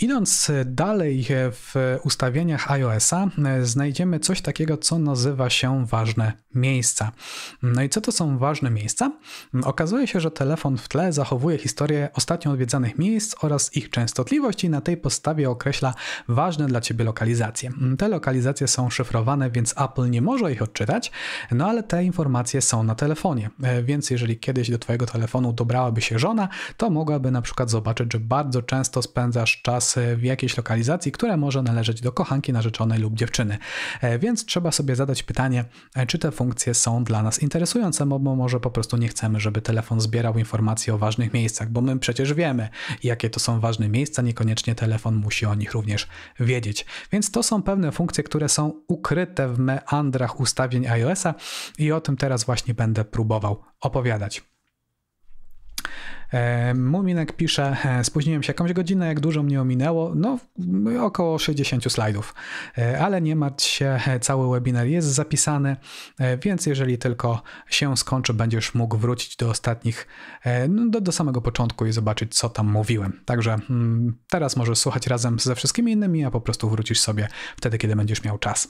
Idąc dalej w ustawieniach iOS-a, znajdziemy coś takiego, co nazywa się ważne miejsca. No i co to są ważne miejsca? Okazuje się, że telefon w tle zachowuje historię ostatnio odwiedzanych miejsc oraz ich częstotliwość i na tej podstawie określa ważne dla ciebie lokalizacje. Te lokalizacje są szyfrowane, więc Apple nie może ich odczytać, no ale te informacje są na telefonie. Więc jeżeli kiedyś do twojego telefonu dobrałaby się żona, to mogłaby na przykład zobaczyć, że bardzo często spędzasz czas E, w jakiejś lokalizacji, która może należeć do kochanki, narzeczonej lub dziewczyny. E, więc trzeba sobie zadać pytanie, e, czy te funkcje są dla nas interesujące, bo może po prostu nie chcemy, żeby telefon zbierał informacje o ważnych miejscach, bo my przecież wiemy, jakie to są ważne miejsca, niekoniecznie telefon musi o nich również wiedzieć. Więc to są pewne funkcje, które są ukryte w meandrach ustawień iOS-a i o tym teraz właśnie będę próbował opowiadać. E, Muminek pisze, e, spóźniłem się jakąś godzinę, jak dużo mnie ominęło, no około 60 slajdów, e, ale nie martw się, cały webinar jest zapisany, więc jeżeli tylko się skończy, będziesz mógł wrócić do ostatnich, no, do, do samego początku i zobaczyć, co tam mówiłem. Także mm, teraz możesz słuchać razem ze wszystkimi innymi, a po prostu wrócisz sobie wtedy, kiedy będziesz miał czas.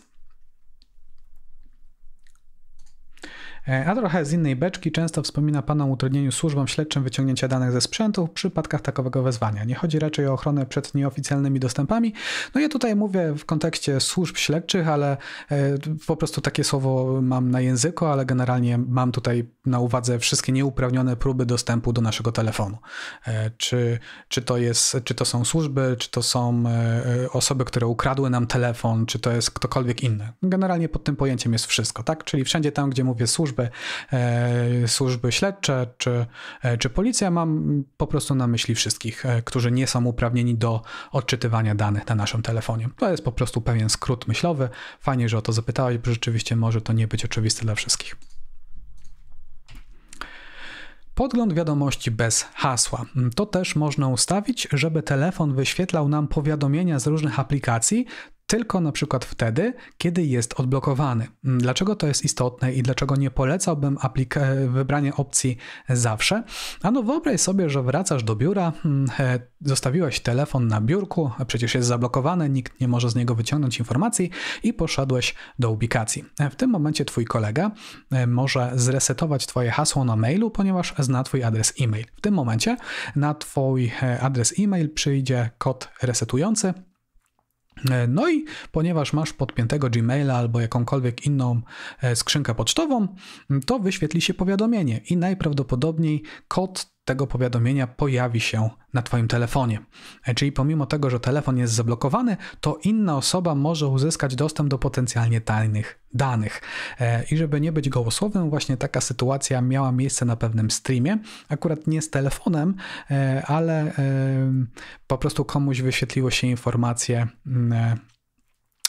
E, a trochę z innej beczki często wspomina Pan o utrudnieniu służbom śledczym wyciągnięcia danych ze sprzętu w przypadkach takowego wezwania. Nie chodzi raczej o ochronę przed nieoficjalnymi dostępami. No ja tutaj mówię w kontekście służb śledczych, ale e, po prostu takie słowo mam na języku, ale generalnie mam tutaj na uwadze wszystkie nieuprawnione próby dostępu do naszego telefonu. E, czy, czy, to, jest, czy to są służby, czy to są osoby, które ukradły nam telefon, czy to jest ktokolwiek inny. Generalnie pod tym pojęciem jest wszystko, tak? Czyli wszędzie tam, gdzie mówię służby, służby, e, służby śledcze czy, e, czy policja. Mam po prostu na myśli wszystkich, e, którzy nie są uprawnieni do odczytywania danych na naszym telefonie. To jest po prostu pewien skrót myślowy. Fajnie, że o to zapytałeś, bo rzeczywiście może to nie być oczywiste dla wszystkich. Podgląd wiadomości bez hasła. To też można ustawić, żeby telefon wyświetlał nam powiadomienia z różnych aplikacji, tylko na przykład wtedy, kiedy jest odblokowany. Mm, dlaczego to jest istotne i dlaczego nie polecałbym aplik- e, wybrania opcji zawsze? Ano wyobraź sobie, że wracasz do biura, mm, e, zostawiłeś telefon na biurku, a przecież jest zablokowany, nikt nie może z niego wyciągnąć informacji i poszedłeś do ubikacji. E, w tym momencie twój kolega może zresetować twoje hasło na mailu, ponieważ zna twój adres e-mail. W tym momencie na twój adres e-mail przyjdzie kod resetujący, E, no i ponieważ masz podpiętego Gmaila albo jakąkolwiek inną e, skrzynkę pocztową, to wyświetli się powiadomienie i najprawdopodobniej kod tego powiadomienia pojawi się na Twoim telefonie. Czyli pomimo tego, że telefon jest zablokowany, to inna osoba może uzyskać dostęp do potencjalnie tajnych danych. E, I żeby nie być gołosłownym, właśnie taka sytuacja miała miejsce na pewnym streamie, akurat nie z telefonem, e, ale e, po prostu komuś wyświetliło się informacje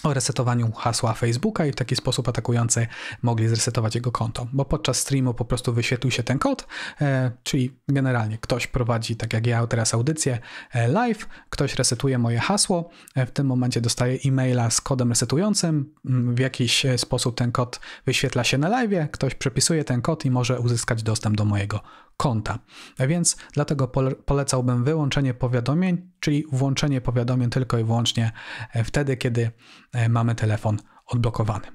o resetowaniu hasła Facebooka i w taki sposób atakujący mogli zresetować jego konto, bo podczas streamu po prostu wyświetlił się ten kod, e, czyli generalnie ktoś prowadzi, tak jak ja teraz audycję e, live, ktoś resetuje moje hasło, e, w tym momencie dostaje e-maila z kodem resetującym, w jakiś e, sposób ten kod wyświetla się na live, ktoś przepisuje ten kod i może uzyskać dostęp do mojego konta. E, więc dlatego polecałbym wyłączenie powiadomień, czyli włączenie powiadomień tylko i wyłącznie e, wtedy, kiedy e, mamy telefon odblokowany.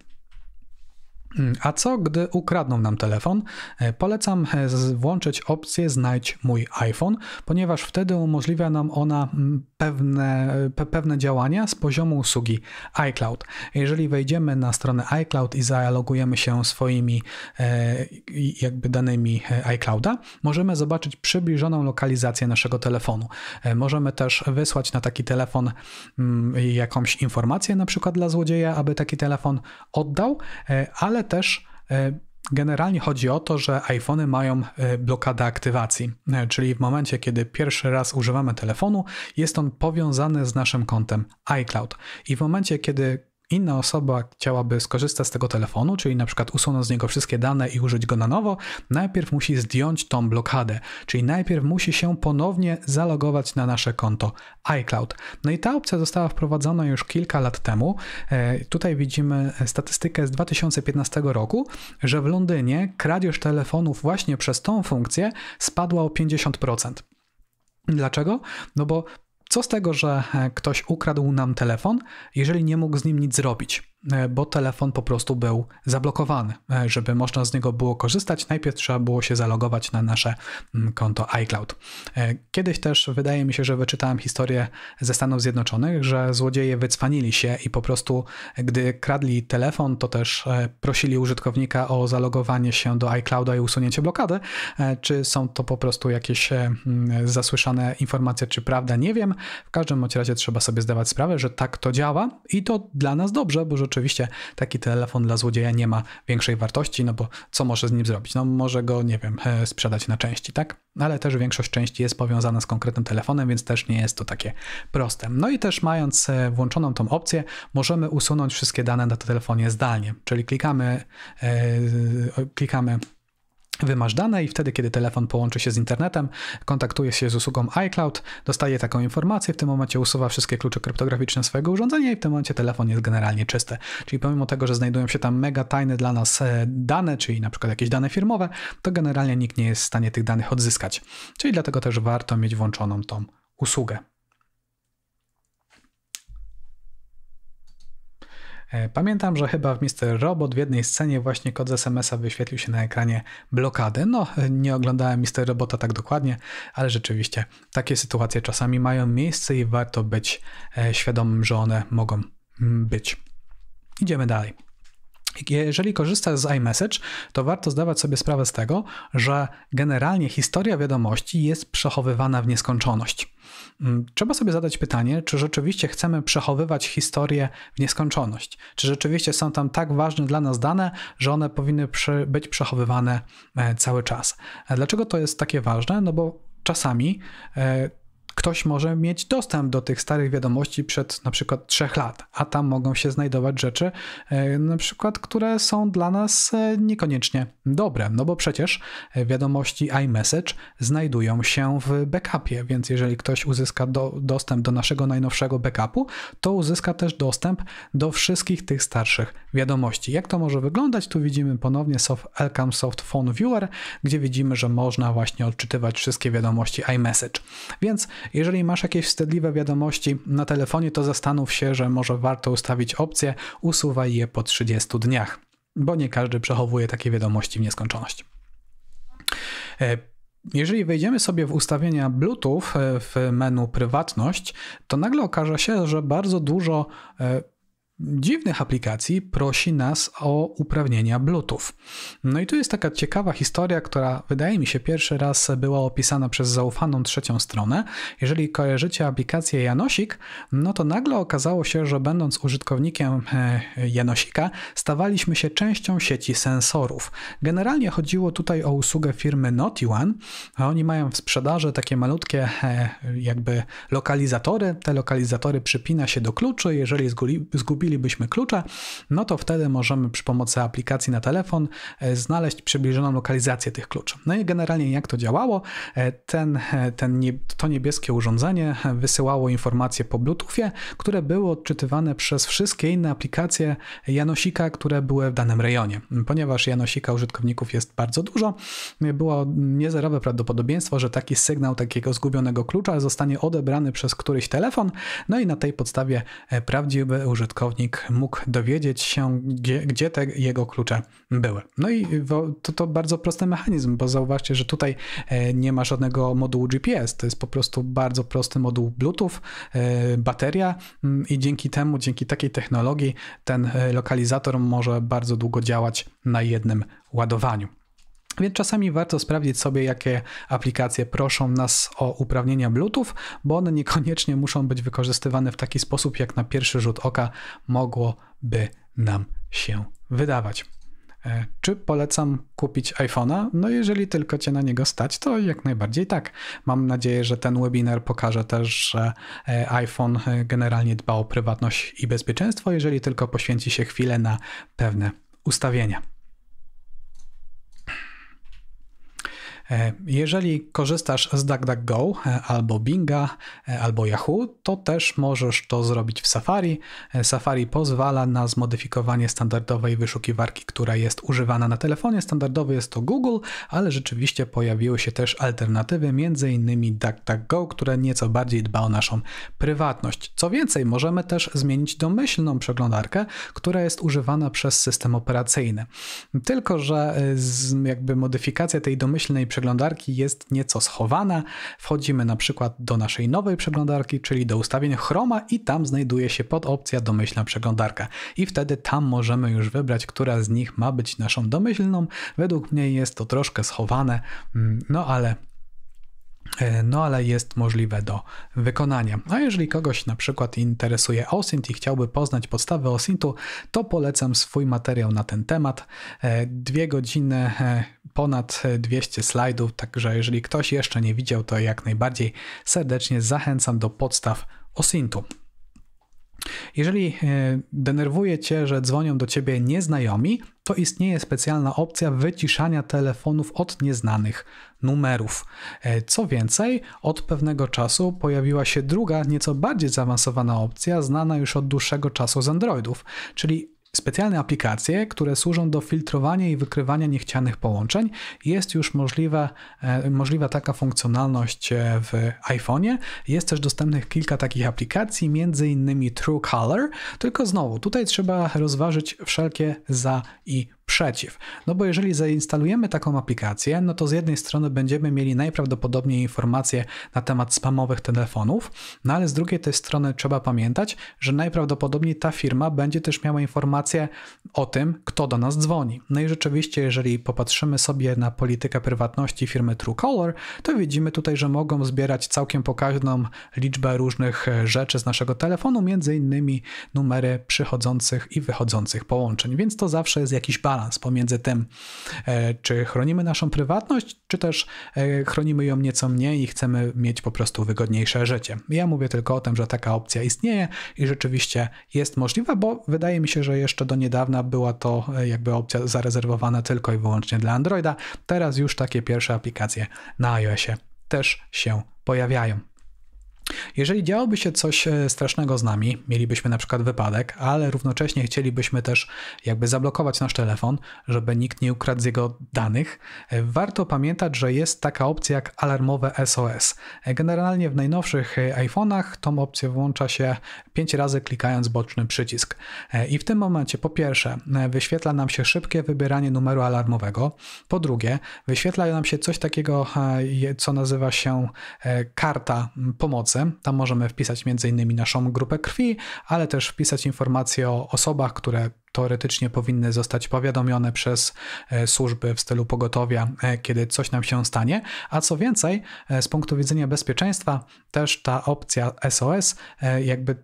Mm, a co, gdy ukradną nam telefon? E, polecam e, włączyć opcję Znajdź mój iPhone, ponieważ wtedy umożliwia nam ona mm, pewne, e, pewne działania z poziomu usługi iCloud. Jeżeli wejdziemy na stronę iCloud i zalogujemy się swoimi jakby danymi iClouda, możemy zobaczyć przybliżoną lokalizację naszego telefonu. Możemy też wysłać na taki telefon mm, jakąś informację, na przykład dla złodzieja, aby taki telefon oddał, ale ale też e, Generalnie chodzi o to, że iPhony mają e, blokadę aktywacji, e, czyli w momencie, kiedy pierwszy raz używamy telefonu, jest on powiązany z naszym kontem iCloud. I w momencie, kiedy inna osoba chciałaby skorzystać z tego telefonu, czyli na przykład usunąć z niego wszystkie dane i użyć go na nowo, najpierw musi zdjąć tą blokadę, czyli najpierw musi się ponownie zalogować na nasze konto iCloud. No i ta opcja została wprowadzona już kilka lat temu. E, tutaj widzimy statystykę z 2015 roku, że w Londynie kradzież telefonów właśnie przez tą funkcję spadła o 50%. Dlaczego? No bo co z tego, że e, ktoś ukradł nam telefon, jeżeli nie mógł z nim nic zrobić? E, bo telefon po prostu był zablokowany. E, żeby można z niego było korzystać, najpierw trzeba było się zalogować na nasze mm, konto iCloud. E, kiedyś też wydaje mi się, że wyczytałem historię ze Stanów Zjednoczonych, że złodzieje wycwanili się i po prostu, gdy kradli telefon, to też prosili użytkownika o zalogowanie się do iClouda i usunięcie blokady. Czy są to po prostu jakieś mm, zasłyszane informacje, czy prawda, nie wiem. W każdym razie trzeba sobie zdawać sprawę, że tak to działa i to dla nas dobrze, bo oczywiście taki telefon dla złodzieja nie ma większej wartości, no bo co może z nim zrobić? No może go, nie wiem, e, sprzedać na części, tak? No ale też większość części jest powiązana z konkretnym telefonem, więc też nie jest to takie proste. No i też mając e, włączoną tą opcję, możemy usunąć wszystkie dane na telefonie zdalnie, czyli klikamy, yy, klikamy Wymasz dane i wtedy, kiedy telefon połączy się z internetem, kontaktuje się z usługą iCloud, dostaje taką informację, w tym momencie usuwa wszystkie klucze kryptograficzne swojego urządzenia i w tym momencie telefon jest generalnie czysty. Czyli pomimo tego, że znajdują się tam mega tajne dla nas e, dane, czyli na przykład jakieś dane firmowe, to generalnie nikt nie jest w stanie tych danych odzyskać. Czyli dlatego też warto mieć włączoną tą usługę. E, pamiętam, że chyba w Mister Robot w jednej scenie właśnie kod z SMS-a wyświetlił się na ekranie blokady. No, e, nie oglądałem Mister Robota tak dokładnie, ale rzeczywiście takie sytuacje czasami mają miejsce i warto być e, świadomym, że one mogą mm, być. Idziemy dalej. Jeżeli korzystasz z iMessage, to warto zdawać sobie sprawę z tego, że generalnie historia wiadomości jest przechowywana w nieskończoność. Mm, trzeba sobie zadać pytanie, czy rzeczywiście chcemy przechowywać historię w nieskończoność? Czy rzeczywiście są tam tak ważne dla nas dane, że one powinny być przechowywane e, cały czas? E, dlaczego to jest takie ważne? No bo czasami e, ktoś może mieć dostęp do tych starych wiadomości przed na przykład trzech lat, a tam mogą się znajdować rzeczy, e, na przykład, które są dla nas e, niekoniecznie dobre, no bo przecież e, wiadomości iMessage znajdują się w backupie, więc jeżeli ktoś uzyska do, dostęp do naszego najnowszego backupu, to uzyska też dostęp do wszystkich tych starszych wiadomości. Jak to może wyglądać? Tu widzimy ponownie soft, Elcam Soft Phone Viewer, gdzie widzimy, że można właśnie odczytywać wszystkie wiadomości iMessage. Więc jeżeli masz jakieś wstydliwe wiadomości na telefonie, to zastanów się, że może warto ustawić opcję usuwaj je po 30 dniach, bo nie każdy przechowuje takie wiadomości w nieskończoność. E, jeżeli wejdziemy sobie w ustawienia Bluetooth e, w menu prywatność, to nagle okaże się, że bardzo dużo e, dziwnych aplikacji prosi nas o uprawnienia Bluetooth. No i tu jest taka ciekawa historia, która wydaje mi się pierwszy raz była opisana przez zaufaną trzecią stronę. Jeżeli kojarzycie aplikację Janosik, no to nagle okazało się, że będąc użytkownikiem e, Janosika, stawaliśmy się częścią sieci sensorów. Generalnie chodziło tutaj o usługę firmy Naughty One, a oni mają w sprzedaży takie malutkie e, jakby lokalizatory. Te lokalizatory przypina się do kluczy, jeżeli zgubili zgubilibyśmy klucze, no to wtedy możemy przy pomocy aplikacji na telefon e, znaleźć przybliżoną lokalizację tych kluczy. No i generalnie jak to działało? E, ten, e, ten nie, to niebieskie urządzenie wysyłało informacje po Bluetoothie, które były odczytywane przez wszystkie inne aplikacje Janosika, które były w danym rejonie. Ponieważ Janosika użytkowników jest bardzo dużo, było niezerowe prawdopodobieństwo, że taki sygnał takiego zgubionego klucza zostanie odebrany przez któryś telefon, no i na tej podstawie prawdziwy użytkownik robotnik mógł dowiedzieć się, gdzie, gdzie te jego klucze były. No i to, to bardzo prosty mechanizm, bo zauważcie, że tutaj e, nie ma żadnego modułu GPS, to jest po prostu bardzo prosty moduł Bluetooth, e, bateria mm, i dzięki temu, dzięki takiej technologii ten e, lokalizator może bardzo długo działać na jednym ładowaniu. Więc czasami warto sprawdzić sobie, jakie aplikacje proszą nas o uprawnienia Bluetooth, bo one niekoniecznie muszą być wykorzystywane w taki sposób, jak na pierwszy rzut oka mogłoby nam się wydawać. E, czy polecam kupić iPhone'a? No jeżeli tylko Cię na niego stać, to jak najbardziej tak. Mam nadzieję, że ten webinar pokaże też, że e, iPhone e, generalnie dba o prywatność i bezpieczeństwo, jeżeli tylko poświęci się chwilę na pewne ustawienia. E, jeżeli korzystasz z DuckDuckGo e, albo Binga e, albo Yahoo, to też możesz to zrobić w Safari. Safari pozwala na zmodyfikowanie standardowej wyszukiwarki, która jest używana na telefonie. Standardowy jest to Google, ale rzeczywiście pojawiły się też alternatywy, m.in. DuckDuckGo, które nieco bardziej dba o naszą prywatność. Co więcej, możemy też zmienić domyślną przeglądarkę, która jest używana przez system operacyjny. Tylko, że jakby modyfikacja tej domyślnej przeglądarki przeglądarki jest nieco schowana. Wchodzimy na przykład do naszej nowej przeglądarki, czyli do ustawień Chroma i tam znajduje się podopcja domyślna przeglądarka. I wtedy tam możemy już wybrać, która z nich ma być naszą domyślną. Według mnie jest to troszkę schowane, mm, no ale E, no ale jest możliwe do wykonania. A jeżeli kogoś na przykład interesuje OSINT i chciałby poznać podstawy OSINTu, to polecam swój materiał na ten temat. E, dwie godziny, e, ponad 200 slajdów, także jeżeli ktoś jeszcze nie widział, to jak najbardziej serdecznie zachęcam do podstaw OSINTu. Jeżeli denerwuje Cię, że dzwonią do Ciebie nieznajomi, to istnieje specjalna opcja wyciszania telefonów od nieznanych numerów. E, co więcej, od pewnego czasu pojawiła się druga, nieco bardziej zaawansowana opcja, znana już od dłuższego czasu z Androidów, czyli Specjalne aplikacje, które służą do filtrowania i wykrywania niechcianych połączeń, jest już możliwa e, możliwa taka funkcjonalność e, w iPhone'ie. Jest też dostępnych kilka takich aplikacji, między innymi True Color, tylko znowu tutaj trzeba rozważyć wszelkie za i przeciw. No bo jeżeli zainstalujemy taką aplikację, no to z jednej strony będziemy mieli najprawdopodobniej informacje na temat spamowych telefonów, no ale z drugiej tej strony trzeba pamiętać, że najprawdopodobniej ta firma będzie też miała informacje o tym, kto do nas dzwoni. No i rzeczywiście, jeżeli popatrzymy sobie na politykę prywatności firmy TrueColor, to widzimy tutaj, że mogą zbierać całkiem pokaźną liczbę różnych e, rzeczy z naszego telefonu, między innymi numery przychodzących i wychodzących połączeń, więc to zawsze jest jakiś balans balans pomiędzy tym, e, czy chronimy naszą prywatność, czy też e, chronimy ją nieco mniej i chcemy mieć po prostu wygodniejsze życie. Ja mówię tylko o tym, że taka opcja istnieje i rzeczywiście jest możliwa, bo wydaje mi się, że jeszcze do niedawna była to e, jakby opcja zarezerwowana tylko i wyłącznie dla Androida. Teraz już takie pierwsze aplikacje na iOSie też się pojawiają. Jeżeli działoby się coś e, strasznego z nami, mielibyśmy na przykład wypadek, ale równocześnie chcielibyśmy też jakby zablokować nasz telefon, żeby nikt nie ukradł z jego danych, e, warto pamiętać, że jest taka opcja jak alarmowe SOS. E, generalnie w najnowszych iPhone'ach tą opcję włącza się 5 razy klikając boczny przycisk. I w tym momencie po pierwsze wyświetla nam się szybkie wybieranie numeru alarmowego, po drugie wyświetla nam się coś takiego, co nazywa się karta pomocy, tam możemy wpisać m.in. naszą grupę krwi, ale też wpisać informacje o osobach, które teoretycznie powinny zostać powiadomione przez e, służby w stylu pogotowia, e, kiedy coś nam się stanie. A co więcej, e, z punktu widzenia bezpieczeństwa, też ta opcja SOS jakby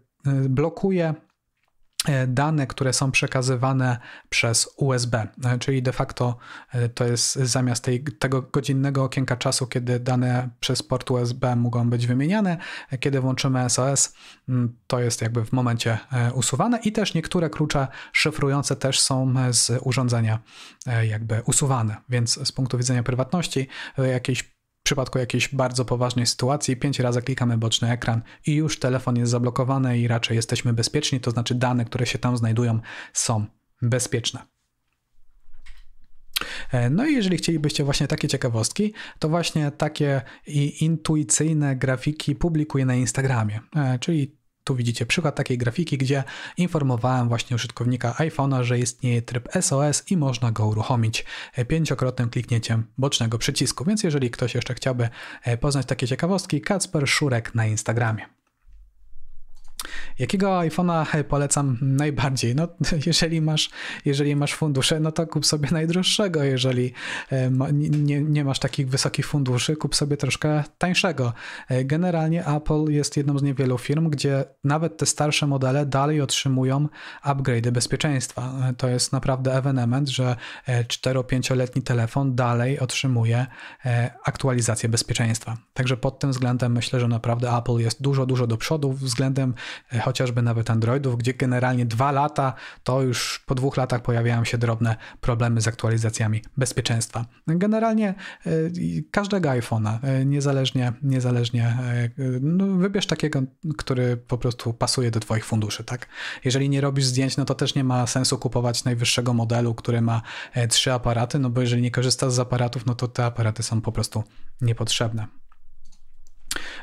blokuje E, dane, które są przekazywane przez USB, e, czyli de facto e, to jest zamiast tej, tego godzinnego okienka czasu, kiedy dane przez port USB mogą być wymieniane, kiedy włączymy SOS, to jest jakby w momencie usuwane i też niektóre klucze szyfrujące też są z urządzenia jakby usuwane, więc z punktu widzenia prywatności jakieś w przypadku jakiejś bardzo poważnej sytuacji pięć razy klikamy boczny ekran i już telefon jest zablokowany i raczej jesteśmy bezpieczni, to znaczy dane, które się tam znajdują są bezpieczne. E, no i jeżeli chcielibyście właśnie takie ciekawostki, to właśnie takie intuicyjne grafiki publikuję na Instagramie, e, czyli tu widzicie przykład takiej grafiki, gdzie informowałem właśnie użytkownika iPhone'a, że istnieje tryb SOS i można go uruchomić e, pięciokrotnym kliknięciem bocznego przycisku. Więc jeżeli ktoś jeszcze chciałby e, poznać takie ciekawostki, Kacper Szurek na Instagramie. Jakiego iPhone'a polecam najbardziej? No, jeżeli masz, jeżeli masz fundusze, no to kup sobie najdroższego. Jeżeli e, nie, nie masz takich wysokich funduszy, kup sobie troszkę tańszego. E, generalnie Apple jest jedną z niewielu firm, gdzie nawet te starsze modele dalej otrzymują upgrade y bezpieczeństwa. E, to jest naprawdę ewenement, że 4-5-letni telefon dalej otrzymuje aktualizację bezpieczeństwa. Także pod tym względem myślę, że naprawdę Apple jest dużo, dużo do przodu względem E, chociażby nawet Androidów, gdzie generalnie dwa lata to już po dwóch latach pojawiają się drobne problemy z aktualizacjami bezpieczeństwa. Generalnie e, każdego iPhone'a, e, niezależnie, niezależnie no wybierz takiego, który po prostu pasuje do Twoich funduszy. Tak? Jeżeli nie robisz zdjęć, no to też nie ma sensu kupować najwyższego modelu, który ma trzy aparaty, no bo jeżeli nie korzystasz z aparatów, no to te aparaty są po prostu niepotrzebne.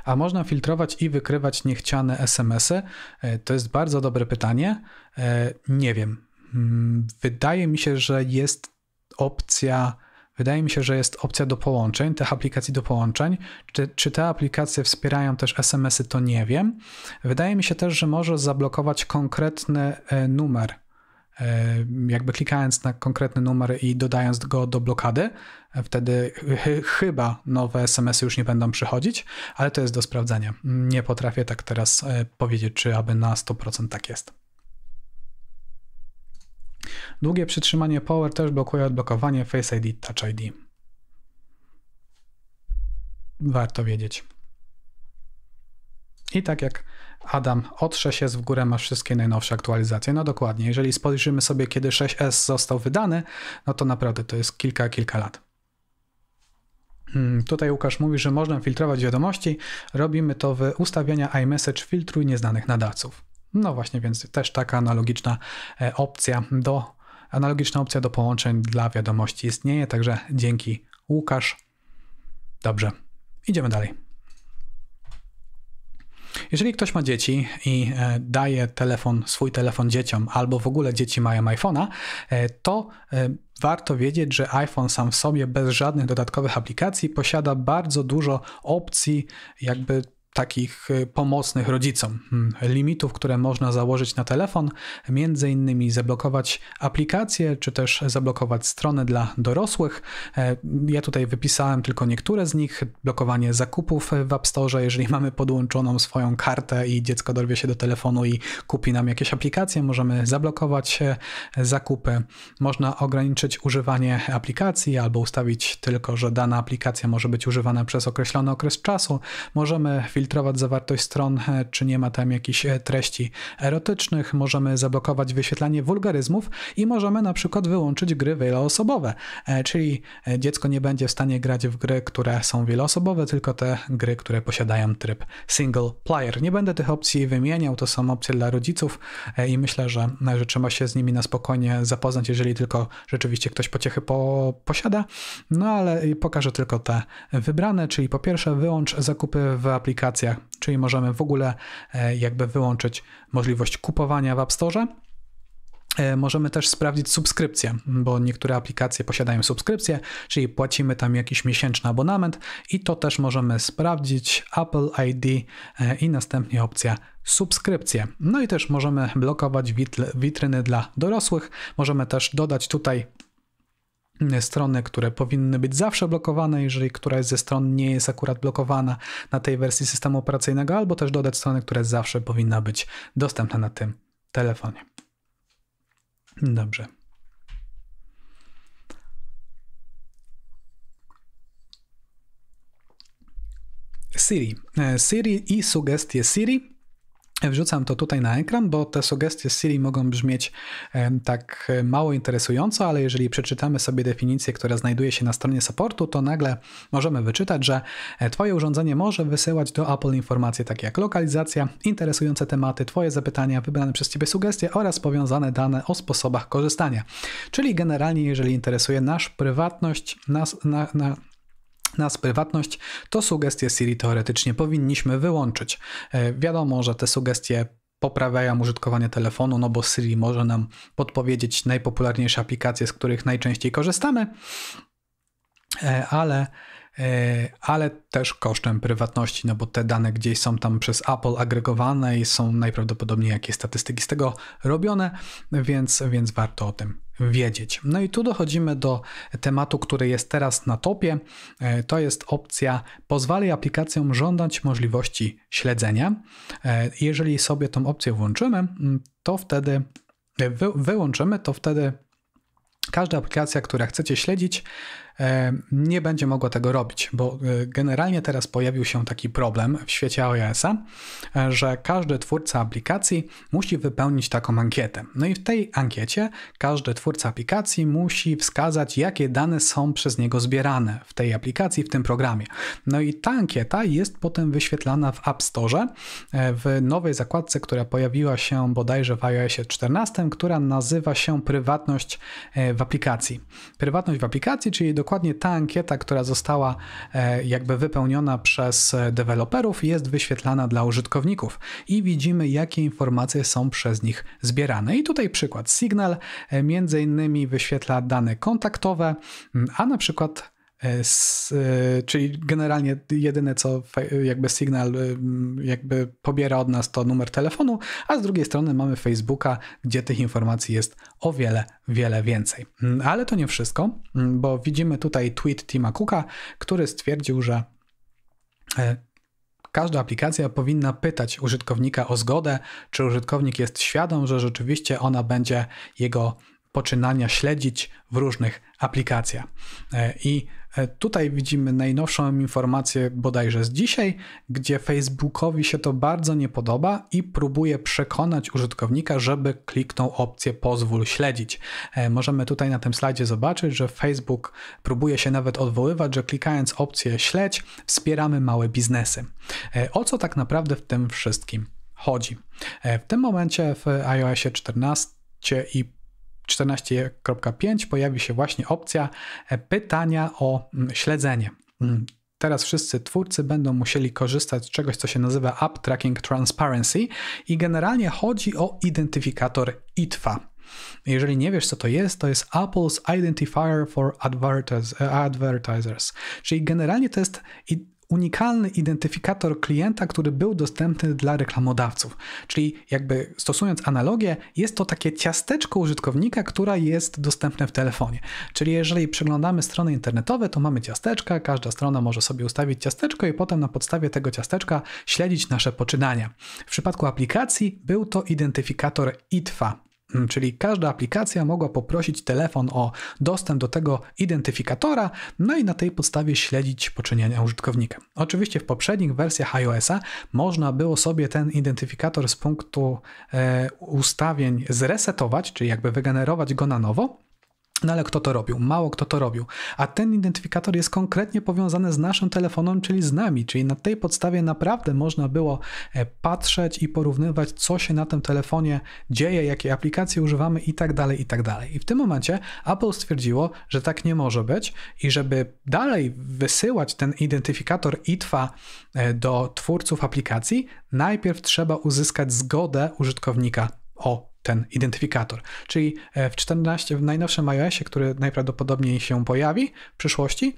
A można filtrować i wykrywać niechciane SMS-y? E, to jest bardzo dobre pytanie. E, nie wiem. Mm, wydaje mi się, że jest opcja. Wydaje mi się, że jest opcja do połączeń, tych aplikacji do połączeń. Czy, czy te aplikacje wspierają też SMS-y, to nie wiem. Wydaje mi się też, że może zablokować konkretny e, numer jakby klikając na konkretny numer i dodając go do blokady, Wtedy ch chyba nowe SMS-y już nie będą przychodzić, ale to jest do sprawdzenia. Nie potrafię tak teraz e, powiedzieć, czy aby na 100% tak jest. Długie przytrzymanie Power też blokuje odblokowanie Face ID Touch ID. Warto wiedzieć. I tak jak Adam, otrze się w górę, masz wszystkie najnowsze aktualizacje. No dokładnie, jeżeli spojrzymy sobie, kiedy 6S został wydany, no to naprawdę to jest kilka, kilka lat. Hmm, tutaj Łukasz mówi, że można filtrować wiadomości. Robimy to w ustawienia iMessage filtruj nieznanych nadawców. No właśnie, więc też taka analogiczna e, opcja do analogiczna opcja do połączeń dla wiadomości istnieje, także dzięki Łukasz. Dobrze, idziemy dalej. Jeżeli ktoś ma dzieci i e, daje telefon, swój telefon dzieciom, albo w ogóle dzieci mają iPhone'a, e, to e, warto wiedzieć, że iPhone sam w sobie bez żadnych dodatkowych aplikacji posiada bardzo dużo opcji jakby takich y, pomocnych rodzicom. Hmm. Limitów, które można założyć na telefon, między innymi zablokować aplikacje, czy też zablokować strony dla dorosłych. E, ja tutaj wypisałem tylko niektóre z nich. Blokowanie zakupów w App Store, jeżeli mamy podłączoną swoją kartę i dziecko dorwie się do telefonu i kupi nam jakieś aplikacje, możemy zablokować e, zakupy. Można ograniczyć używanie aplikacji albo ustawić tylko, że dana aplikacja może być używana przez określony okres czasu. Możemy filtrować filtrować zawartość stron, e, czy nie ma tam jakichś e, treści erotycznych, możemy zablokować wyświetlanie wulgaryzmów i możemy na przykład wyłączyć gry wieloosobowe, e, czyli dziecko nie będzie w stanie grać w gry, które są wieloosobowe, tylko te gry, które posiadają tryb single player. Nie będę tych opcji wymieniał, to są opcje dla rodziców i myślę, że, że trzeba się z nimi na spokojnie zapoznać, jeżeli tylko rzeczywiście ktoś pociechy po, posiada. No ale pokażę tylko te wybrane, czyli po pierwsze wyłącz zakupy w aplikacji aplikacjach, czyli możemy w ogóle e, jakby wyłączyć możliwość kupowania w App Store. E, możemy też sprawdzić subskrypcję, bo niektóre aplikacje posiadają subskrypcję, czyli płacimy tam jakiś miesięczny abonament i to też możemy sprawdzić Apple ID e, i następnie opcja subskrypcję. No i też możemy blokować witryny dla dorosłych. Możemy też dodać tutaj strony, które powinny być zawsze blokowane, jeżeli któraś ze stron nie jest akurat blokowana na tej wersji systemu operacyjnego, albo też dodać strony, która zawsze powinna być dostępna na tym telefonie. Dobrze. Siri. E, Siri i sugestie Siri Wrzucam to tutaj na ekran, bo te sugestie Siri mogą brzmieć e, tak e, mało interesująco, ale jeżeli przeczytamy sobie definicję, która znajduje się na stronie supportu, to nagle możemy wyczytać, że e, Twoje urządzenie może wysyłać do Apple informacje takie jak lokalizacja, interesujące tematy, Twoje zapytania, wybrane przez Ciebie sugestie oraz powiązane dane o sposobach korzystania. Czyli generalnie, jeżeli interesuje nasz prywatność, nas, na, na nas prywatność, to sugestie Siri teoretycznie powinniśmy wyłączyć. E, wiadomo, że te sugestie poprawiają użytkowanie telefonu, no bo Siri może nam podpowiedzieć najpopularniejsze aplikacje, z których najczęściej korzystamy, e, ale, e, ale też kosztem prywatności, no bo te dane gdzieś są tam przez Apple agregowane i są najprawdopodobniej jakieś statystyki z tego robione, więc, więc warto o tym wiedzieć. No i tu dochodzimy do tematu, który jest teraz na topie. E, to jest opcja pozwalaj aplikacjom żądać możliwości śledzenia. E, jeżeli sobie tą opcję włączymy, mm, to wtedy e, wy, wyłączymy, to wtedy każda aplikacja, która chcecie śledzić, E, nie będzie mogła tego robić, bo e, generalnie teraz pojawił się taki problem w świecie iOS-a, e, że każdy twórca aplikacji musi wypełnić taką ankietę. No i w tej ankiecie każdy twórca aplikacji musi wskazać, jakie dane są przez niego zbierane w tej aplikacji, w tym programie. No i ta ankieta jest potem wyświetlana w App Store w nowej zakładce, która pojawiła się bodajże w iOSie 14, która nazywa się prywatność w aplikacji. Prywatność w aplikacji, czyli dokładnie dokładnie ta ankieta, która została e, jakby wypełniona przez e, deweloperów, jest wyświetlana dla użytkowników i widzimy, jakie informacje są przez nich zbierane. I tutaj przykład Signal e, między innymi wyświetla dane kontaktowe, a na przykład z, e, e, czyli generalnie jedyne co jakby Signal e, jakby pobiera od nas to numer telefonu, a z drugiej strony mamy Facebooka, gdzie tych informacji jest o wiele, wiele więcej. Mm, ale to nie wszystko, mm, bo widzimy tutaj tweet Tima Cooka, który stwierdził, że każda aplikacja powinna pytać użytkownika o zgodę, czy użytkownik jest świadom, że rzeczywiście ona będzie jego poczynania śledzić w różnych aplikacjach. I E, tutaj widzimy najnowszą informację bodajże z dzisiaj, gdzie Facebookowi się to bardzo nie podoba i próbuje przekonać użytkownika, żeby kliknął opcję pozwól śledzić. E, możemy tutaj na tym slajdzie zobaczyć, że Facebook próbuje się nawet odwoływać, że klikając opcję śledź wspieramy małe biznesy. E, o co tak naprawdę w tym wszystkim chodzi? W tym momencie w iOSie 14 i 14.5 pojawi się właśnie opcja e, pytania o mm, śledzenie. Mm, teraz wszyscy twórcy będą musieli korzystać z czegoś, co się nazywa App Tracking Transparency i generalnie chodzi o identyfikator ITFA. Jeżeli nie wiesz, co to jest, to jest Apple's Identifier for e, Advertisers, czyli generalnie to jest unikalny identyfikator klienta, który był dostępny dla reklamodawców. Czyli jakby stosując analogię, jest to takie ciasteczko użytkownika, która jest dostępne w telefonie. Czyli jeżeli przeglądamy strony internetowe, to mamy ciasteczka, każda strona może sobie ustawić ciasteczko i potem na podstawie tego ciasteczka śledzić nasze poczynania. W przypadku aplikacji był to identyfikator ITFA. Mm, czyli każda aplikacja mogła poprosić telefon o dostęp do tego identyfikatora, no i na tej podstawie śledzić poczynienia użytkownika. Oczywiście w poprzednich wersjach iOS-a można było sobie ten identyfikator z punktu e, ustawień zresetować, czyli jakby wygenerować go na nowo. No ale kto to robił? Mało kto to robił. A ten identyfikator jest konkretnie powiązany z naszym telefonem, czyli z nami, czyli na tej podstawie naprawdę można było e, patrzeć i porównywać, co się na tym telefonie dzieje, jakie aplikacje używamy i tak dalej, i tak dalej. I w tym momencie Apple stwierdziło, że tak nie może być i żeby dalej wysyłać ten identyfikator ITWA e, do twórców aplikacji, najpierw trzeba uzyskać zgodę użytkownika o ten identyfikator. Czyli e, w 14, w najnowszym iOSie, który najprawdopodobniej się pojawi w przyszłości,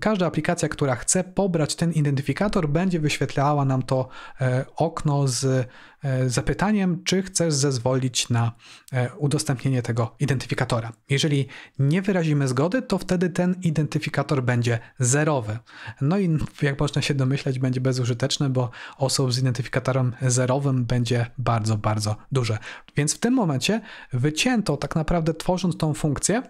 każda aplikacja, która chce pobrać ten identyfikator, będzie wyświetlała nam to e, okno z E, zapytaniem, czy chcesz zezwolić na e, udostępnienie tego identyfikatora. Jeżeli nie wyrazimy zgody, to wtedy ten identyfikator będzie zerowy. No i jak można się domyślać, będzie bezużyteczny, bo osób z identyfikatorem zerowym będzie bardzo, bardzo duże. Więc w tym momencie wycięto tak naprawdę, tworząc tą funkcję,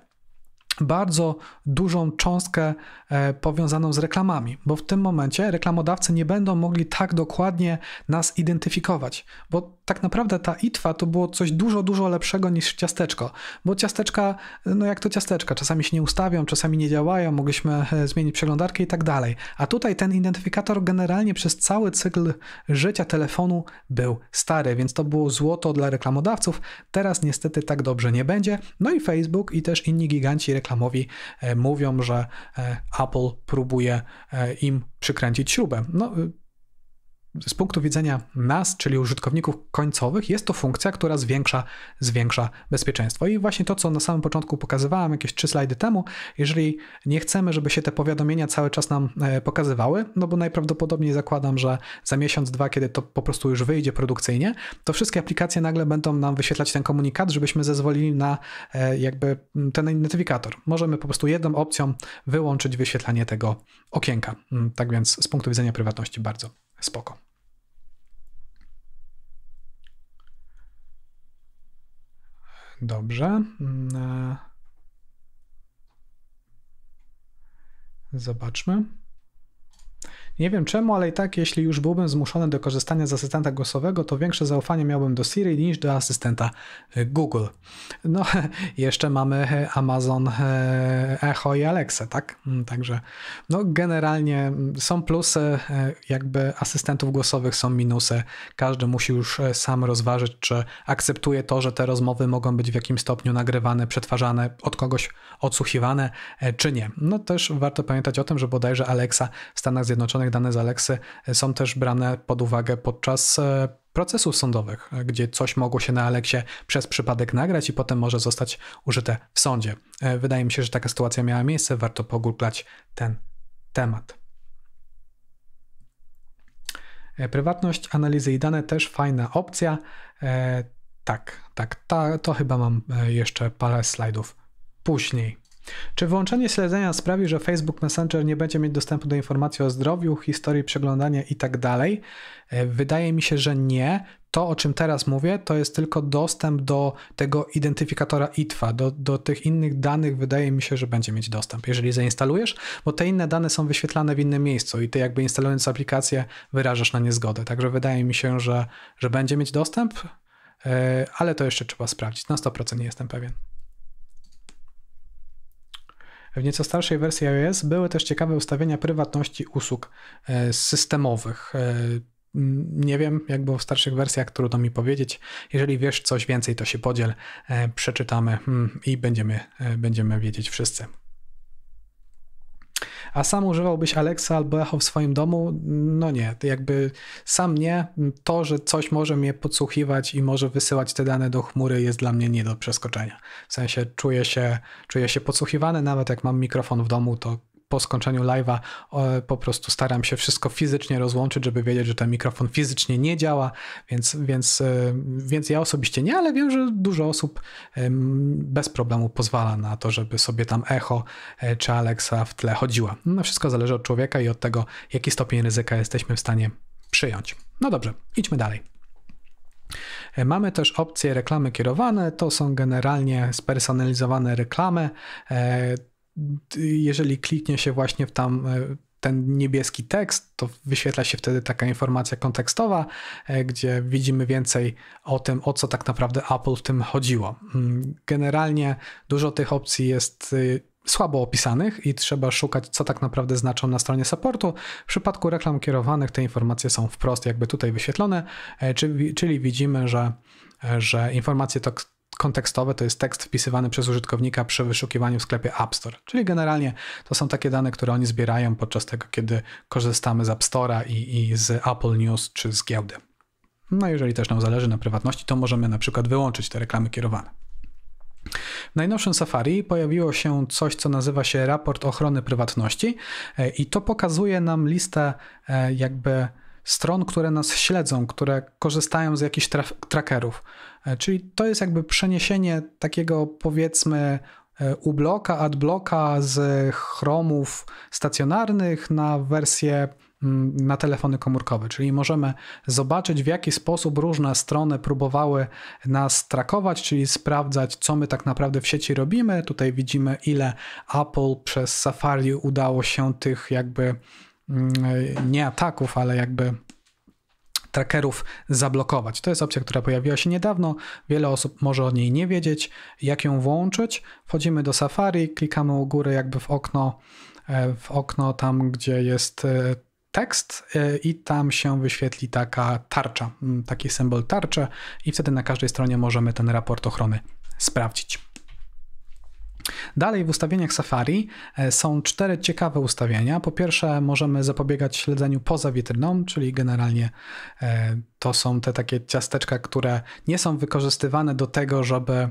bardzo dużą cząstkę e, powiązaną z reklamami, bo w tym momencie reklamodawcy nie będą mogli tak dokładnie nas identyfikować, bo tak naprawdę ta itwa to było coś dużo, dużo lepszego niż ciasteczko, bo ciasteczka, no jak to ciasteczka, czasami się nie ustawią, czasami nie działają, mogliśmy e, zmienić przeglądarkę i tak dalej. A tutaj ten identyfikator generalnie przez cały cykl życia telefonu był stary, więc to było złoto dla reklamodawców. Teraz niestety tak dobrze nie będzie. No i Facebook i też inni giganci reklamowi e, mówią, że e, Apple próbuje im przykręcić śrubę. No, z punktu widzenia nas, czyli użytkowników końcowych, jest to funkcja, która zwiększa, zwiększa bezpieczeństwo. I właśnie to, co na samym początku pokazywałem, jakieś trzy slajdy temu, jeżeli nie chcemy, żeby się te powiadomienia cały czas nam e, pokazywały, no bo najprawdopodobniej zakładam, że za miesiąc, dwa, kiedy to po prostu już wyjdzie produkcyjnie, to wszystkie aplikacje nagle będą nam wyświetlać ten komunikat, żebyśmy zezwolili na e, jakby ten identyfikator. Możemy po prostu jedną opcją wyłączyć wyświetlanie tego okienka. Mm, tak więc z punktu widzenia prywatności bardzo Spoko. Dobrze. Mm, e, zobaczmy. Nie wiem czemu, ale i tak jeśli już byłbym zmuszony do korzystania z asystenta głosowego, to większe zaufanie miałbym do Siri niż do asystenta e, Google. No, jeszcze mamy e, Amazon e, Echo i Alexę, tak? Mm, także no generalnie mm, są plusy jakby asystentów głosowych, są minusy. Każdy musi już sam rozważyć, czy akceptuje to, że te rozmowy mogą być w jakimś stopniu nagrywane, przetwarzane, od kogoś odsłuchiwane, czy nie. No też warto pamiętać o tym, że bodajże Alexa w Stanach Zjednoczonych dane z Alexy e, są też brane pod uwagę podczas e, procesów sądowych, e, gdzie coś mogło się na Aleksie przez przypadek nagrać i potem może zostać użyte w sądzie. Wydaje mi się, że taka sytuacja miała miejsce, warto pogooglać ten temat. Prywatność, analizy i dane też fajna opcja. Tak, tak, ta, to chyba mam jeszcze parę slajdów później. Czy wyłączenie śledzenia sprawi, że Facebook Messenger nie będzie mieć dostępu do informacji o zdrowiu, historii przeglądania itd.? Tak e, wydaje mi się, że nie. To, o czym teraz mówię, to jest tylko dostęp do tego identyfikatora ITWA. Do, do tych innych danych wydaje mi się, że będzie mieć dostęp, jeżeli zainstalujesz, bo te inne dane są wyświetlane w innym miejscu i ty jakby instalując aplikację wyrażasz na nie zgodę. Także wydaje mi się, że, że będzie mieć dostęp, e, ale to jeszcze trzeba sprawdzić. Na 100% nie jestem pewien. W nieco starszej wersji iOS były też ciekawe ustawienia prywatności usług e, systemowych. E, nie wiem, jak było w starszych wersjach, trudno mi powiedzieć. Jeżeli wiesz coś więcej, to się podziel, e, przeczytamy hmm, i będziemy, będziemy wiedzieć wszyscy a sam używałbyś Alexa albo Echo w swoim domu? No nie, jakby sam nie. To, że coś może mnie podsłuchiwać i może wysyłać te dane do chmury jest dla mnie nie do przeskoczenia. W sensie czuję się, czuję się podsłuchiwany, nawet jak mam mikrofon w domu, to po skończeniu live'a po prostu staram się wszystko fizycznie rozłączyć, żeby wiedzieć, że ten mikrofon fizycznie nie działa, więc, więc, e, więc ja osobiście nie, ale wiem, że dużo osób bez problemu pozwala na to, żeby sobie tam echo e, czy Alexa w tle chodziła. No wszystko zależy od człowieka i od tego, jaki stopień ryzyka jesteśmy w stanie przyjąć. No dobrze, idźmy dalej. E, mamy też opcje reklamy kierowane, to są generalnie spersonalizowane reklamy jeżeli kliknie się właśnie w tam e, ten niebieski tekst, to wyświetla się wtedy taka informacja kontekstowa, e, gdzie widzimy więcej o tym, o co tak naprawdę Apple w tym chodziło. Mm, generalnie dużo tych opcji jest e, słabo opisanych i trzeba szukać, co tak naprawdę znaczą na stronie supportu. W przypadku reklam kierowanych te informacje są wprost jakby tutaj wyświetlone, czyli widzimy, że że informacje kontekstowe to jest tekst wpisywany przez użytkownika przy wyszukiwaniu w sklepie App Store. Czyli generalnie to są takie dane, które oni zbierają podczas tego, kiedy korzystamy z App Store'a i, i z Apple News czy z giełdy. No jeżeli też nam zależy na prywatności, to możemy na przykład wyłączyć te reklamy kierowane. W najnowszym Safari pojawiło się coś, co nazywa się raport ochrony prywatności e, i to pokazuje nam listę e, jakby stron, które nas śledzą, które korzystają z jakichś trackerów. E, czyli to jest jakby przeniesienie takiego powiedzmy e, ubloka, adbloka z chromów stacjonarnych na wersję mm, na telefony komórkowe, czyli możemy zobaczyć, w jaki sposób różne strony próbowały nas trakować, czyli sprawdzać, co my tak naprawdę w sieci robimy. Tutaj widzimy, ile Apple przez Safari udało się tych jakby mm, e, nie ataków, ale jakby trackerów zablokować. To jest opcja, która pojawiła się niedawno. Wiele osób może o niej nie wiedzieć, jak ją włączyć. Wchodzimy do Safari, klikamy u góry jakby w okno, e, w okno tam, gdzie jest e, tekst e, i tam się wyświetli taka tarcza, taki symbol tarcza, i wtedy na każdej stronie możemy ten raport ochrony sprawdzić. Dalej w ustawieniach Safari e, są cztery ciekawe ustawienia. Po pierwsze możemy zapobiegać śledzeniu poza witryną, czyli generalnie e, to są te takie ciasteczka, które nie są wykorzystywane do tego, żeby,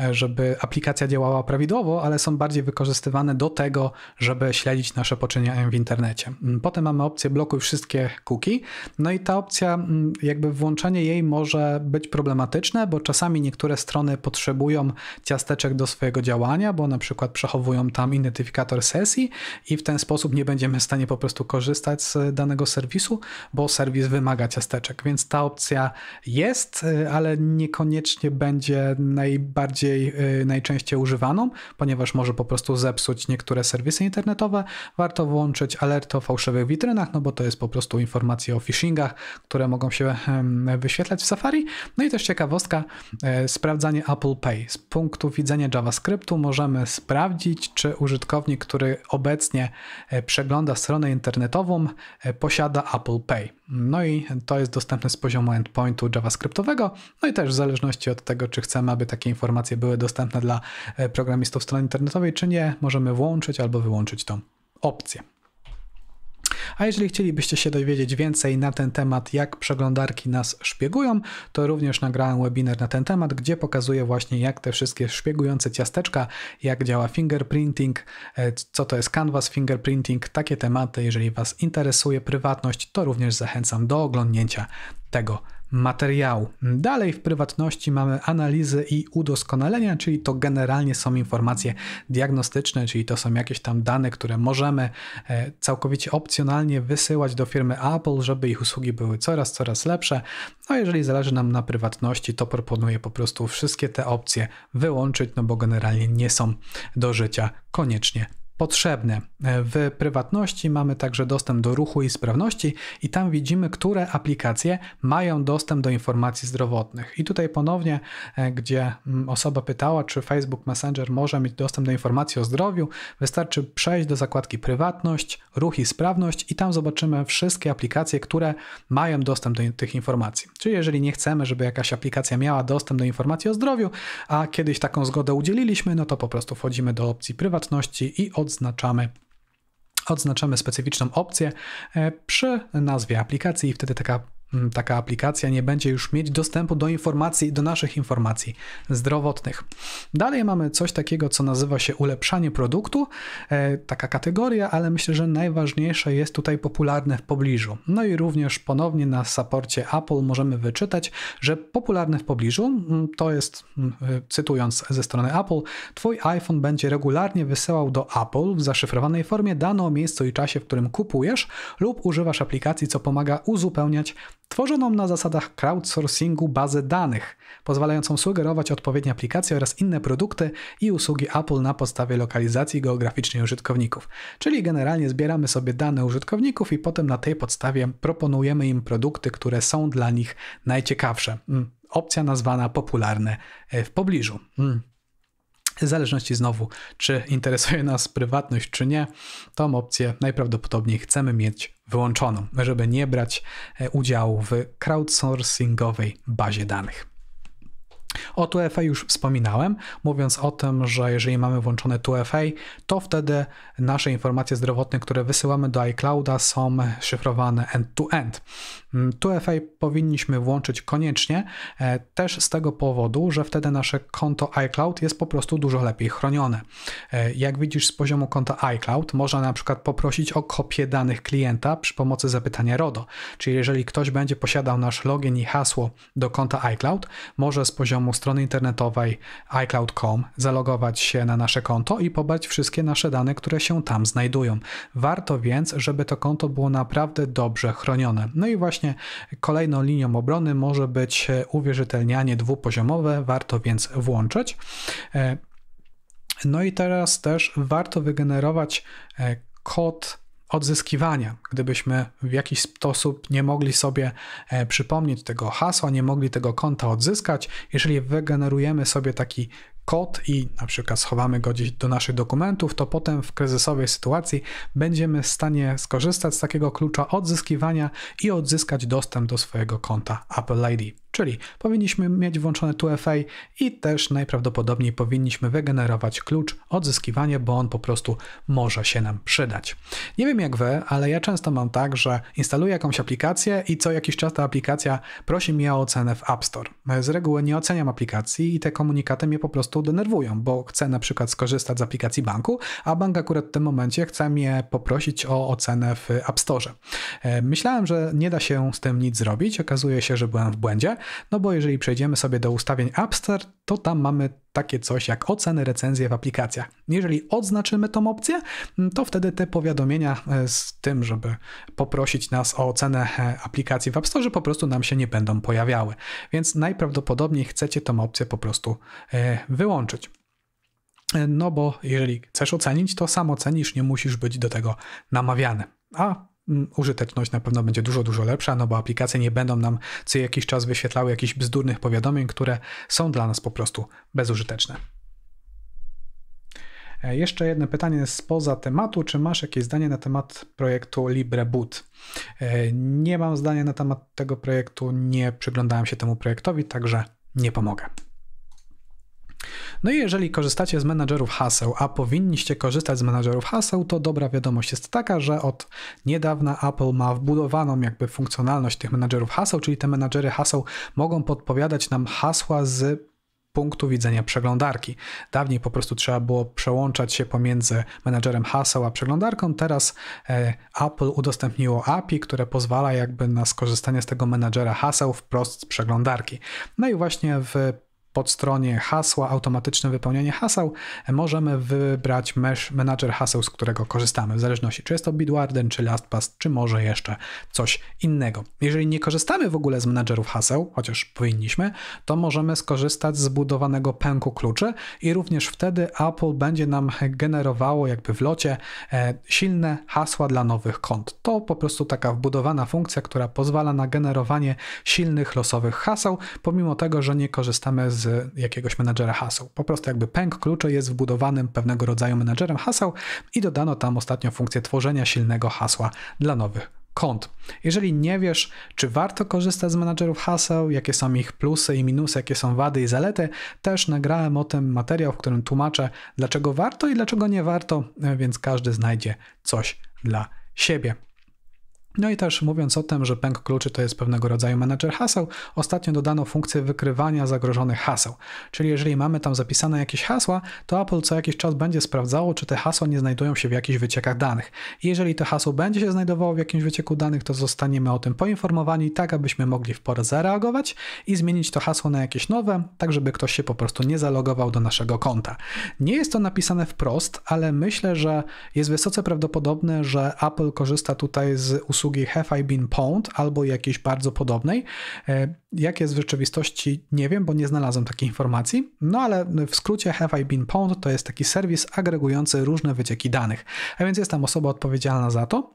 e, żeby aplikacja działała prawidłowo, ale są bardziej wykorzystywane do tego, żeby śledzić nasze poczynienia w internecie. Mm, potem mamy opcję blokuj wszystkie cookie. No i ta opcja, mm, jakby włączenie jej może być problematyczne, bo czasami niektóre strony potrzebują ciasteczek do swojego działania, bo na przykład przechowują tam identyfikator sesji i w ten sposób nie będziemy w stanie po prostu korzystać z danego serwisu, bo serwis wymaga ciasteczek. Więc ta opcja jest, y, ale niekoniecznie będzie najbardziej, y, najczęściej używaną, ponieważ może po prostu zepsuć niektóre serwisy internetowe. Warto włączyć alerty o fałszywych witrynach, no bo to jest po prostu informacje o phishingach, które mogą się wyświetlać w Safari. No i też ciekawostka, e, sprawdzanie Apple Pay. Z punktu widzenia JavaScriptu możemy sprawdzić, czy użytkownik, który obecnie e, przegląda stronę internetową, e, posiada Apple Pay. No i to jest dostępne z poziomu endpointu JavaScriptowego. No i też w zależności od tego, czy chcemy, aby takie informacje były dostępne dla e, programistów strony internetowej, czy nie, możemy włączyć albo wyłączyć tą opcję. A jeżeli chcielibyście się dowiedzieć więcej na ten temat, jak przeglądarki nas szpiegują, to również nagrałem webinar na ten temat, gdzie pokazuję właśnie jak te wszystkie szpiegujące ciasteczka, jak działa fingerprinting, e, co to jest canvas fingerprinting, takie tematy. Jeżeli Was interesuje prywatność, to również zachęcam do oglądnięcia tego materiału. Dalej w prywatności mamy analizy i udoskonalenia, czyli to generalnie są informacje diagnostyczne, czyli to są jakieś tam dane, które możemy e, całkowicie opcjonalnie wysyłać do firmy Apple, żeby ich usługi były coraz, coraz lepsze. No jeżeli zależy nam na prywatności, to proponuję po prostu wszystkie te opcje wyłączyć, no bo generalnie nie są do życia koniecznie potrzebne W prywatności mamy także dostęp do ruchu i sprawności i tam widzimy, które aplikacje mają dostęp do informacji zdrowotnych. I tutaj ponownie, e, gdzie mm, osoba pytała, czy Facebook Messenger może mieć dostęp do informacji o zdrowiu, wystarczy przejść do zakładki prywatność, ruch i sprawność i tam zobaczymy wszystkie aplikacje, które mają dostęp do tych informacji. Czyli jeżeli nie chcemy, żeby jakaś aplikacja miała dostęp do informacji o zdrowiu, a kiedyś taką zgodę udzieliliśmy, no to po prostu wchodzimy do opcji prywatności i od odznaczamy odznaczamy specyficzną opcję e, przy nazwie aplikacji i wtedy taka Mm, taka aplikacja nie będzie już mieć dostępu do informacji, do naszych informacji zdrowotnych. Dalej mamy coś takiego, co nazywa się ulepszanie produktu, e, taka kategoria, ale myślę, że najważniejsze jest tutaj popularne w pobliżu. No i również ponownie na saporcie Apple możemy wyczytać, że popularne w pobliżu mm, to jest, mm, e, cytując ze strony Apple, Twój iPhone będzie regularnie wysyłał do Apple w zaszyfrowanej formie dano o miejscu i czasie, w którym kupujesz lub używasz aplikacji, co pomaga uzupełniać tworzoną na zasadach crowdsourcingu bazę danych, pozwalającą sugerować odpowiednie aplikacje oraz inne produkty i usługi Apple na podstawie lokalizacji geograficznej użytkowników. Czyli generalnie zbieramy sobie dane użytkowników i potem na tej podstawie proponujemy im produkty, które są dla nich najciekawsze. Mm, opcja nazwana popularne e, w pobliżu. Mm. W zależności znowu, czy interesuje nas prywatność, czy nie, tą opcję najprawdopodobniej chcemy mieć wyłączoną, żeby nie brać e, udziału w crowdsourcingowej bazie danych. O 2FA już wspominałem, mówiąc o tym, że jeżeli mamy włączone 2FA, to wtedy nasze informacje zdrowotne, które wysyłamy do iClouda są szyfrowane end-to-end. -end. Mm, 2FA powinniśmy włączyć koniecznie, e, też z tego powodu, że wtedy nasze konto iCloud jest po prostu dużo lepiej chronione. E, jak widzisz z poziomu konta iCloud, można na przykład poprosić o kopię danych klienta przy pomocy zapytania RODO. Czyli jeżeli ktoś będzie posiadał nasz login i hasło do konta iCloud, może z poziomu strony internetowej iCloud.com, zalogować się na nasze konto i pobrać wszystkie nasze dane, które się tam znajdują. Warto więc, żeby to konto było naprawdę dobrze chronione. No i właśnie kolejną linią obrony może być e, uwierzytelnianie dwupoziomowe, warto więc włączyć. E, no i teraz też warto wygenerować e, kod odzyskiwania. Gdybyśmy w jakiś sposób nie mogli sobie e, przypomnieć tego hasła, nie mogli tego konta odzyskać, jeżeli wygenerujemy sobie taki kod i na przykład schowamy go gdzieś do naszych dokumentów, to potem w kryzysowej sytuacji będziemy w stanie skorzystać z takiego klucza odzyskiwania i odzyskać dostęp do swojego konta Apple ID. Czyli powinniśmy mieć włączone tu FA i też najprawdopodobniej powinniśmy wygenerować klucz odzyskiwania, bo on po prostu może się nam przydać. Nie wiem jak wy, ale ja często mam tak, że instaluję jakąś aplikację i co jakiś czas ta aplikacja prosi mnie o ocenę w App Store. Z reguły nie oceniam aplikacji i te komunikaty mnie po prostu denerwują, bo chcę na przykład skorzystać z aplikacji banku, a bank akurat w tym momencie chce mnie poprosić o ocenę w App Store. E, myślałem, że nie da się z tym nic zrobić, okazuje się, że byłem w błędzie, no bo jeżeli przejdziemy sobie do ustawień App Store, to tam mamy takie coś jak oceny, recenzje w aplikacjach. Jeżeli odznaczymy tą opcję, mm, to wtedy te powiadomienia e, z tym, żeby poprosić nas o ocenę e, aplikacji w App Store, po prostu nam się nie będą pojawiały. Więc najprawdopodobniej chcecie tą opcję po prostu e, wyłączyć. No bo jeżeli chcesz ocenić, to sam ocenisz, nie musisz być do tego namawiany. A Mm, użyteczność na pewno będzie dużo, dużo lepsza, no bo aplikacje nie będą nam co jakiś czas wyświetlały jakichś bzdurnych powiadomień, które są dla nas po prostu bezużyteczne. E, jeszcze jedno pytanie spoza tematu. Czy masz jakieś zdanie na temat projektu LibreBoot? E, nie mam zdania na temat tego projektu, nie przyglądałem się temu projektowi, także nie pomogę. No i jeżeli korzystacie z menadżerów haseł, a powinniście korzystać z menadżerów haseł, to dobra wiadomość jest taka, że od niedawna Apple ma wbudowaną jakby funkcjonalność tych menadżerów haseł, czyli te menadżery haseł mogą podpowiadać nam hasła z punktu widzenia przeglądarki. Dawniej po prostu trzeba było przełączać się pomiędzy menadżerem haseł a przeglądarką. Teraz e, Apple udostępniło API, które pozwala jakby na skorzystanie z tego menadżera haseł wprost z przeglądarki. No i właśnie w pod stronie hasła, automatyczne wypełnianie haseł, możemy wybrać mesh, menadżer haseł, z którego korzystamy, w zależności czy jest to Bitwarden, czy LastPass, czy może jeszcze coś innego. Jeżeli nie korzystamy w ogóle z menadżerów haseł, chociaż powinniśmy, to możemy skorzystać z budowanego pęku kluczy i również wtedy Apple będzie nam generowało jakby w locie e, silne hasła dla nowych kont. To po prostu taka wbudowana funkcja, która pozwala na generowanie silnych losowych haseł, pomimo tego, że nie korzystamy z z jakiegoś menadżera haseł. Po prostu jakby pęk klucze jest wbudowanym pewnego rodzaju menadżerem haseł i dodano tam ostatnio funkcję tworzenia silnego hasła dla nowych kont. Jeżeli nie wiesz, czy warto korzystać z menadżerów haseł, jakie są ich plusy i minusy, jakie są wady i zalety, też nagrałem o tym materiał, w którym tłumaczę, dlaczego warto i dlaczego nie warto, e, więc każdy znajdzie coś dla siebie. No i też mówiąc o tym, że pęk kluczy to jest pewnego rodzaju manager haseł, ostatnio dodano funkcję wykrywania zagrożonych haseł. Czyli jeżeli mamy tam zapisane jakieś hasła, to Apple co jakiś czas będzie sprawdzało, czy te hasła nie znajdują się w jakichś wyciekach danych. I jeżeli to hasło będzie się znajdowało w jakimś wycieku danych, to zostaniemy o tym poinformowani, tak abyśmy mogli w porę zareagować i zmienić to hasło na jakieś nowe, tak żeby ktoś się po prostu nie zalogował do naszego konta. Nie jest to napisane wprost, ale myślę, że jest wysoce prawdopodobne, że Apple korzysta tutaj z usług obsługi Have I Been Pwned albo jakiejś bardzo podobnej. E, jak jest w rzeczywistości, nie wiem, bo nie znalazłem takiej informacji. No ale w skrócie Have I Been Pwned to jest taki serwis agregujący różne wycieki danych. A więc jest tam osoba odpowiedzialna za to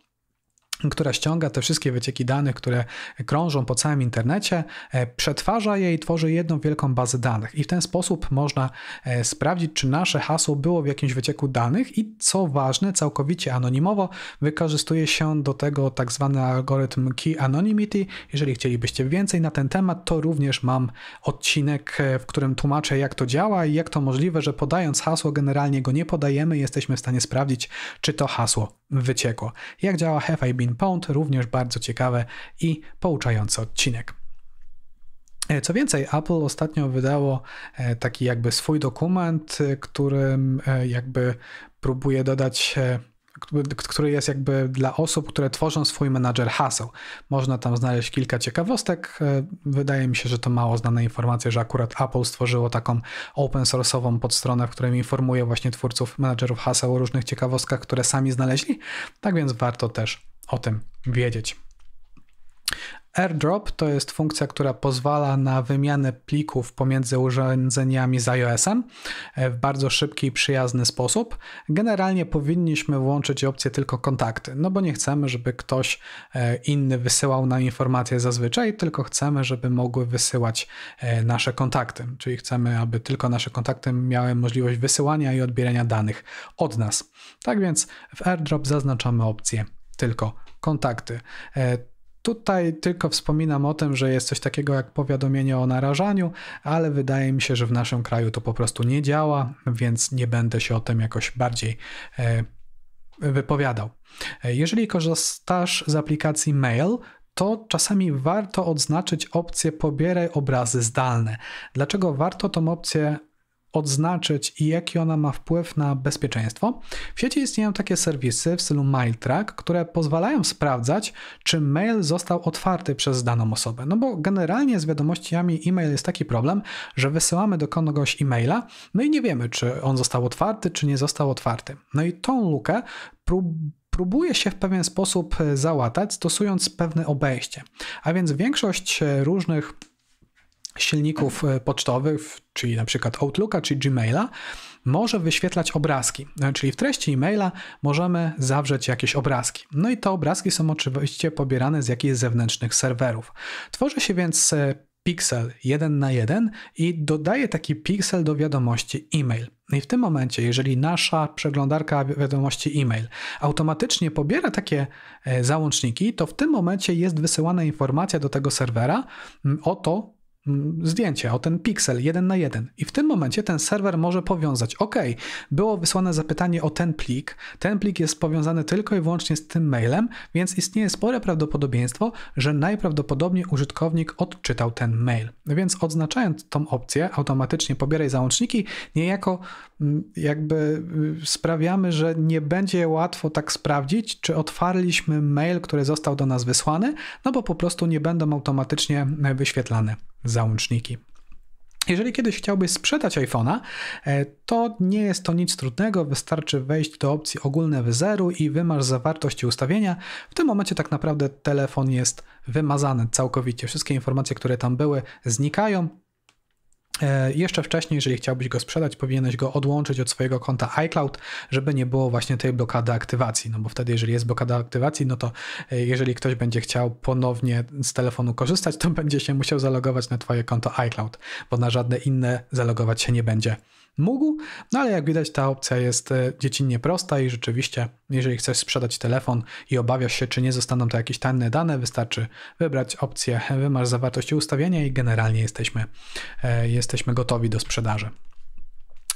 która ściąga te wszystkie wycieki danych, które krążą po całym internecie, e, przetwarza je i tworzy jedną wielką bazę danych. I w ten sposób można e, sprawdzić, czy nasze hasło było w jakimś wycieku danych i co ważne, całkowicie anonimowo wykorzystuje się do tego tak zwany algorytm Key Anonymity. Jeżeli chcielibyście więcej na ten temat, to również mam odcinek, e, w którym tłumaczę, jak to działa i jak to możliwe, że podając hasło, generalnie go nie podajemy, jesteśmy w stanie sprawdzić, czy to hasło wyciekło. Jak działa Have I Been Pwned? Również bardzo ciekawe i pouczający odcinek. E, co więcej, Apple ostatnio wydało e, taki jakby swój dokument, którym e, jakby próbuje dodać który jest jakby dla osób, które tworzą swój menadżer haseł. Można tam znaleźć kilka ciekawostek. E, wydaje mi się, że to mało znane informacje, że akurat Apple stworzyło taką open source'ową podstronę, w której informuje właśnie twórców, menadżerów haseł o różnych ciekawostkach, które sami znaleźli. Tak więc warto też o tym wiedzieć. AirDrop to jest funkcja, która pozwala na wymianę plików pomiędzy urządzeniami z iOS-em e, w bardzo szybki i przyjazny sposób. Generalnie powinniśmy włączyć opcję tylko kontakty, no bo nie chcemy, żeby ktoś e, inny wysyłał nam informacje zazwyczaj, tylko chcemy, żeby mogły wysyłać e, nasze kontakty, czyli chcemy, aby tylko nasze kontakty miały możliwość wysyłania i odbierania danych od nas. Tak więc w AirDrop zaznaczamy opcję tylko kontakty. Tutaj tylko wspominam o tym, że jest coś takiego jak powiadomienie o narażaniu, ale wydaje mi się, że w naszym kraju to po prostu nie działa, więc nie będę się o tym jakoś bardziej e, wypowiadał. E, jeżeli korzystasz z aplikacji Mail, to czasami warto odznaczyć opcję pobieraj obrazy zdalne. Dlaczego warto tą opcję odznaczyć i jaki ona ma wpływ na bezpieczeństwo. W sieci istnieją takie serwisy w stylu MailTrack, które pozwalają sprawdzać, czy mail został otwarty przez daną osobę. No bo generalnie z wiadomościami e-mail jest taki problem, że wysyłamy do kogoś e-maila, no i nie wiemy, czy on został otwarty, czy nie został otwarty. No i tą lukę próbuje się w pewien sposób załatać, stosując pewne obejście. A więc większość różnych silników e, pocztowych, czyli na przykład Outlooka czy Gmaila, może wyświetlać obrazki, e, czyli w treści e-maila możemy zawrzeć jakieś obrazki. No i te obrazki są oczywiście pobierane z jakichś zewnętrznych serwerów. Tworzy się więc e, pixel jeden na jeden i dodaje taki pixel do wiadomości e-mail. No I w tym momencie, jeżeli nasza przeglądarka wiadomości e-mail automatycznie pobiera takie załączniki, to w tym momencie jest wysyłana informacja do tego serwera mm, o to, Mm, zdjęcie, o ten piksel jeden na jeden. I w tym momencie ten serwer może powiązać, ok, było wysłane zapytanie o ten plik, ten plik jest powiązany tylko i wyłącznie z tym mailem, więc istnieje spore prawdopodobieństwo, że najprawdopodobniej użytkownik odczytał ten mail. Więc odznaczając tą opcję, automatycznie pobieraj załączniki, niejako mm, jakby y, sprawiamy, że nie będzie łatwo tak sprawdzić, czy otwarliśmy mail, który został do nas wysłany, no bo po prostu nie będą automatycznie e, wyświetlane załączniki. Jeżeli kiedyś chciałbyś sprzedać iPhone'a, e, to nie jest to nic trudnego, wystarczy wejść do opcji ogólne wyzeru i wymasz zawartość ustawienia. W tym momencie tak naprawdę telefon jest wymazany całkowicie. Wszystkie informacje, które tam były, znikają, E, jeszcze wcześniej, jeżeli chciałbyś go sprzedać, powinieneś go odłączyć od swojego konta iCloud, żeby nie było właśnie tej blokady aktywacji. No bo wtedy, jeżeli jest blokada aktywacji, no to e, jeżeli ktoś będzie chciał ponownie z telefonu korzystać, to będzie się musiał zalogować na Twoje konto iCloud, bo na żadne inne zalogować się nie będzie mógł, no ale jak widać ta opcja jest e, dziecinnie prosta i rzeczywiście, jeżeli chcesz sprzedać telefon i obawiasz się, czy nie zostaną to jakieś tajne dane, wystarczy wybrać opcję, e, wymasz zawartość ustawienia i generalnie jesteśmy, e, jesteśmy gotowi do sprzedaży.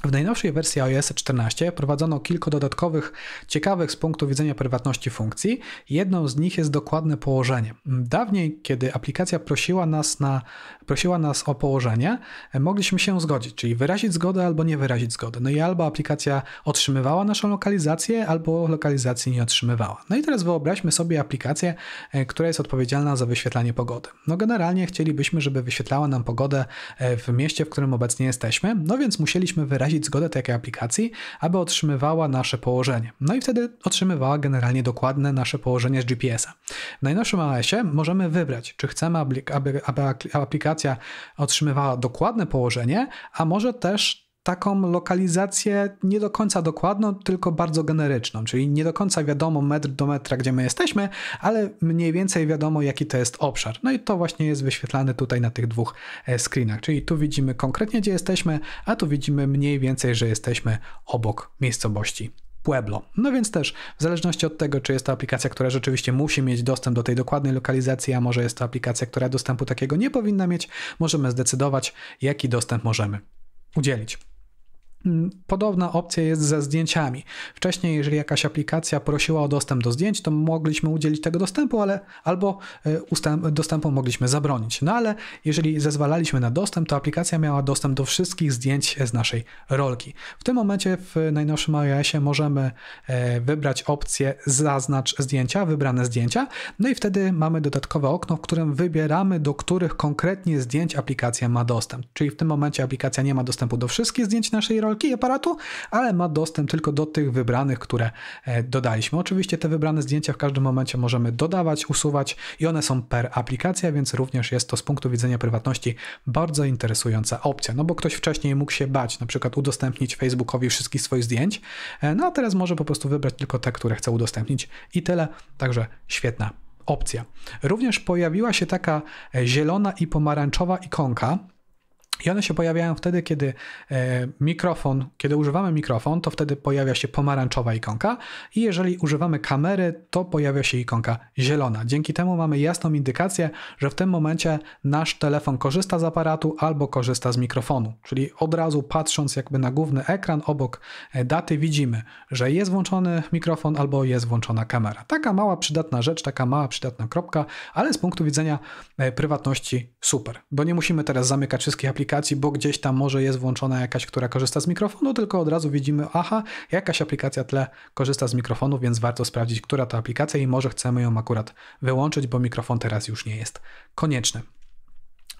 W najnowszej wersji iOS 14 prowadzono kilka dodatkowych, ciekawych z punktu widzenia prywatności funkcji. Jedną z nich jest dokładne położenie. Dawniej, kiedy aplikacja prosiła nas, na, prosiła nas o położenie, mogliśmy się zgodzić, czyli wyrazić zgodę albo nie wyrazić zgody. No i albo aplikacja otrzymywała naszą lokalizację, albo lokalizacji nie otrzymywała. No i teraz wyobraźmy sobie aplikację, e, która jest odpowiedzialna za wyświetlanie pogody. No generalnie chcielibyśmy, żeby wyświetlała nam pogodę e, w mieście, w którym obecnie jesteśmy, no więc musieliśmy wyrazić wyrazić zgodę takiej aplikacji, aby otrzymywała nasze położenie. No i wtedy otrzymywała generalnie dokładne nasze położenie z GPS-a. W najnowszym AES-ie możemy wybrać, czy chcemy, aby, aby aplikacja otrzymywała dokładne położenie, a może też taką lokalizację nie do końca dokładną, tylko bardzo generyczną, czyli nie do końca wiadomo metr do metra, gdzie my jesteśmy, ale mniej więcej wiadomo, jaki to jest obszar. No i to właśnie jest wyświetlane tutaj na tych dwóch e, screenach, czyli tu widzimy konkretnie, gdzie jesteśmy, a tu widzimy mniej więcej, że jesteśmy obok miejscowości Pueblo. No więc też, w zależności od tego, czy jest to aplikacja, która rzeczywiście musi mieć dostęp do tej dokładnej lokalizacji, a może jest to aplikacja, która dostępu takiego nie powinna mieć, możemy zdecydować, jaki dostęp możemy udzielić. Mm, podobna opcja jest ze zdjęciami. Wcześniej, jeżeli jakaś aplikacja prosiła o dostęp do zdjęć, to mogliśmy udzielić tego dostępu, ale albo e, dostępu mogliśmy zabronić. No ale jeżeli zezwalaliśmy na dostęp, to aplikacja miała dostęp do wszystkich zdjęć z naszej rolki. W tym momencie w najnowszym iOSie możemy e, wybrać opcję zaznacz zdjęcia, wybrane zdjęcia, no i wtedy mamy dodatkowe okno, w którym wybieramy, do których konkretnie zdjęć aplikacja ma dostęp. Czyli w tym momencie aplikacja nie ma dostępu do wszystkich zdjęć naszej rolki, kij aparatu, ale ma dostęp tylko do tych wybranych, które e, dodaliśmy. Oczywiście te wybrane zdjęcia w każdym momencie możemy dodawać, usuwać i one są per aplikacja, więc również jest to z punktu widzenia prywatności bardzo interesująca opcja, no bo ktoś wcześniej mógł się bać, na przykład udostępnić Facebookowi wszystkich swoich zdjęć, e, no a teraz może po prostu wybrać tylko te, które chce udostępnić i tyle, także świetna opcja. Również pojawiła się taka e, zielona i pomarańczowa ikonka, i one się pojawiają wtedy, kiedy e, mikrofon, kiedy używamy mikrofon, to wtedy pojawia się pomarańczowa ikonka i jeżeli używamy kamery, to pojawia się ikonka zielona. Dzięki temu mamy jasną indykację, że w tym momencie nasz telefon korzysta z aparatu albo korzysta z mikrofonu. Czyli od razu patrząc jakby na główny ekran obok e, daty widzimy, że jest włączony mikrofon albo jest włączona kamera. Taka mała przydatna rzecz, taka mała przydatna kropka, ale z punktu widzenia e, prywatności super, bo nie musimy teraz zamykać wszystkich aplikacji aplikacji, bo gdzieś tam może jest włączona jakaś, która korzysta z mikrofonu, tylko od razu widzimy, aha, jakaś aplikacja tle korzysta z mikrofonu, więc warto sprawdzić, która to aplikacja i może chcemy ją akurat wyłączyć, bo mikrofon teraz już nie jest konieczny.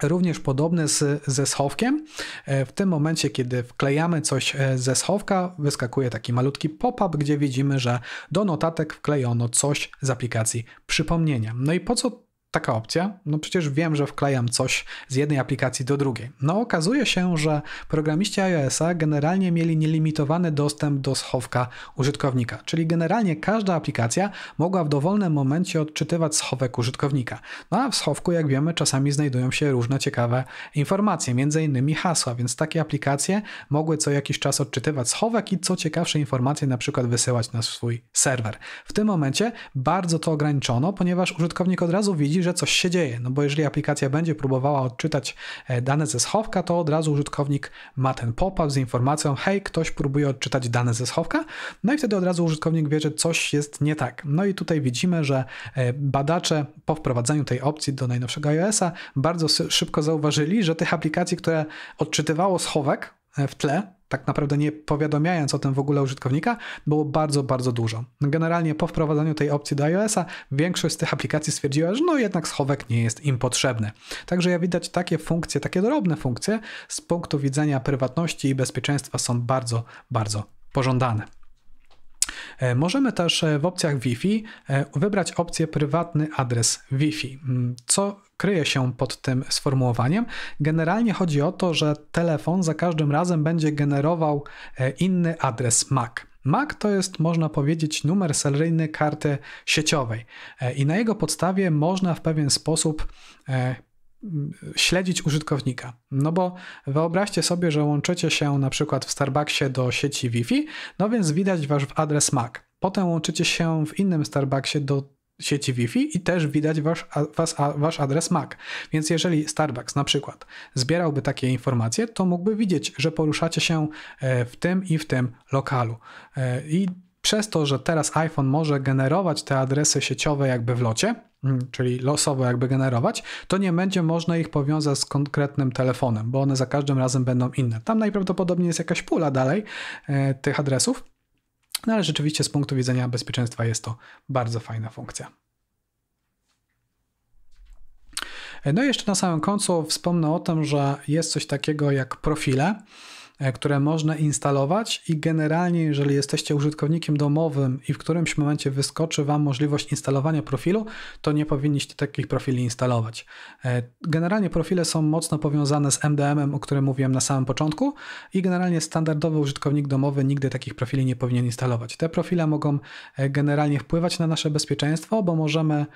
Również podobny z, ze schowkiem. E, w tym momencie, kiedy wklejamy coś e, ze schowka, wyskakuje taki malutki pop-up, gdzie widzimy, że do notatek wklejono coś z aplikacji przypomnienia. No i po co taka opcja? No przecież wiem, że wklejam coś z jednej aplikacji do drugiej. No okazuje się, że programiści iOS-a generalnie mieli nielimitowany dostęp do schowka użytkownika, czyli generalnie każda aplikacja mogła w dowolnym momencie odczytywać schowek użytkownika. No a w schowku, jak wiemy, czasami znajdują się różne ciekawe informacje, m.in. hasła, więc takie aplikacje mogły co jakiś czas odczytywać schowek i co ciekawsze informacje na przykład wysyłać na swój serwer. W tym momencie bardzo to ograniczono, ponieważ użytkownik od razu widzi, że coś się dzieje, no bo jeżeli aplikacja będzie próbowała odczytać e, dane ze schowka, to od razu użytkownik ma ten pop-up z informacją, hej, ktoś próbuje odczytać dane ze schowka, no i wtedy od razu użytkownik wie, że coś jest nie tak. No i tutaj widzimy, że e, badacze po wprowadzeniu tej opcji do najnowszego iOS-a bardzo szybko zauważyli, że tych aplikacji, które odczytywało schowek e, w tle, tak naprawdę nie powiadamiając o tym w ogóle użytkownika, było bardzo, bardzo dużo. Generalnie po wprowadzeniu tej opcji do iOS-a większość z tych aplikacji stwierdziła, że no jednak schowek nie jest im potrzebny. Także ja widać takie funkcje, takie drobne funkcje z punktu widzenia prywatności i bezpieczeństwa są bardzo, bardzo pożądane. E, możemy też e, w opcjach Wi-Fi e, wybrać opcję prywatny adres Wi-Fi. Mm, co kryje się pod tym sformułowaniem. Generalnie chodzi o to, że telefon za każdym razem będzie generował inny adres MAC. MAC to jest, można powiedzieć, numer seryjny karty sieciowej i na jego podstawie można w pewien sposób śledzić użytkownika. No bo wyobraźcie sobie, że łączycie się na przykład w Starbucksie do sieci Wi-Fi, no więc widać wasz adres MAC. Potem łączycie się w innym Starbucksie do sieci Wi-Fi i też widać wasz, was, wasz adres MAC. Więc jeżeli Starbucks na przykład zbierałby takie informacje, to mógłby widzieć, że poruszacie się e, w tym i w tym lokalu. E, I przez to, że teraz iPhone może generować te adresy sieciowe jakby w locie, Mm, czyli losowo jakby generować, to nie będzie można ich powiązać z konkretnym telefonem, bo one za każdym razem będą inne. Tam najprawdopodobniej jest jakaś pula dalej e, tych adresów, no ale rzeczywiście z punktu widzenia bezpieczeństwa jest to bardzo fajna funkcja. E, no i jeszcze na samym końcu wspomnę o tym, że jest coś takiego jak profile. E, które można instalować i generalnie, jeżeli jesteście użytkownikiem domowym i w którymś momencie wyskoczy Wam możliwość instalowania profilu, to nie powinniście takich profili instalować. E, generalnie profile są mocno powiązane z MDM-em, o którym mówiłem na samym początku i generalnie standardowy użytkownik domowy nigdy takich profili nie powinien instalować. Te profile mogą e, generalnie wpływać na nasze bezpieczeństwo, bo możemy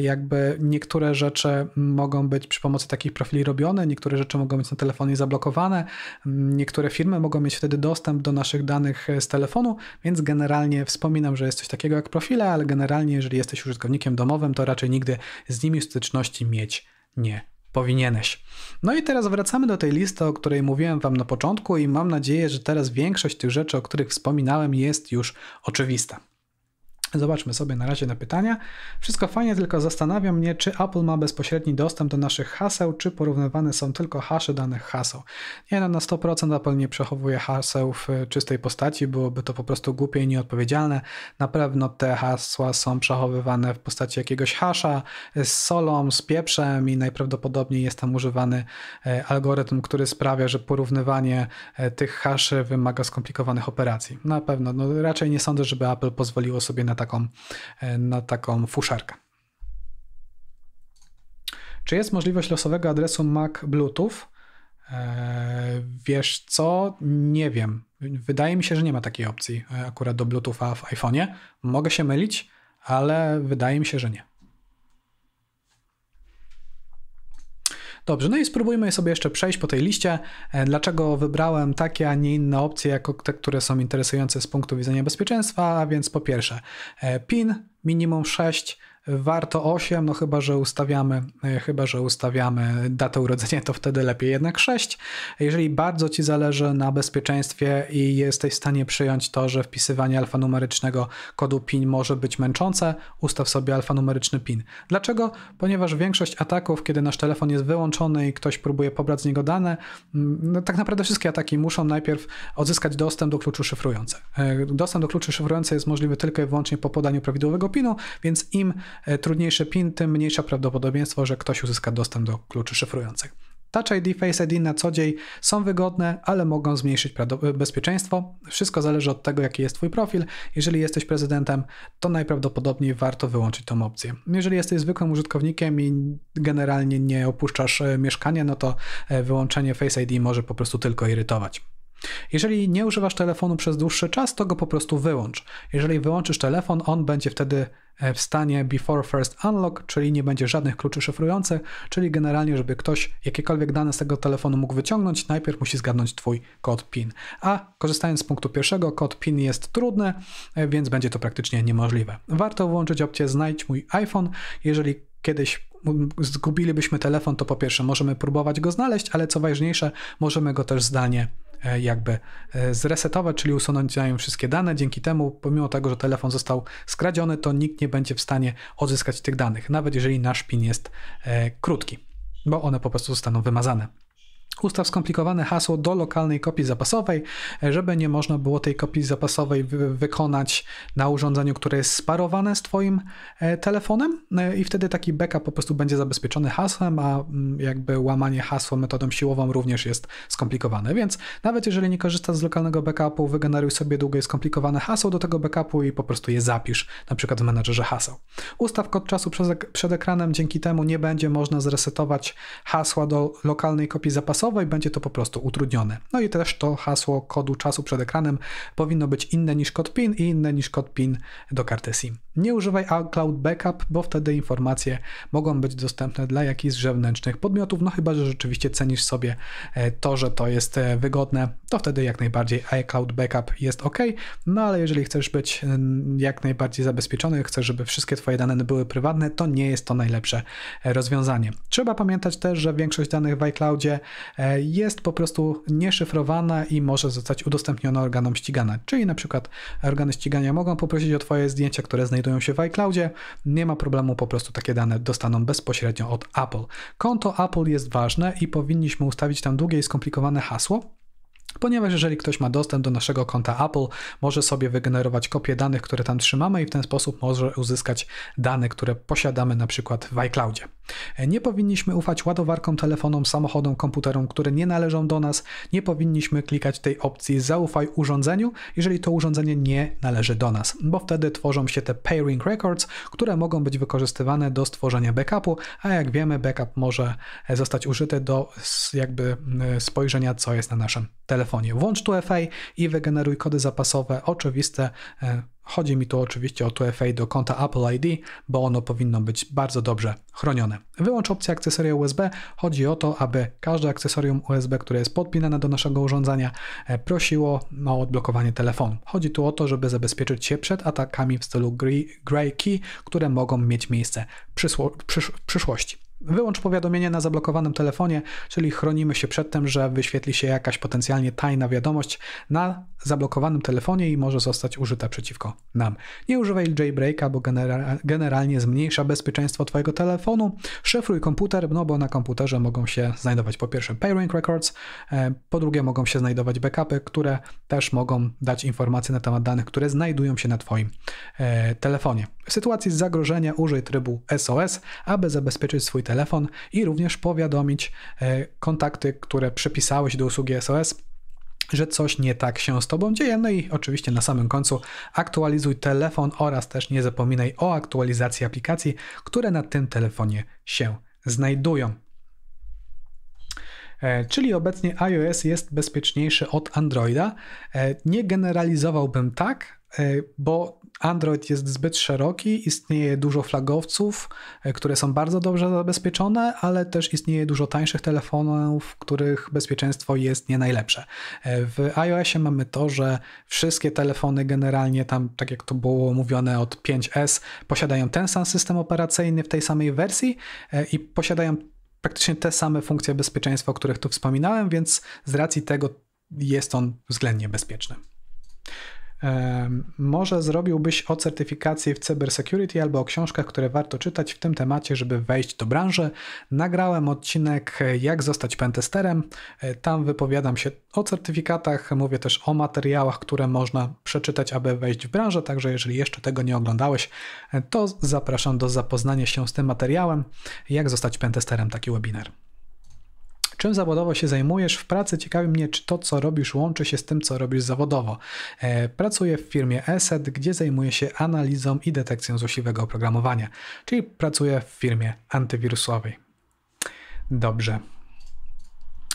jakby niektóre rzeczy mogą być przy pomocy takich profili robione, niektóre rzeczy mogą być na telefonie zablokowane, niektóre firmy mogą mieć wtedy dostęp do naszych danych e, z telefonu, więc generalnie wspominam, że jest coś takiego jak profile, ale generalnie jeżeli jesteś użytkownikiem domowym, to raczej nigdy z nimi styczności mieć nie powinieneś. No i teraz wracamy do tej listy, o której mówiłem Wam na początku, i mam nadzieję, że teraz większość tych rzeczy, o których wspominałem, jest już oczywista. Zobaczmy sobie na razie na pytania. Wszystko fajnie, tylko zastanawia mnie, czy Apple ma bezpośredni dostęp do naszych haseł, czy porównywane są tylko hasze danych haseł. Nie no, na 100% Apple nie przechowuje haseł w e, czystej postaci, byłoby to po prostu głupie i nieodpowiedzialne. Na pewno te hasła są przechowywane w postaci jakiegoś hasza e, z solą, z pieprzem i najprawdopodobniej jest tam używany e, algorytm, który sprawia, że porównywanie tych haszy wymaga skomplikowanych operacji. Na pewno, no raczej nie sądzę, żeby Apple pozwoliło sobie na taką, e, na taką fuszerkę. Czy jest możliwość losowego adresu MAC Bluetooth? E, wiesz co? Nie wiem. Wydaje mi się, że nie ma takiej opcji e, akurat do Bluetootha w iPhone'ie. Mogę się mylić, ale wydaje mi się, że nie. Dobrze, no i spróbujmy sobie jeszcze przejść po tej liście, e, dlaczego wybrałem takie, a nie inne opcje, jako te, które są interesujące z punktu widzenia bezpieczeństwa, a więc po pierwsze e, PIN minimum 6, warto 8, no chyba, że ustawiamy, e, chyba, że ustawiamy datę urodzenia, to wtedy lepiej jednak 6. Jeżeli bardzo Ci zależy na bezpieczeństwie i jesteś w stanie przyjąć to, że wpisywanie alfanumerycznego kodu PIN może być męczące, ustaw sobie alfanumeryczny PIN. Dlaczego? Ponieważ większość ataków, kiedy nasz telefon jest wyłączony i ktoś próbuje pobrać z niego dane, mm, no tak naprawdę wszystkie ataki muszą najpierw odzyskać dostęp do kluczy szyfrujące. Dostęp do kluczy szyfrujące jest możliwy tylko i wyłącznie po podaniu prawidłowego PIN-u, więc im E, trudniejszy PIN, tym mniejsze prawdopodobieństwo, że ktoś uzyska dostęp do kluczy szyfrujących. Touch ID, Face ID na co dzień są wygodne, ale mogą zmniejszyć e, bezpieczeństwo. Wszystko zależy od tego, jaki jest Twój profil. Jeżeli jesteś prezydentem, to najprawdopodobniej warto wyłączyć tą opcję. Jeżeli jesteś zwykłym użytkownikiem i generalnie nie opuszczasz e, mieszkania, no to wyłączenie Face ID może po prostu tylko irytować. Jeżeli nie używasz telefonu przez dłuższy czas, to go po prostu wyłącz. Jeżeli wyłączysz telefon, on będzie wtedy E, w stanie before first unlock, czyli nie będzie żadnych kluczy szyfrujących, czyli generalnie, żeby ktoś jakiekolwiek dane z tego telefonu mógł wyciągnąć, najpierw musi zgadnąć twój kod PIN. A korzystając z punktu pierwszego, kod PIN jest trudny, e, więc będzie to praktycznie niemożliwe. Warto włączyć opcję znajdź mój iPhone, jeżeli kiedyś zgubilibyśmy telefon, to po pierwsze możemy próbować go znaleźć, ale co ważniejsze, możemy go też zdalnie E, jakby e, zresetować, czyli usunąć na nim wszystkie dane. Dzięki temu, pomimo tego, że telefon został skradziony, to nikt nie będzie w stanie odzyskać tych danych, nawet jeżeli nasz PIN jest e, krótki, bo one po prostu zostaną wymazane. Ustaw skomplikowane hasło do lokalnej kopii zapasowej, żeby nie można było tej kopii zapasowej wykonać na urządzeniu, które jest sparowane z Twoim e, telefonem, e, i wtedy taki backup po prostu będzie zabezpieczony hasłem, a mm, jakby łamanie hasła metodą siłową również jest skomplikowane. Więc nawet jeżeli nie korzystasz z lokalnego backupu, wygeneruj sobie długie i skomplikowane hasło do tego backupu i po prostu je zapisz, na przykład w menadżerze haseł. Ustaw kod czasu przed ekranem, dzięki temu nie będzie można zresetować hasła do lokalnej kopii zapasowej będzie to po prostu utrudnione. No i też to hasło kodu czasu przed ekranem powinno być inne niż kod PIN i inne niż kod PIN do karty SIM. Nie używaj iCloud Backup, bo wtedy informacje mogą być dostępne dla jakichś zewnętrznych podmiotów, no chyba, że rzeczywiście cenisz sobie e, to, że to jest e, wygodne, to wtedy jak najbardziej iCloud Backup jest ok, no ale jeżeli chcesz być jak najbardziej zabezpieczony, chcesz, żeby wszystkie Twoje dane były prywatne, to nie jest to najlepsze e, rozwiązanie. Trzeba pamiętać też, że większość danych w iCloudzie jest po prostu nieszyfrowana i może zostać udostępniona organom ścigania, czyli na przykład organy ścigania mogą poprosić o Twoje zdjęcia, które znajdują znajdują się w iCloudzie, nie ma problemu, po prostu takie dane dostaną bezpośrednio od Apple. Konto Apple jest ważne i powinniśmy ustawić tam długie i skomplikowane hasło, ponieważ jeżeli ktoś ma dostęp do naszego konta Apple, może sobie wygenerować kopię danych, które tam trzymamy i w ten sposób może uzyskać dane, które posiadamy na przykład w iCloudzie. Nie powinniśmy ufać ładowarkom, telefonom, samochodom, komputerom, które nie należą do nas. Nie powinniśmy klikać tej opcji zaufaj urządzeniu, jeżeli to urządzenie nie należy do nas, bo wtedy tworzą się te pairing records, które mogą być wykorzystywane do stworzenia backupu, a jak wiemy, backup może zostać użyty do jakby mm, spojrzenia, co jest na naszym telefonie telefonie. Włącz tu FA i wygeneruj kody zapasowe oczywiste. E, chodzi mi tu oczywiście o tu FA do konta Apple ID, bo ono powinno być bardzo dobrze chronione. Wyłącz opcję akcesoria USB. Chodzi o to, aby każde akcesorium USB, które jest podpinane do naszego urządzenia, e, prosiło o odblokowanie telefonu. Chodzi tu o to, żeby zabezpieczyć się przed atakami w stylu Gray Key, które mogą mieć miejsce w przyszłości. Wyłącz powiadomienie na zablokowanym telefonie, czyli chronimy się przed tym, że wyświetli się jakaś potencjalnie tajna wiadomość na zablokowanym telefonie i może zostać użyta przeciwko nam. Nie używaj jailbreaka, bo generalnie zmniejsza bezpieczeństwo Twojego telefonu. Szyfruj komputer, no bo na komputerze mogą się znajdować po pierwsze pairing records, e, po drugie mogą się znajdować backupy, które też mogą dać informacje na temat danych, które znajdują się na Twoim e, telefonie. W sytuacji zagrożenia użyj trybu SOS, aby zabezpieczyć swój telefon telefon i również powiadomić e, kontakty, które przypisałeś do usługi SOS że coś nie tak się z Tobą dzieje. No i oczywiście na samym końcu aktualizuj telefon oraz też nie zapominaj o aktualizacji aplikacji, które na tym telefonie się znajdują. E, czyli obecnie iOS jest bezpieczniejszy od Androida. E, nie generalizowałbym tak, bo Android jest zbyt szeroki, istnieje dużo flagowców, e, które są bardzo dobrze zabezpieczone, ale też istnieje dużo tańszych telefonów, których bezpieczeństwo jest nie najlepsze. E, w iOSie mamy to, że wszystkie telefony generalnie tam, tak jak to było mówione od 5S, posiadają ten sam system operacyjny w tej samej wersji e, i posiadają praktycznie te same funkcje bezpieczeństwa, o których tu wspominałem, więc z racji tego jest on względnie bezpieczny. Może zrobiłbyś o certyfikacji w cybersecurity albo o książkach, które warto czytać w tym temacie, żeby wejść do branży. Nagrałem odcinek e, Jak zostać pentesterem. E, tam wypowiadam się o certyfikatach, mówię też o materiałach, które można przeczytać, aby wejść w branżę. Także jeżeli jeszcze tego nie oglądałeś, e, to zapraszam do zapoznania się z tym materiałem. Jak zostać pentesterem, taki webinar czym zawodowo się zajmujesz w pracy. Ciekawi mnie, czy to, co robisz, łączy się z tym, co robisz zawodowo. E, pracuję w firmie ESET, gdzie zajmuję się analizą i detekcją złośliwego oprogramowania, czyli pracuję w firmie antywirusowej. Dobrze.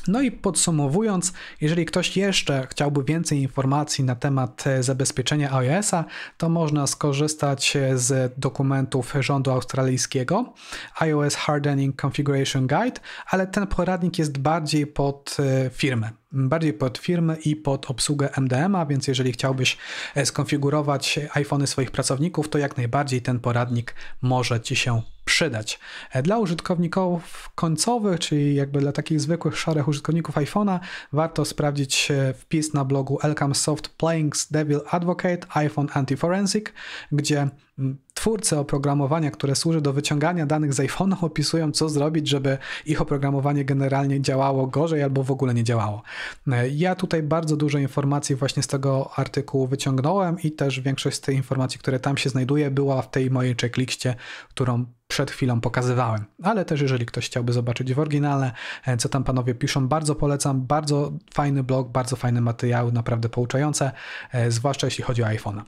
No i podsumowując, jeżeli ktoś jeszcze chciałby więcej informacji na temat e, zabezpieczenia iOS-a, to można skorzystać e, z dokumentów rządu australijskiego iOS Hardening Configuration Guide, ale ten poradnik jest bardziej pod e, firmę bardziej pod firmy i pod obsługę MDMA, więc jeżeli chciałbyś e, skonfigurować iPhony swoich pracowników, to jak najbardziej ten poradnik może Ci się przydać. E, dla użytkowników końcowych, czyli jakby dla takich zwykłych szarych użytkowników iPhone'a, warto sprawdzić e, wpis na blogu Elcam Soft Playing's Devil Advocate iPhone Anti-Forensic, gdzie mm, Twórcy oprogramowania, które służy do wyciągania danych z iPhone'a, opisują, co zrobić, żeby ich oprogramowanie generalnie działało gorzej albo w ogóle nie działało. E, ja tutaj bardzo dużo informacji właśnie z tego artykułu wyciągnąłem i też większość z tych informacji, które tam się znajduje, była w tej mojej checklistie, którą przed chwilą pokazywałem. Ale też, jeżeli ktoś chciałby zobaczyć w oryginale, e, co tam panowie piszą, bardzo polecam. Bardzo fajny blog, bardzo fajne materiały, naprawdę pouczające, e, zwłaszcza jeśli chodzi o iPhone'a.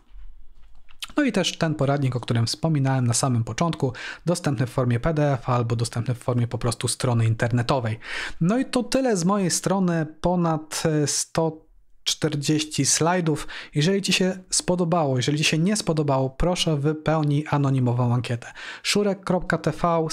No i też ten poradnik, o którym wspominałem na samym początku, dostępny w formie PDF albo dostępny w formie po prostu strony internetowej. No i to tyle z mojej strony, ponad 100 e, 40 slajdów. Jeżeli Ci się spodobało, jeżeli Ci się nie spodobało, proszę wypełnij anonimową ankietę. szurek.tv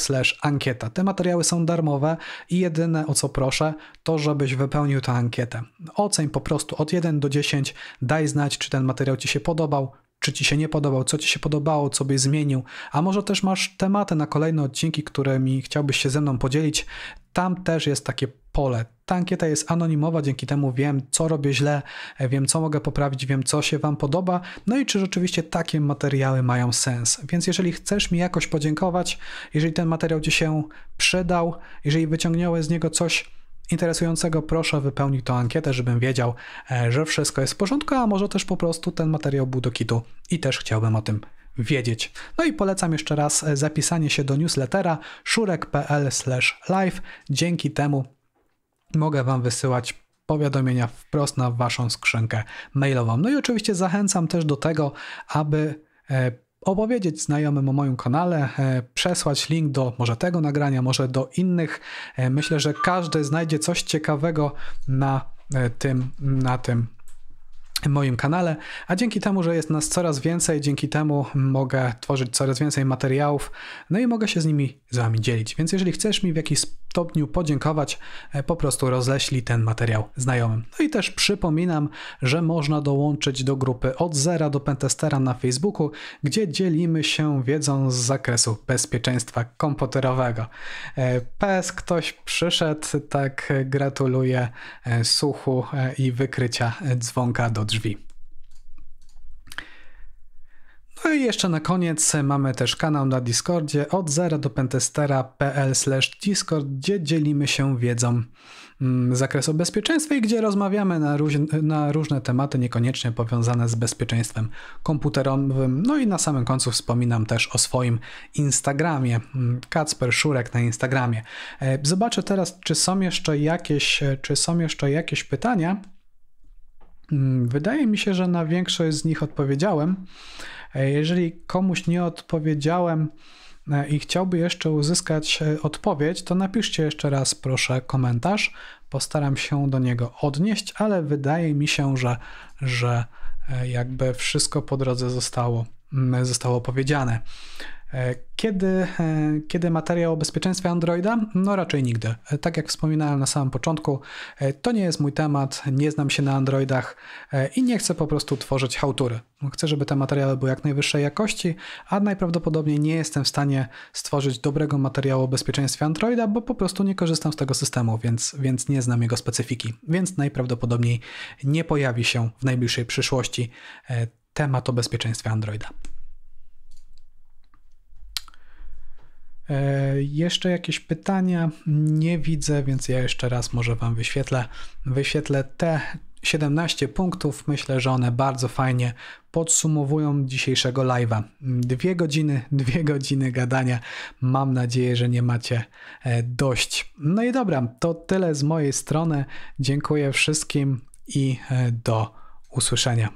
ankieta. Te materiały są darmowe i jedyne o co proszę, to żebyś wypełnił tę ankietę. Oceń po prostu od 1 do 10, daj znać, czy ten materiał Ci się podobał, czy ci się nie podobał, co ci się podobało, co byś zmienił, a może też masz tematy na kolejne odcinki, którymi chciałbyś się ze mną podzielić. Tam też jest takie pole. Ta ankieta jest anonimowa, dzięki temu wiem, co robię źle, wiem, co mogę poprawić, wiem, co się Wam podoba, no i czy rzeczywiście takie materiały mają sens. Więc jeżeli chcesz mi jakoś podziękować, jeżeli ten materiał Ci się przydał, jeżeli wyciągnąłeś z niego coś, interesującego, proszę wypełnić tą ankietę, żebym wiedział, e, że wszystko jest w porządku, a może też po prostu ten materiał był do kitu i też chciałbym o tym wiedzieć. No i polecam jeszcze raz e, zapisanie się do newslettera szurek.pl/live. Dzięki temu mogę Wam wysyłać powiadomienia wprost na Waszą skrzynkę mailową. No i oczywiście zachęcam też do tego, aby e, opowiedzieć znajomym o moim kanale, e, przesłać link do może tego nagrania, może do innych. E, myślę, że każdy znajdzie coś ciekawego na e, tym, na tym moim kanale, a dzięki temu, że jest nas coraz więcej, dzięki temu mogę tworzyć coraz więcej materiałów, no i mogę się z nimi z Wami dzielić. Więc jeżeli chcesz mi w jakiś stopniu podziękować, e, po prostu rozleśli ten materiał znajomym. No i też przypominam, że można dołączyć do grupy od zera do pentestera na Facebooku, gdzie dzielimy się wiedzą z zakresu bezpieczeństwa komputerowego. E, PS ktoś przyszedł, tak gratuluję e, suchu i wykrycia dzwonka do drzwi. No i jeszcze na koniec mamy też kanał na Discordzie od zera do pentestera.pl discord, gdzie dzielimy się wiedzą mm, z zakresu bezpieczeństwa i gdzie rozmawiamy na, na różne tematy niekoniecznie powiązane z bezpieczeństwem komputerowym. No i na samym końcu wspominam też o swoim Instagramie, mm, Kacper Szurek na Instagramie. E, zobaczę teraz, czy są jeszcze jakieś, e, czy są jeszcze jakieś pytania. Mm, wydaje mi się, że na większość z nich odpowiedziałem. E, jeżeli komuś nie odpowiedziałem e, i chciałby jeszcze uzyskać e, odpowiedź, to napiszcie jeszcze raz proszę komentarz. Postaram się do niego odnieść, ale wydaje mi się, że, że jakby wszystko po drodze zostało, mm, zostało powiedziane. E, kiedy, e, kiedy materiał o bezpieczeństwie Androida? No raczej nigdy. E, tak jak wspominałem na samym początku, to nie jest mój temat, nie znam się na Androidach i nie chcę po prostu tworzyć hałtury. No, chcę, żeby te materiały były jak najwyższej jakości, a najprawdopodobniej nie jestem w stanie stworzyć dobrego materiału o bezpieczeństwie Androida, bo po prostu nie korzystam z tego systemu, więc, więc nie znam jego specyfiki. Więc najprawdopodobniej nie pojawi się w najbliższej przyszłości temat o bezpieczeństwie Androida. E, jeszcze jakieś pytania nie widzę, więc ja jeszcze raz może Wam wyświetlę, wyświetlę te 17 punktów. Myślę, że one bardzo fajnie podsumowują dzisiejszego live'a. Dwie godziny, dwie godziny gadania. Mam nadzieję, że nie macie e, dość. No i dobra, to tyle z mojej strony. Dziękuję wszystkim i e, do usłyszenia.